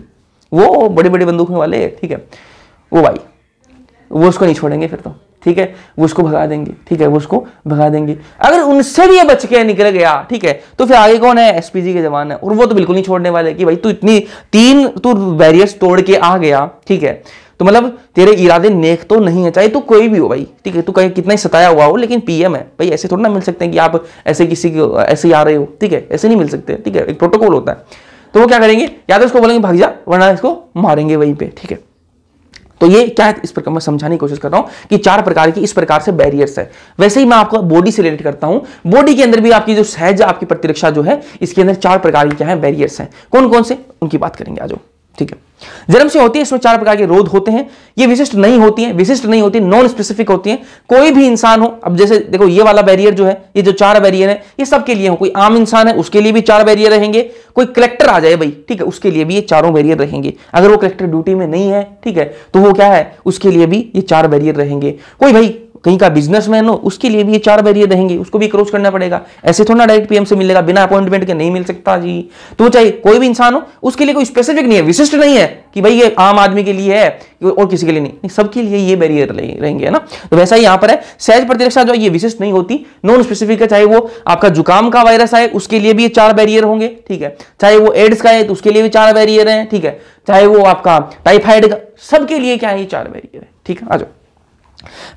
वो बड़े बड़े बंदूकों वाले ठीक है वो भाई वो उसको नहीं छोड़ेंगे फिर तो ठीक है वो उसको भगा देंगे ठीक है वो उसको भगा देंगे अगर उनसे भी ये बच के निकल गया ठीक है तो फिर आगे कौन है एसपीजी के जवान है और वो तो बिल्कुल नहीं छोड़ने वाले कि भाई तू इतनी तीन तू बैरियर्स तोड़ के आ गया ठीक है तो मतलब तेरे इरादे नेक तो नहीं है चाहे तू कोई भी हो भाई ठीक है तू कहीं कितना ही सताया हुआ हो लेकिन पीएम है भाई ऐसे थोड़ा ना मिल सकते हैं कि आप ऐसे किसी को ऐसे ही आ रहे हो ठीक है ऐसे नहीं मिल सकते ठीक है एक प्रोटोकॉल होता है तो वो क्या करेंगे या तो उसको बोलेंगे भाग जा वरना इसको मारेंगे वहीं पे ठीक है तो ये क्या है इस प्रकार मैं समझाने की कोशिश कर रहा हूं कि चार प्रकार की इस प्रकार से बैरियर्स है वैसे ही मैं आपको बॉडी से रिलेट करता हूं बॉडी के अंदर भी आपकी जो सहज आपकी प्रतिरक्षा जो है इसके अंदर चार प्रकार की क्या है बैरियर्स हैं कौन कौन से उनकी बात करेंगे आज ठीक है जन्म से होती है इसमें चार प्रकार के रोध होते हैं ये विशिष्ट नहीं होती है विशिष्ट नहीं होती नॉन स्पेसिफिक होती है कोई भी इंसान हो अब जैसे देखो ये वाला बैरियर जो है ये जो चार बैरियर है ये सबके लिए हो कोई आम इंसान है उसके लिए भी चार बैरियर रहेंगे कोई कलेक्टर आ जाए भाई ठीक है उसके लिए भी ये चारों बैरियर रहेंगे अगर वो कलेक्टर ड्यूटी में नहीं है ठीक है तो वो क्या है उसके लिए भी ये चार बैरियर रहेंगे कोई भाई कहीं का बिजनेसमैन हो उसके लिए भी ये चार बैरियर रहेंगे उसको भी क्रॉस करना पड़ेगा ऐसे थोड़ा डायरेक्ट पीएम से मिलेगा बिना अपॉइंटमेंट के नहीं मिल सकता जी तो चाहे कोई भी इंसान हो उसके लिए कोई स्पेसिफिक नहीं है विशिष्ट नहीं है कि भाई ये आम आदमी के लिए है और किसी के लिए नहीं, नहीं सबके लिए ये बैरियर रहेंगे है ना तो वैसा ही यहां पर है सहज प्रतिरक्षा जो है ये विशिष्ट नहीं होती नॉन स्पेसिफिक है चाहे वो आपका जुकाम का वायरस आए उसके लिए भी ये चार बैरियर होंगे ठीक है चाहे वो एड्स का है तो उसके लिए भी चार बैरियर है ठीक है चाहे वो आपका टाइफाइड का सबके लिए क्या है ये चार बैरियर है ठीक है आ जाओ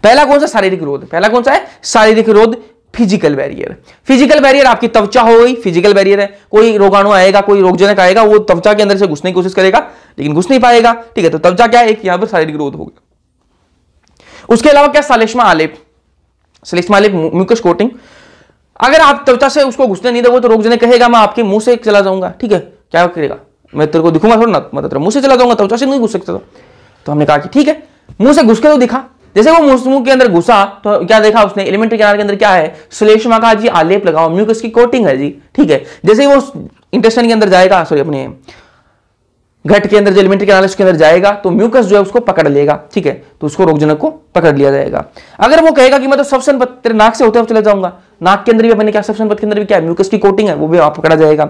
पहला कौन सा शारीरिक रोध पहला कौन सा है शारीरिक रोध फिजिकल बैरियर फिजिकल बैरियर आपकी त्वचा हो गई फिजिकल बैरियर है कोई रोगाणु आएगा कोई रोगजनक आएगा वो त्वचा के अंदर से घुसने की कोशिश करेगा लेकिन घुस नहीं पाएगा ठीक है तो त्वचा क्या है एक यहां पर शारीरिक रोध हो गया उसके अलावा क्या सलेष्मा आलेप सलेष्मा आलेप म्यूकस कोटिंग अगर आप त्वचा से उसको घुसने नहीं दोगे तो रोगजनक कहेगा मैं आपके मुंह से चला जाऊंगा ठीक है क्या करेगा मैं तेरे को दिखूंगा थोड़ा ना मैं तेरे मुंह से चला जाऊंगा त्वचा से नहीं घुस सकता तो।, तो हमने कहा कि ठीक है मुंह से घुस के तो दिखा जैसे वो मुंह के अंदर घुसा तो क्या देखा उसने एलिमेंट्री कैनाल के अंदर क्या है श्लेष्मा का जी आलेप लगाओ म्यूकस की कोटिंग है जी ठीक है जैसे वो इंटेस्टन के अंदर जाएगा सॉरी अपने घट के अंदर जो एलिमेंट्री कैनाल उसके अंदर जाएगा तो म्यूकस जो है उसको पकड़ लेगा ठीक है तो उसको रोगजनक को पकड़ लिया जाएगा अगर वो कहेगा कि मैं तो सबसे तेरे नाक से होते हुए चला जाऊंगा नाक के अंदर भी अपने क्या सक्शन पथ के अंदर भी क्या है म्यूकस की कोटिंग है वो भी आप पकड़ा जाएगा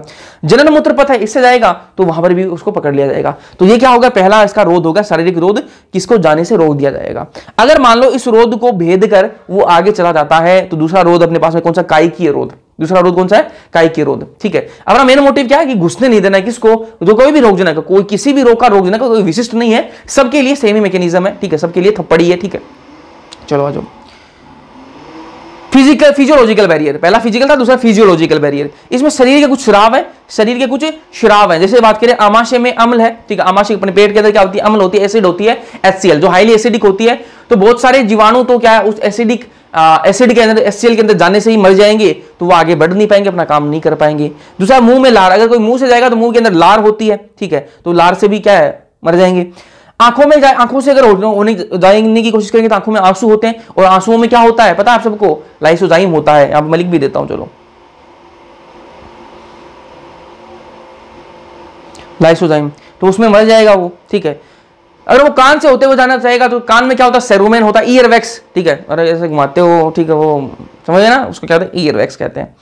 जनन मूत्र पथ है इससे जाएगा तो वहां पर भी उसको पकड़ लिया जाएगा तो ये क्या होगा पहला इसका रोध होगा शारीरिक रोध किसको जाने से रोक दिया जाएगा अगर मान लो इस रोध को भेद कर वो आगे चला जाता है तो दूसरा रोध अपने पास में कौन सा काय की रोध दूसरा रोध कौन सा है काय की रोध ठीक है अपना मेन मोटिव क्या है कि घुसने नहीं देना है किसको जो कोई भी रोग जनक कोई किसी भी रोग का रोग जनक कोई विशिष्ट नहीं है सबके लिए सेम ही मैकेनिज्म है ठीक है सबके लिए थप्पड़ी है ठीक है चलो आ जाओ फिजिकल फिजियोलॉजिकल बैरियर पहला फिजिकल था दूसरा फिजियोलॉजिकल बैरियर इसमें शरीर के कुछ श्राव है शरीर के कुछ श्राव है जैसे बात करें आमाशय में अम्ल है ठीक है आमाशय अपने पेट के अंदर क्या होती है अम्ल होती है एसिड होती है एस जो हाईली एसिडिक होती है तो बहुत सारे जीवाणु तो क्या है उस एसिडिक एसिड के अंदर एस के अंदर जाने से ही मर जाएंगे तो वो आगे बढ़ नहीं पाएंगे अपना काम नहीं कर पाएंगे दूसरा मुंह में लार अगर कोई मुंह से जाएगा तो मुंह के अंदर लार होती है ठीक है तो लार से भी क्या है मर जाएंगे आंखों में जाए आंखों से अगर होने जाने की कोशिश करेंगे तो आंखों में आंसू होते हैं और आंसुओं में क्या होता है पता है आप सबको लाइसोजाइम होता है आप मलिक भी देता हूं चलो लाइसोजाइम तो उसमें मर जाएगा वो ठीक है अगर वो कान से होते हुए जाना चाहेगा तो कान में क्या होता है सेरोमेन होता है ईयर वैक्स ठीक है अरे ऐसे घुमाते हो ठीक है वो समझे ना उसको क्या होता है ईयर वैक्स कहते हैं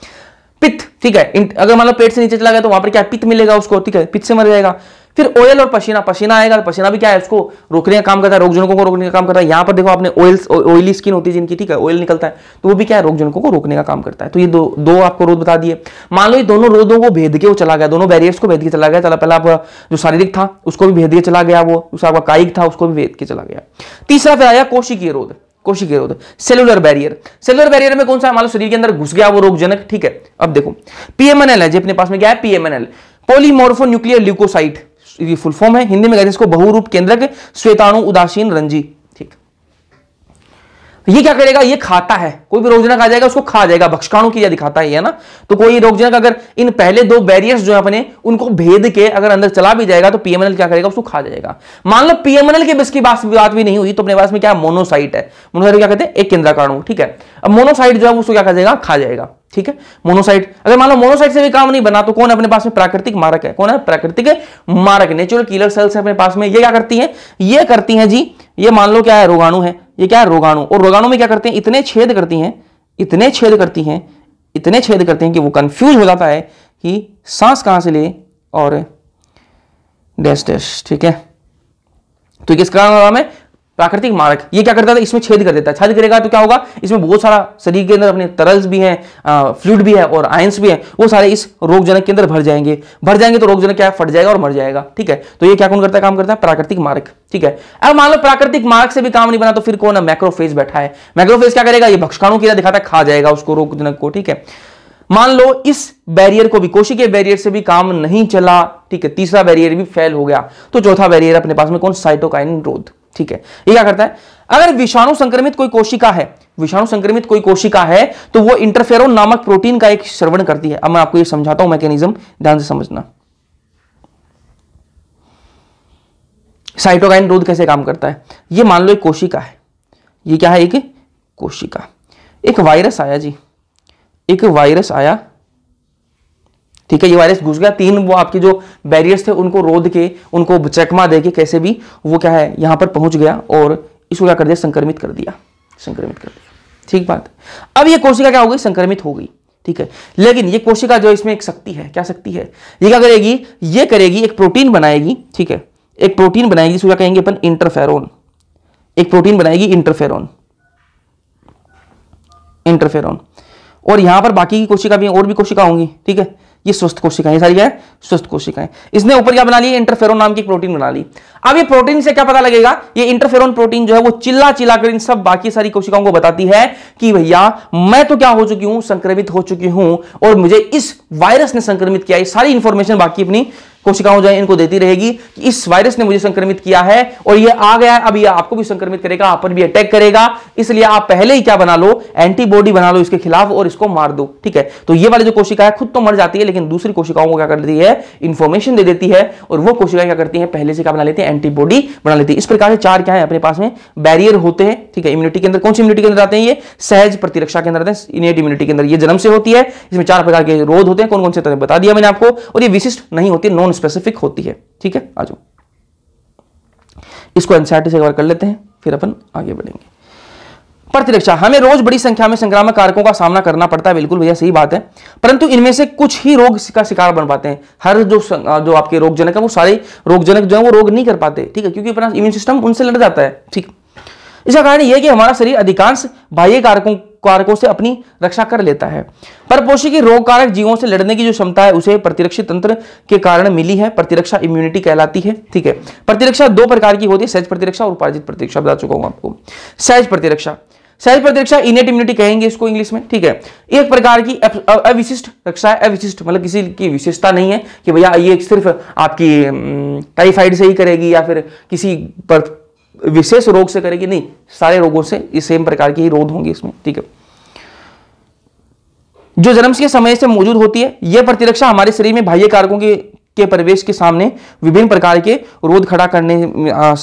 पित्त ठीक है अगर मान लो पेट से नीचे चला गया तो वहां पर क्या पित्त मिलेगा उसको ठीक है पित्त से मर जाएगा फिर ऑयल और पसीना पसीना आएगा तो पसीना भी क्या है उसको रोकने का काम करता है रोगजनकों को रोकने का काम करता है यहां पर देखो आपने ऑयल ऑयली स्किन होती है जिनकी ठीक है ऑयल निकलता है तो वो भी क्या है रोगजनकों को रोकने का काम करता है तो ये दो दो आपको रोध बता दिए मान लो ये दोनों रोधों को भेद के वो चला गया दोनों बैरियर्स को भेद के चला गया चला पहला आप जो शारीरिक था उसको भी भेद के चला गया वो दूसरा आपका कायिक था उसको भी भेद के चला गया तीसरा फिर आया कोशिकीय रोध कोशिकीय रोध सेलुलर बैरियर सेलुलर बैरियर में कौन सा मान लो शरीर के अंदर घुस गया वो रोगजनक ठीक है अब देखो पीएमएनएल है जी अपने पास में क्या है पीएमएनएल पोलीमोर्फो न्यूक्लियर ल्यूकोसाइट ये फुल फॉर्म है हिंदी में कहते हैं इसको बहुरूप केंद्रक श्वेताणु उदासीन रंजी ठीक तो ये क्या करेगा ये खाता है कोई भी रोगजनक आ जाएगा उसको खा जाएगा भक्षकाणु की दिखाता है ना तो कोई रोगजनक अगर इन पहले दो बैरियर्स जो है अपने उनको भेद के अगर अंदर चला भी जाएगा तो पीएमएनएल क्या करेगा उसको खा जाएगा मान लो पीएमएनएल के इसकी बात बात भी नहीं हुई तो अपने पास में क्या मोनोसाइट है मोनोसाइट क्या कहते हैं एक केंद्रकाणु ठीक है अब मोनोसाइट जो है उसको क्या कर जाएगा खा जाएगा ठीक है मोनोसाइट अगर मान लो मोनोसाइट से भी काम नहीं बना तो कौन अपने पास में प्राकृतिक मारक है कौन है प्राकृतिक मारक नेचुरल किलर सेल्स है अपने पास में ये क्या करती है ये करती है जी ये मान लो क्या है रोगाणु है ये क्या है रोगाणु और रोगाणु में क्या करते हैं इतने छेद करती हैं इतने छेद करती हैं इतने छेद करते हैं कि वो कंफ्यूज हो जाता है कि सांस कहां से ले और डैश डैश ठीक है तो किस कारण है प्राकृतिक मारक ये क्या करता था इसमें छेद कर देता है छेद करेगा तो क्या होगा इसमें बहुत सारा शरीर के अंदर अपने तरल्स भी हैं फ्लूड भी है और आयंस भी है वो सारे इस रोगजनक के अंदर भर जाएंगे भर जाएंगे तो रोगजनक क्या फट जाएगा और मर जाएगा ठीक है तो ये क्या कौन करता है काम करता है प्राकृतिक मारक ठीक है अब मान लो प्राकृतिक मार्ग से भी काम नहीं बना तो फिर कौन है मैक्रोफेज बैठा है मैक्रोफेज क्या करेगा ये भक्षकाणु की दिखाता है खा जाएगा उसको रोगजनक को ठीक है मान लो इस बैरियर को भी कोशिकीय बैरियर से भी काम नहीं चला ठीक है तीसरा बैरियर भी फेल हो गया तो चौथा बैरियर अपने पास में कौन साइटोकाइन रोध ठीक है ये क्या करता है अगर विषाणु संक्रमित कोई कोशिका है विषाणु संक्रमित कोई कोशिका है तो वो इंटरफेरोन नामक प्रोटीन का एक श्रवण करती है अब मैं आपको ये समझाता हूं मैकेनिज्म ध्यान से समझना साइटोकाइन रोध कैसे काम करता है ये मान लो एक कोशिका है ये क्या है एक कोशिका एक वायरस आया जी एक वायरस आया ठीक है ये वायरस घुस गया तीन वो आपके जो बैरियर्स थे उनको रोध के उनको चकमा दे के कैसे भी वो क्या है यहां पर पहुंच गया और इसको क्या कर दिया संक्रमित कर दिया संक्रमित कर दिया ठीक बात अब ये कोशिका क्या हो गई संक्रमित हो गई ठीक है लेकिन ये कोशिका जो इसमें एक शक्ति है क्या शक्ति है ये क्या करेगी ये करेगी एक प्रोटीन बनाएगी ठीक है एक प्रोटीन बनाएगी इसको क्या कहेंगे अपन इंटरफेरोन एक प्रोटीन बनाएगी इंटरफेरोन इंटरफेरोन और यहां पर बाकी की कोशिका भी और भी कोशिका होंगी ठीक है ये स्वस्थ कोशिकाएं सारी क्या है स्वस्थ कोशिकाएं इसने ऊपर क्या बना ली इंटरफेरोन नाम की प्रोटीन बना ली अब ये प्रोटीन से क्या पता लगेगा ये इंटरफेरोन प्रोटीन जो है वो चिल्ला चिल्लाकर इन सब बाकी सारी कोशिकाओं को बताती है कि भैया मैं तो क्या हो चुकी हूं संक्रमित हो चुकी हूं और मुझे इस वायरस ने संक्रमित किया ये सारी इंफॉर्मेशन बाकी अपनी कोशिकाओं जो है इनको देती रहेगी कि इस वायरस ने मुझे संक्रमित किया है और ये आ गया है अब ये आपको भी संक्रमित करेगा आप पर भी अटैक करेगा इसलिए आप पहले ही क्या बना लो एंटीबॉडी बना लो इसके खिलाफ और इसको मार दो ठीक है तो ये वाली जो कोशिका है खुद तो मर जाती है लेकिन दूसरी कोशिकाओं को क्या करती है इंफॉर्मेशन दे देती है और वो कोशिकाएं क्या करती है पहले से क्या बना लेती है एंटीबॉडी बना लेती है इस प्रकार से चार क्या है अपने पास में बैरियर होते हैं ठीक है इम्यूनिटी के अंदर कौन सी इम्यूनिटी के अंदर आते हैं ये सहज प्रतिरक्षा के अंदर आते हैं इनेट इम्यूनिटी के अंदर ये जन्म से होती है इसमें चार प्रकार के रोध होते हैं कौन कौन से तो बता दिया मैंने आपको और ये विशिष्ट नहीं होती नॉन नॉन स्पेसिफिक होती है ठीक है आ जाओ इसको एनसीआरटी से कवर कर लेते हैं फिर अपन आगे बढ़ेंगे प्रतिरक्षा हमें रोज बड़ी संख्या में संक्रामक कारकों का सामना करना पड़ता है बिल्कुल भैया सही बात है परंतु इनमें से कुछ ही रोग का शिकार बन पाते हैं हर जो जो आपके रोगजनक है वो सारे रोगजनक जो है वो रोग नहीं कर पाते ठीक है क्योंकि अपना इम्यून सिस्टम उनसे लड़ जाता है ठीक है इसका कारण यह कि हमारा शरीर अधिकांश बाह्य कारकों कारकों से अपनी रक्षा कर लेता है परपोषी की रोग कारक जीवों से लड़ने की जो क्षमता है उसे प्रतिरक्षित तंत्र के कारण मिली है प्रतिरक्षा इम्यूनिटी कहलाती है ठीक है प्रतिरक्षा दो प्रकार की होती है सहज प्रतिरक्षा और उपार्जित प्रतिरक्षा बता चुका हूं आपको सहज प्रतिरक्षा सहज प्रतिरक्षा इनेट इम्यूनिटी कहेंगे इसको इंग्लिश में ठीक है एक प्रकार की अविशिष्ट रक्षा है अविशिष्ट मतलब किसी की विशेषता नहीं है कि भैया ये सिर्फ आपकी टाइफाइड से ही करेगी या फिर किसी विशेष रोग से करेगी नहीं सारे रोगों से इस सेम प्रकार की ही रोग होंगे इसमें ठीक है जो जन्म के समय से मौजूद होती है यह प्रतिरक्षा हमारे शरीर में बाह्य कारकों के के प्रवेश के सामने विभिन्न प्रकार के रोध खड़ा करने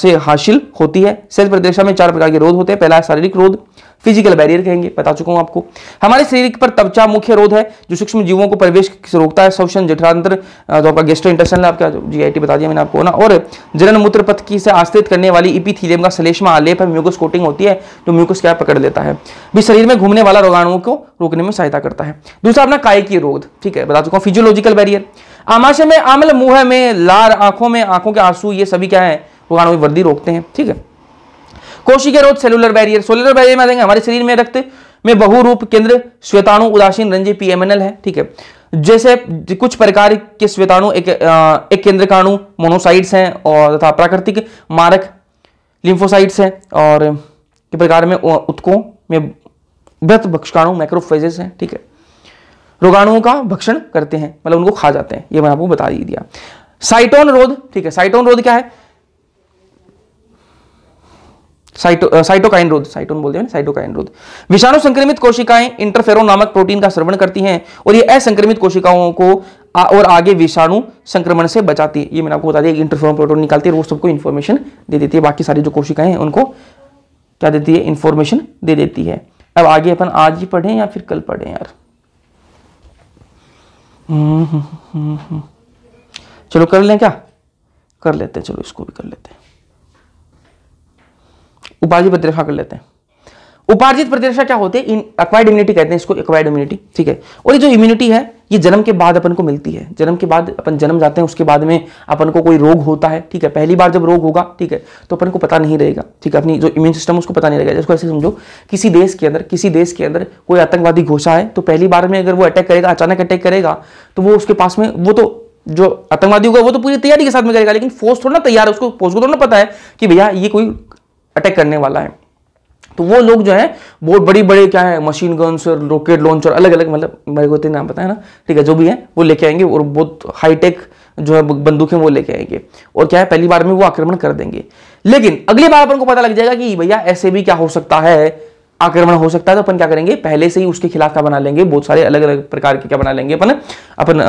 से हासिल होती है सेल प्रतिरक्षा में चार प्रकार के रोध होते हैं पहला शारीरिक रोध फिजिकल बैरियर कहेंगे बता चुका हूं आपको हमारे शरीर पर त्वचा मुख्य रोध है जो सूक्ष्म जीवों को प्रवेश से रोकता है शोषण जठरांतर जो आपका गेस्ट्रो इंटेस्टल आपका जीआईटी बता दिया मैंने आपको ना और जनन मूत्र पथ की से आश्रित करने वाली इपीथीलियम का श्लेष्मा आलेप है म्यूकस कोटिंग होती है जो तो म्यूकस क्या पकड़ लेता है भी शरीर में घूमने वाला रोगाणुओं को रोकने में सहायता करता है दूसरा अपना काय की रोध ठीक है बता चुका हूँ फिजियोलॉजिकल बैरियर आमाशय में आमल मुंह में लार आंखों में आंखों के आंसू ये सभी क्या है रोगाणु वृद्धि रोकते हैं ठीक है कोशी के रोध सेलुलर बैरियर सेलुलर बैरियर में देंगे हमारे शरीर में रक्त में बहुरूप केंद्र श्वेताणु उदासीन रंजी पीएमएनएल है ठीक है जैसे कुछ प्रकार के श्वेताणु एक, आ, एक केंद्रकाणु मोनोसाइड्स हैं और तथा प्राकृतिक मारक लिम्फोसाइड्स हैं और के प्रकार में उत्कों में वृत भक्षकाणु माइक्रोफेजेस हैं ठीक है रोगाणुओं का भक्षण करते हैं मतलब उनको खा जाते हैं ये मैंने आपको बता ही दिया साइटोन रोध ठीक है साइटोन रोध क्या है साइटो साइटोकाइन रोध साइटोन बोलते हैं साइटोकाइन रोध विषाणु संक्रमित कोशिकाएं इंटरफेरोन नामक प्रोटीन का श्रवण करती हैं और ये असंक्रमित कोशिकाओं को आ, और आगे विषाणु संक्रमण से बचाती है ये मैंने आपको बता दिया इंटरफेरोन प्रोटीन निकालती है वो सबको इन्फॉर्मेशन दे देती है बाकी सारी जो कोशिकाएं हैं उनको क्या देती है इन्फॉर्मेशन दे देती है अब आगे अपन आज ही पढ़ें या फिर कल पढ़ें यार हम्म, हम्म, हम्म, चलो कर लें क्या कर लेते हैं चलो इसको भी कर लेते हैं उपार्जित प्रतिरक्षा कर लेते हैं उपार्जित प्रतिरक्षा क्या होते हैं एक्वायर्ड इम्यूनिटी कहते हैं इसको एक्वायर्ड इम्यूनिटी ठीक है और ये जो इम्यूनिटी है ये जन्म के बाद अपन को मिलती है जन्म के बाद अपन जन्म जाते हैं उसके बाद में अपन को कोई रोग होता है ठीक है पहली बार जब रोग होगा ठीक है तो अपन को पता नहीं रहेगा ठीक है अपनी जो इम्यून सिस्टम उसको पता नहीं रहेगा जिसको ऐसे समझो किसी देश के अंदर किसी देश के अंदर कोई आतंकवादी घोषा है तो पहली बार में अगर वो अटैक करेगा अचानक अटैक करेगा तो वो उसके पास में वो तो जो आतंकवादी होगा वो तो पूरी तैयारी के साथ में करेगा लेकिन फोर्स थोड़ा ना तैयार है उसको फोर्स को थोड़ा ना पता है कि भैया ये कोई अटैक करने वाला है तो वो लोग जो है वो बड़ी बड़े क्या है मशीन गन्स और रॉकेट लॉन्च और अलग अलग मतलब मेरे को नाम बताया ना ठीक है जो भी है वो लेके आएंगे और बहुत हाईटेक जो है बंदूकें वो लेके आएंगे और क्या है पहली बार में वो आक्रमण कर देंगे लेकिन अगली बार अपन को पता लग जाएगा कि भैया ऐसे भी क्या हो सकता है आक्रमण हो सकता है तो अपन क्या करेंगे पहले से ही उसके खिलाफ क्या बना लेंगे बहुत सारे अलग अलग प्रकार के क्या बना लेंगे अपन अपन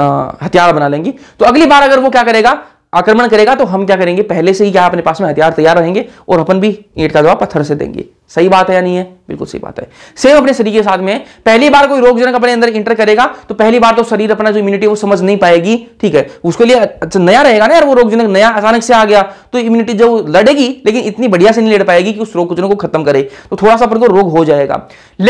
हथियार बना लेंगे तो अगली बार अगर वो क्या करेगा आक्रमण करेगा तो हम क्या करेंगे पहले से ही क्या अपने पास में हथियार तैयार रहेंगे और अपन भी ईंट का जवाब पत्थर से देंगे सही बात है या नहीं है बिल्कुल सही बात है सेम अपने शरीर के साथ में पहली बार कोई रोगजनक अपने अंदर इंटर करेगा तो पहली बार तो शरीर अपना जो इम्यूनिटी वो समझ नहीं पाएगी ठीक है उसके लिए अच्छा नया रहेगा ना यार वो रोगजनक नया अचानक से आ गया तो इम्यूनिटी जब लड़ेगी लेकिन इतनी बढ़िया से नहीं लड़ पाएगी कि उस रोगजनक को खत्म करे तो थोड़ा सा अपने को रोग हो जाएगा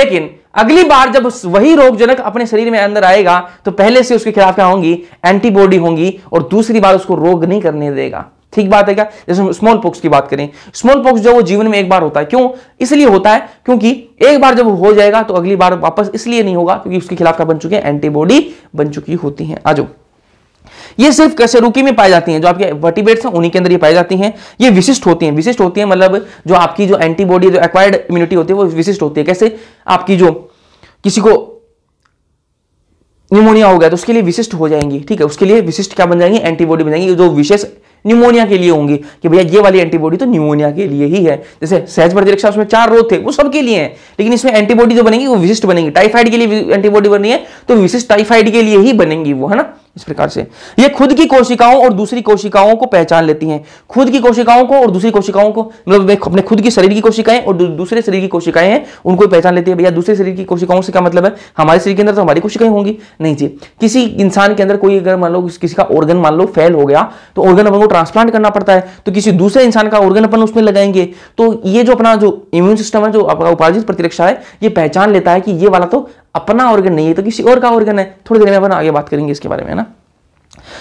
लेकिन अगली बार जब वही रोगजनक अपने शरीर में अंदर आएगा तो पहले से उसके खिलाफ क्या होंगी एंटीबॉडी होंगी और दूसरी बार उसको रोग नहीं करने देगा ठीक बात है क्या जैसे हम स्मॉल पॉक्स की बात करें स्मॉल पॉक्स जो वो जीवन में एक बार होता है क्यों इसलिए होता है क्योंकि एक बार जब हो जाएगा तो अगली बार वापस इसलिए नहीं होगा क्योंकि उसके खिलाफ का बन चुके हैं एंटीबॉडी बन चुकी होती है आज ये सिर्फ कसेरुकी में पाई जाती हैं जो आपके वर्टिबेट्स हैं उन्हीं के अंदर ये पाई जाती हैं ये विशिष्ट होती हैं विशिष्ट होती हैं मतलब जो आपकी जो एंटीबॉडी जो एक्वायर्ड इम्यूनिटी होती है वो विशिष्ट होती है कैसे आपकी जो किसी को न्यूमोनिया हो गया तो उसके लिए विशिष्ट हो जाएंगी ठीक है उसके लिए विशिष्ट क्या बन जाएंगी एंटीबॉडी बन जाएंगी जो विशेष न्यूमोनिया के लिए होंगी कि भैया ये वाली एंटीबॉडी तो न्यूमोनिया के लिए ही है जैसे सहज प्रतिरक्षा उसमें चार रोग थे वो सबके लिए है लेकिन इसमें एंटीबॉडी जो बनेगी वो विशिष्ट बनेगी टाइफाइड के लिए एंटीबॉडी बनी है तो विशिष्ट टाइफाइड के लिए ही बनेंगी वो है ना इस प्रकार से ये खुद की कोशिकाओं और दूसरी कोशिकाओं को पहचान लेती हैं खुद की कोशिकाओं को और दूसरी कोशिकाओं को मतलब अपने खुद की शरीर की कोशिकाएं और दूसरे शरीर की कोशिकाएं हैं उनको पहचान लेती है भैया दूसरे शरीर की कोशिकाओं से क्या मतलब है हमारे शरीर के अंदर तो हमारी कोशिकाएं होंगी नहीं जी किसी इंसान के अंदर कोई अगर मान लो किसी का ऑर्गन मान लो फेल हो गया तो ऑर्गन अपन को ट्रांसप्लांट करना पड़ता है तो किसी दूसरे इंसान का ऑर्गन अपन उसमें लगाएंगे तो ये जो अपना जो इम्यून सिस्टम है जो आपका उपार्जित प्रतिरक्षा है ये पहचान लेता है कि ये वाला तो अपना ऑर्गन नहीं है तो किसी और का ऑर्गन है थोड़ी देर में अपन आगे बात करेंगे इसके बारे में ना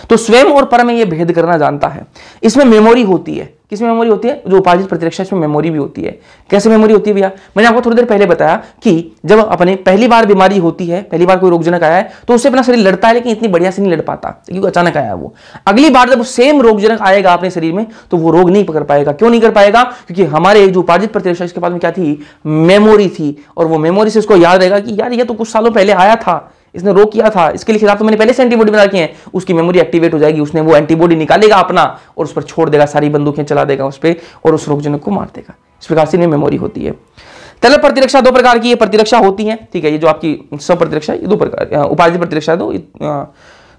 तो स्वयं और पर में यह भेद करना जानता है इसमें मेमोरी होती है किसमें मेमोरी होती है जो उपार्जित प्रतिरक्षा इसमें मेमोरी भी होती है कैसे मेमोरी होती है भैया मैंने आपको थोड़ी देर पहले बताया कि जब अपने पहली बार बीमारी होती है पहली बार कोई रोगजनक आया है तो उससे अपना शरीर लड़ता है लेकिन इतनी बढ़िया से नहीं लड़ पाता क्योंकि अचानक आया वो अगली बार जब सेम रोगजनक आएगा अपने शरीर में तो वो रोग नहीं पकड़ पाएगा क्यों नहीं कर पाएगा क्योंकि हमारे जो उपार्जित प्रतिरक्षा इसके बाद में क्या थी मेमोरी थी और वो मेमोरी से उसको याद रहेगा कि यार ये तो कुछ सालों पहले आया था इसने रोक किया था इसके लिए तो मैंने पहले से एंटीबॉडी बना रखी है उसकी मेमोरी एक्टिवेट हो जाएगी उसने वो एंटीबॉडी निकालेगा अपना और उस पर छोड़ देगा सारी बंदूकें चला देगा उस पर और उस रोगजनक को मार देगा इस प्रकार से मेमोरी होती है तल प्रतिरक्षा दो प्रकार की ये प्रतिरक्षा होती है ठीक है ये जो आपकी सब प्रतिरक्षा ये दो प्रकार उपाधि प्रतिरक्षा दो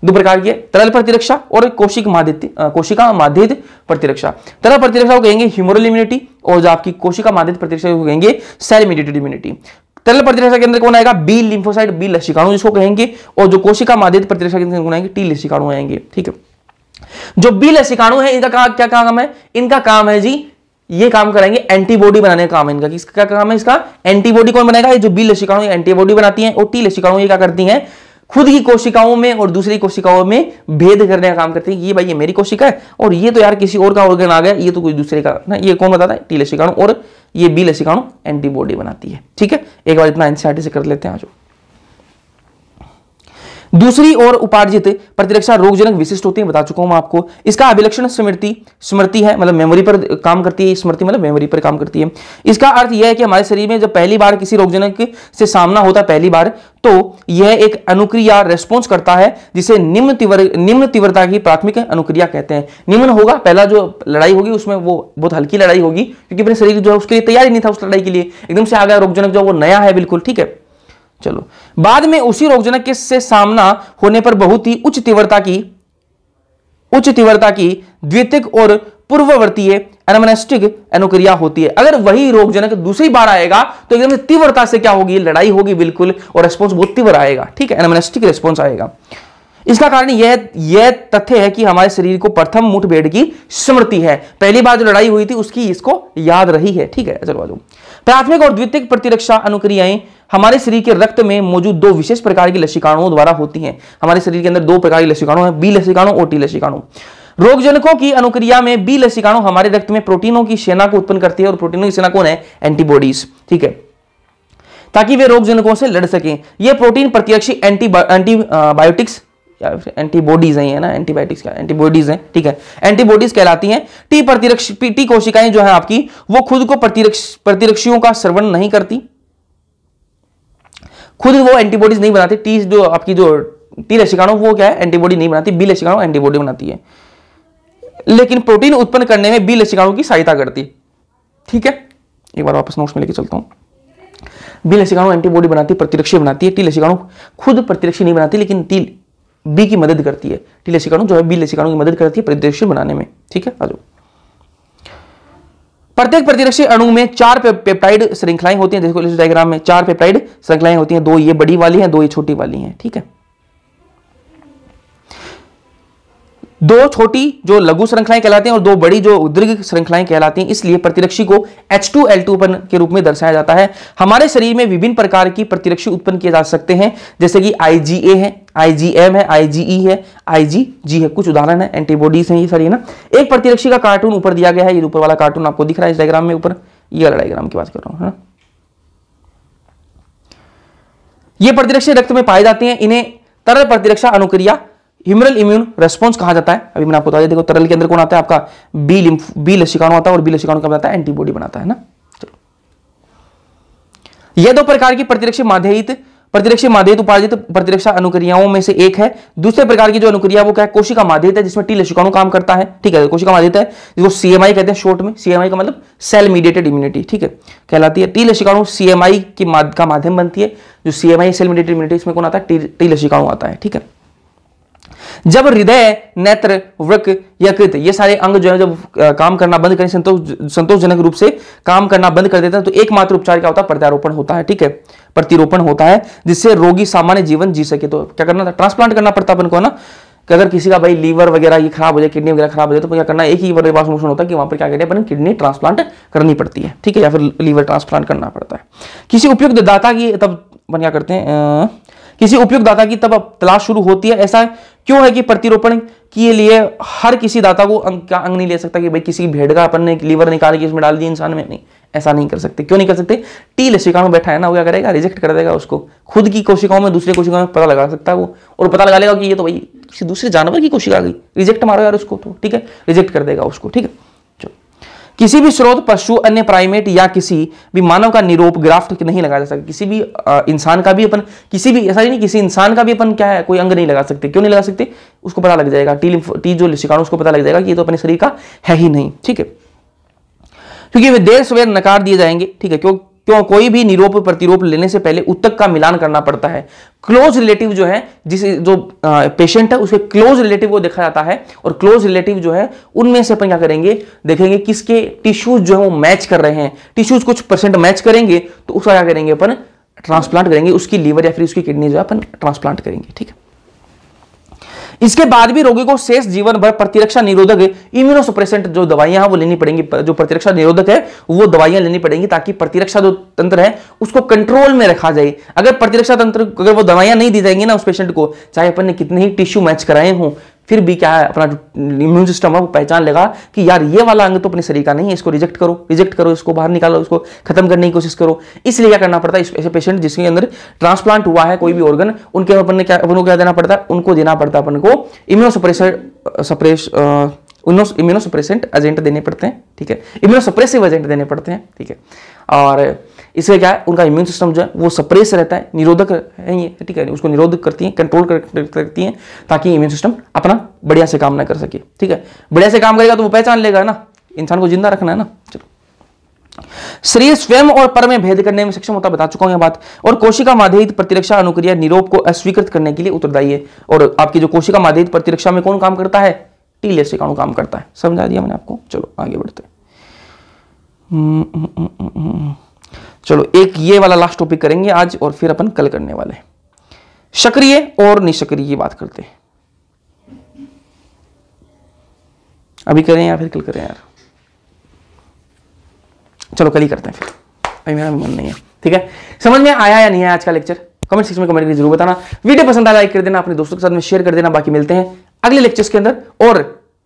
दो प्रकार की है तरल प्रतिरक्षा और कोशिक माध्यित कोशिका माध्यित प्रतिरक्षा तरल प्रतिरक्षा को कहेंगे ह्यूमरल इम्यूनिटी और जो आपकी कोशिका माध्यित प्रतिरक्षा को कहेंगे सेल इम्यूनिटेड इम्यूनिटी तरल प्रतिरक्षा केंद्र कौन आएगा बी लिम्फोसाइट बी लसिकाणु जिसको कहेंगे और जो कोशिका माध्यित प्रतिरक्षा केंद्र कौन आएंगे टी लसिकाणु आएंगे ठीक है जो बी लसिकाणु है इनका का, क्या काम है इनका काम है जी ये काम करेंगे एंटीबॉडी बनाने का काम है इनका किसका क्या काम है इसका एंटीबॉडी कौन बनाएगा ये जो बी लसिकाणु एंटीबॉडी बनाती है और टी लसिकाणु ये क्या करती है खुद की कोशिकाओं में और दूसरी कोशिकाओं में भेद करने का काम करते हैं ये भाई ये मेरी कोशिका है और ये तो यार किसी और का ऑर्गन आ गया ये तो कोई दूसरे का ना ये कौन बताता है टी लसिकाणु और ये बी लसिकाणु एंटीबॉडी बनाती है ठीक है एक बार इतना एनसीआरटी से कर लेते हैं आज दूसरी ओर उपार्जित प्रतिरक्षा रोगजनक विशिष्ट होती है बता चुका हूं आपको इसका अभिलक्षण स्मृति स्मृति है मतलब मेमोरी पर काम करती है स्मृति मतलब मेमोरी पर काम करती है इसका अर्थ यह है कि हमारे शरीर में जब पहली बार किसी रोगजनक से सामना होता है पहली बार तो यह एक अनुक्रिया रेस्पॉन्स करता है जिसे निम्न तीव्र निम्न तीव्रता की प्राथमिक अनुक्रिया कहते हैं निम्न होगा पहला जो लड़ाई होगी उसमें वो बहुत हल्की लड़ाई होगी क्योंकि अपने शरीर जो है उसके लिए तैयारी नहीं था उस लड़ाई के लिए एकदम से आ गया रोगजनक जो वो नया है बिल्कुल ठीक है चलो बाद में उसी रोगजनक के से सामना होने पर बहुत ही उच्च तीव्रता की उच्च तीव्रता की द्वितीय और पूर्ववर्तीय एनमनेस्टिक एनोक्रिया होती है अगर वही रोगजनक दूसरी बार आएगा तो एकदम तीव्रता से क्या होगी लड़ाई होगी बिल्कुल और रेस्पॉन्स बहुत तीव्र आएगा ठीक है एनमनेस्टिक रेस्पॉन्स आएगा इसका कारण यह यह तथ्य है कि हमारे शरीर को प्रथम मुठभेड़ की स्मृति है पहली बार जो लड़ाई हुई थी उसकी इसको याद रही है ठीक है चलो आ प्राथमिक और द्वितीय प्रतिरक्षा अनुक्रियाएं हमारे शरीर के रक्त में मौजूद दो विशेष प्रकार की लसिकाणुओं द्वारा होती हैं हमारे शरीर के अंदर दो प्रकार की लसिकाणु है बी लसिकाणु और टी लसिकाणु रोगजनकों की अनुक्रिया में बी लसिकाणु हमारे रक्त में प्रोटीनों की सेना को उत्पन्न करती है और प्रोटीनों की सेना कौन है एंटीबॉडीज ठीक है ताकि वे रोगजनकों से लड़ सकें ये प्रोटीन प्रतिरक्षी एंटीबायोटिक्स uh, क्या एंटीबॉडीज हैं ना एंटीबायोटिक्स क्या एंटीबॉडीज हैं ठीक है एंटीबॉडीज कहलाती हैं टी प्रतिरक्ष टी कोशिकाएं जो है आपकी वो खुद को प्रतिरक्ष प्रतिरक्षियों का श्रवण नहीं करती खुद वो एंटीबॉडीज नहीं बनाती टी जो आपकी जो टी लशिकाणु वो क्या है एंटीबॉडी नहीं बनाती बी लशिकाणु एंटीबॉडी बनाती है लेकिन प्रोटीन उत्पन्न करने में बी लशिकाणु की सहायता करती ठीक है एक बार वापस नोट्स में लेके चलता हूं बी लशिकाणु एंटीबॉडी बनाती प्रतिरक्षी बनाती है टी लशिकाणु खुद प्रतिरक्षी नहीं बनाती लेकिन टी बी की मदद करती है टी लेसिकाणु जो है बी लसिकाणु की मदद करती है प्रतिरक्षी बनाने में ठीक है आ प्रत्येक प्रतिरक्षी अणु में चार पे, पेप्टाइड श्रृंखलाएं होती हैं देखो इस डायग्राम में चार पेप्टाइड श्रृंखलाएं होती हैं दो ये बड़ी वाली हैं दो ये छोटी वाली हैं ठीक है दो छोटी जो लघु श्रृंखलाएं कहलाती हैं और दो बड़ी जो दीर्घ श्रृंखलाएं कहलाती हैं इसलिए प्रतिरक्षी को एच टू टू उत्पन्न के रूप में दर्शाया जाता है हमारे शरीर में विभिन्न प्रकार की प्रतिरक्षी उत्पन्न किए जा सकते हैं जैसे कि ए है एम है ई e है जी है कुछ उदाहरण है एंटीबॉडीज है ये सर है ना एक प्रतिरक्षी का कार्टून ऊपर दिया गया है ये ऊपर वाला कार्टून आपको दिख रहा है इस डायग्राम में ऊपर ये वाला डायग्राम की बात कर रहा हूँ ये प्रतिरक्षी रक्त में पाए जाते हैं इन्हें तरल प्रतिरक्षा अनुक्रिया ह्यूमरल इम्यून रेस्पॉन्स कहा जाता है अभी मैंने आपको बता देखो तरल के अंदर कौन आता है आपका बी लिम्फ बी लसिकाणु आता है और बी लसिकाणु क्या बनाता है एंटीबॉडी बनाता है ना चलो यह दो प्रकार की प्रतिरक्षी माध्यहित प्रतिरक्षी माध्यित उपार्जित प्रतिरक्षा अनुक्रियाओं में से एक है दूसरे प्रकार की जो अनुक्रिया वो क्या है कोशिका माध्यित है जिसमें टी लसिकाणु काम करता है ठीक है कोशिका माध्यित है जिसको सीएमआई कहते हैं शॉर्ट में सीएमआई का मतलब सेल मीडिएटेड इम्यूनिटी ठीक है कहलाती है टी लसिकाणु सीएमआई की का माध्यम बनती है जो सीएमआई सेल मीडिएटेड इम्यूनिटी इसमें कौन आता है टी लसिकाणु आता है ठीक है जब हृदय नेत्र वृक यकृत ये सारे अंग जो है जब काम करना बंद करें संतोष संतोषजनक रूप से काम करना बंद कर देते हैं तो एकमात्र उपचार क्या होता है प्रत्यारोपण होता है ठीक है प्रतिरोपण होता है जिससे रोगी सामान्य जीवन जी सके तो क्या करना था ट्रांसप्लांट करना पड़ता अपन को ना कि अगर किसी का भाई लीवर वगैरह ये खराब हो जाए किडनी वगैरह खराब हो जाए तो क्या करना एक ही वर्ग मोशन होता है कि वहां पर क्या कहते हैं किडनी ट्रांसप्लांट करनी पड़ती है ठीक है या फिर लीवर ट्रांसप्लांट करना पड़ता है किसी उपयुक्त दाता की तब बन क्या करते हैं किसी उपयुक्त दाता की तब तलाश शुरू होती है ऐसा क्यों है कि प्रतिरोपण के लिए हर किसी दाता को अंग का अंग नहीं ले सकता कि भाई किसी भेड़ का अपन ने लीवर निकाल के इसमें डाल दिया इंसान में नहीं ऐसा नहीं कर सकते क्यों नहीं कर सकते टी लेसिका में बैठा है ना वो क्या करेगा रिजेक्ट कर देगा उसको खुद की कोशिकाओं में दूसरे कोशिकाओं में पता लगा सकता है वो और पता लगा लेगा कि ये तो भाई किसी दूसरे जानवर की कोशिका आ गई रिजेक्ट मारो यार उसको तो ठीक है रिजेक्ट कर देगा उसको ठीक है किसी भी स्रोत पशु अन्य प्राइमेट या किसी भी मानव का निरोप ग्राफ्ट नहीं लगाया जा सकता किसी भी इंसान का भी अपन किसी भी ऐसा नहीं किसी इंसान का भी अपन क्या है कोई अंग नहीं लगा सकते क्यों नहीं लगा सकते उसको पता लग जाएगा टी टी जो शिकाणु उसको पता लग जाएगा कि ये तो अपने शरीर का है ही नहीं ठीक है क्योंकि वे देर सवेर नकार दिए जाएंगे ठीक है क्यों क्यों कोई भी निरोप प्रतिरोप लेने से पहले उत्तक का मिलान करना पड़ता है क्लोज रिलेटिव जो है जिस जो पेशेंट है उसके क्लोज रिलेटिव को देखा जाता है और क्लोज रिलेटिव जो है उनमें से अपन क्या करेंगे देखेंगे किसके टिश्यूज जो है वो मैच कर रहे हैं टिश्यूज कुछ परसेंट मैच करेंगे तो उसका क्या करेंगे अपन ट्रांसप्लांट करेंगे उसकी लीवर या फिर उसकी किडनी जो है अपन ट्रांसप्लांट करेंगे ठीक है इसके बाद भी रोगी को शेष जीवन भर प्रतिरक्षा निरोधक इम्यूनोसुप्रेसेंट जो दवाइयां वो लेनी पड़ेंगी जो प्रतिरक्षा निरोधक है वो दवाइयां लेनी पड़ेंगी ताकि प्रतिरक्षा जो तंत्र है उसको कंट्रोल में रखा जाए अगर प्रतिरक्षा तंत्र अगर वो दवाइयां नहीं दी जाएंगी ना उस पेशेंट को चाहे अपन ने कितने ही टिश्यू मैच कराए हों फिर भी क्या है अपना जो इम्यून सिस्टम है वो पहचान लेगा कि यार ये वाला अंग तो अपने शरीर का नहीं है इसको रिजेक्ट करो रिजेक्ट करो इसको बाहर निकालो इसको खत्म करने की कोशिश करो इसलिए क्या करना पड़ता है ऐसे पेशेंट जिसके अंदर ट्रांसप्लांट हुआ है कोई भी ऑर्गन उनके अपन ने क्या अपन को क्या देना पड़ता है उनको देना पड़ता है अपन को immune suppressor suppress immunosuppressant agent देने पड़ते हैं ठीक है इम्यूनोसप्रेसिव एजेंट देने पड़ते हैं ठीक है और इससे क्या है उनका इम्यून सिस्टम जो है वो सप्रेस रहता है निरोधक है ये ठीक है उसको निरोधक करती हैं कंट्रोल करती हैं ताकि इम्यून सिस्टम अपना बढ़िया से काम ना कर सके ठीक है बढ़िया से काम करेगा तो वो पहचान लेगा ना इंसान को जिंदा रखना है ना चलो शरीर स्वयं और पर में भेद करने में सक्षम होता बता चुका हूं यह बात और कोशिका माध्यित प्रतिरक्षा अनुक्रिया निरोप को अस्वीकृत करने के लिए उत्तरदायी है और आपकी जो कोशिका माध्यित प्रतिरक्षा में कौन काम करता है टी लेस अकाउंट काम करता है समझा दिया मैंने आपको चलो आगे बढ़ते हम्म, हम्म, हम्म, चलो एक ये वाला लास्ट टॉपिक करेंगे आज और फिर अपन कल करने वाले सक्रिय और निष्क्रिय की बात करते हैं अभी करें या फिर कल करें यार चलो कल ही करते हैं फिर अभी मेरा मन नहीं है ठीक है समझ में आया या नहीं आया आज का लेक्चर कमेंट सेक्शन में कमेंट करके जरूर बताना वीडियो पसंद आया लाइक कर देना अपने दोस्तों के साथ में शेयर कर देना बाकी मिलते हैं अगले लेक्चर्स के अंदर और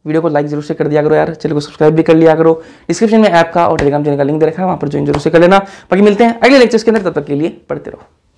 वीडियो को लाइक जरूर से कर दिया करो यार चैनल को सब्सक्राइब भी कर लिया करो डिस्क्रिप्शन में ऐप का और टेलीग्राम चैनल का लिंक दे रखा है वहां पर ज्वाइन जरूर से कर लेना बाकी मिलते हैं अगले लेक्चर्स के अंदर तब तक के लिए पढ़ते रहो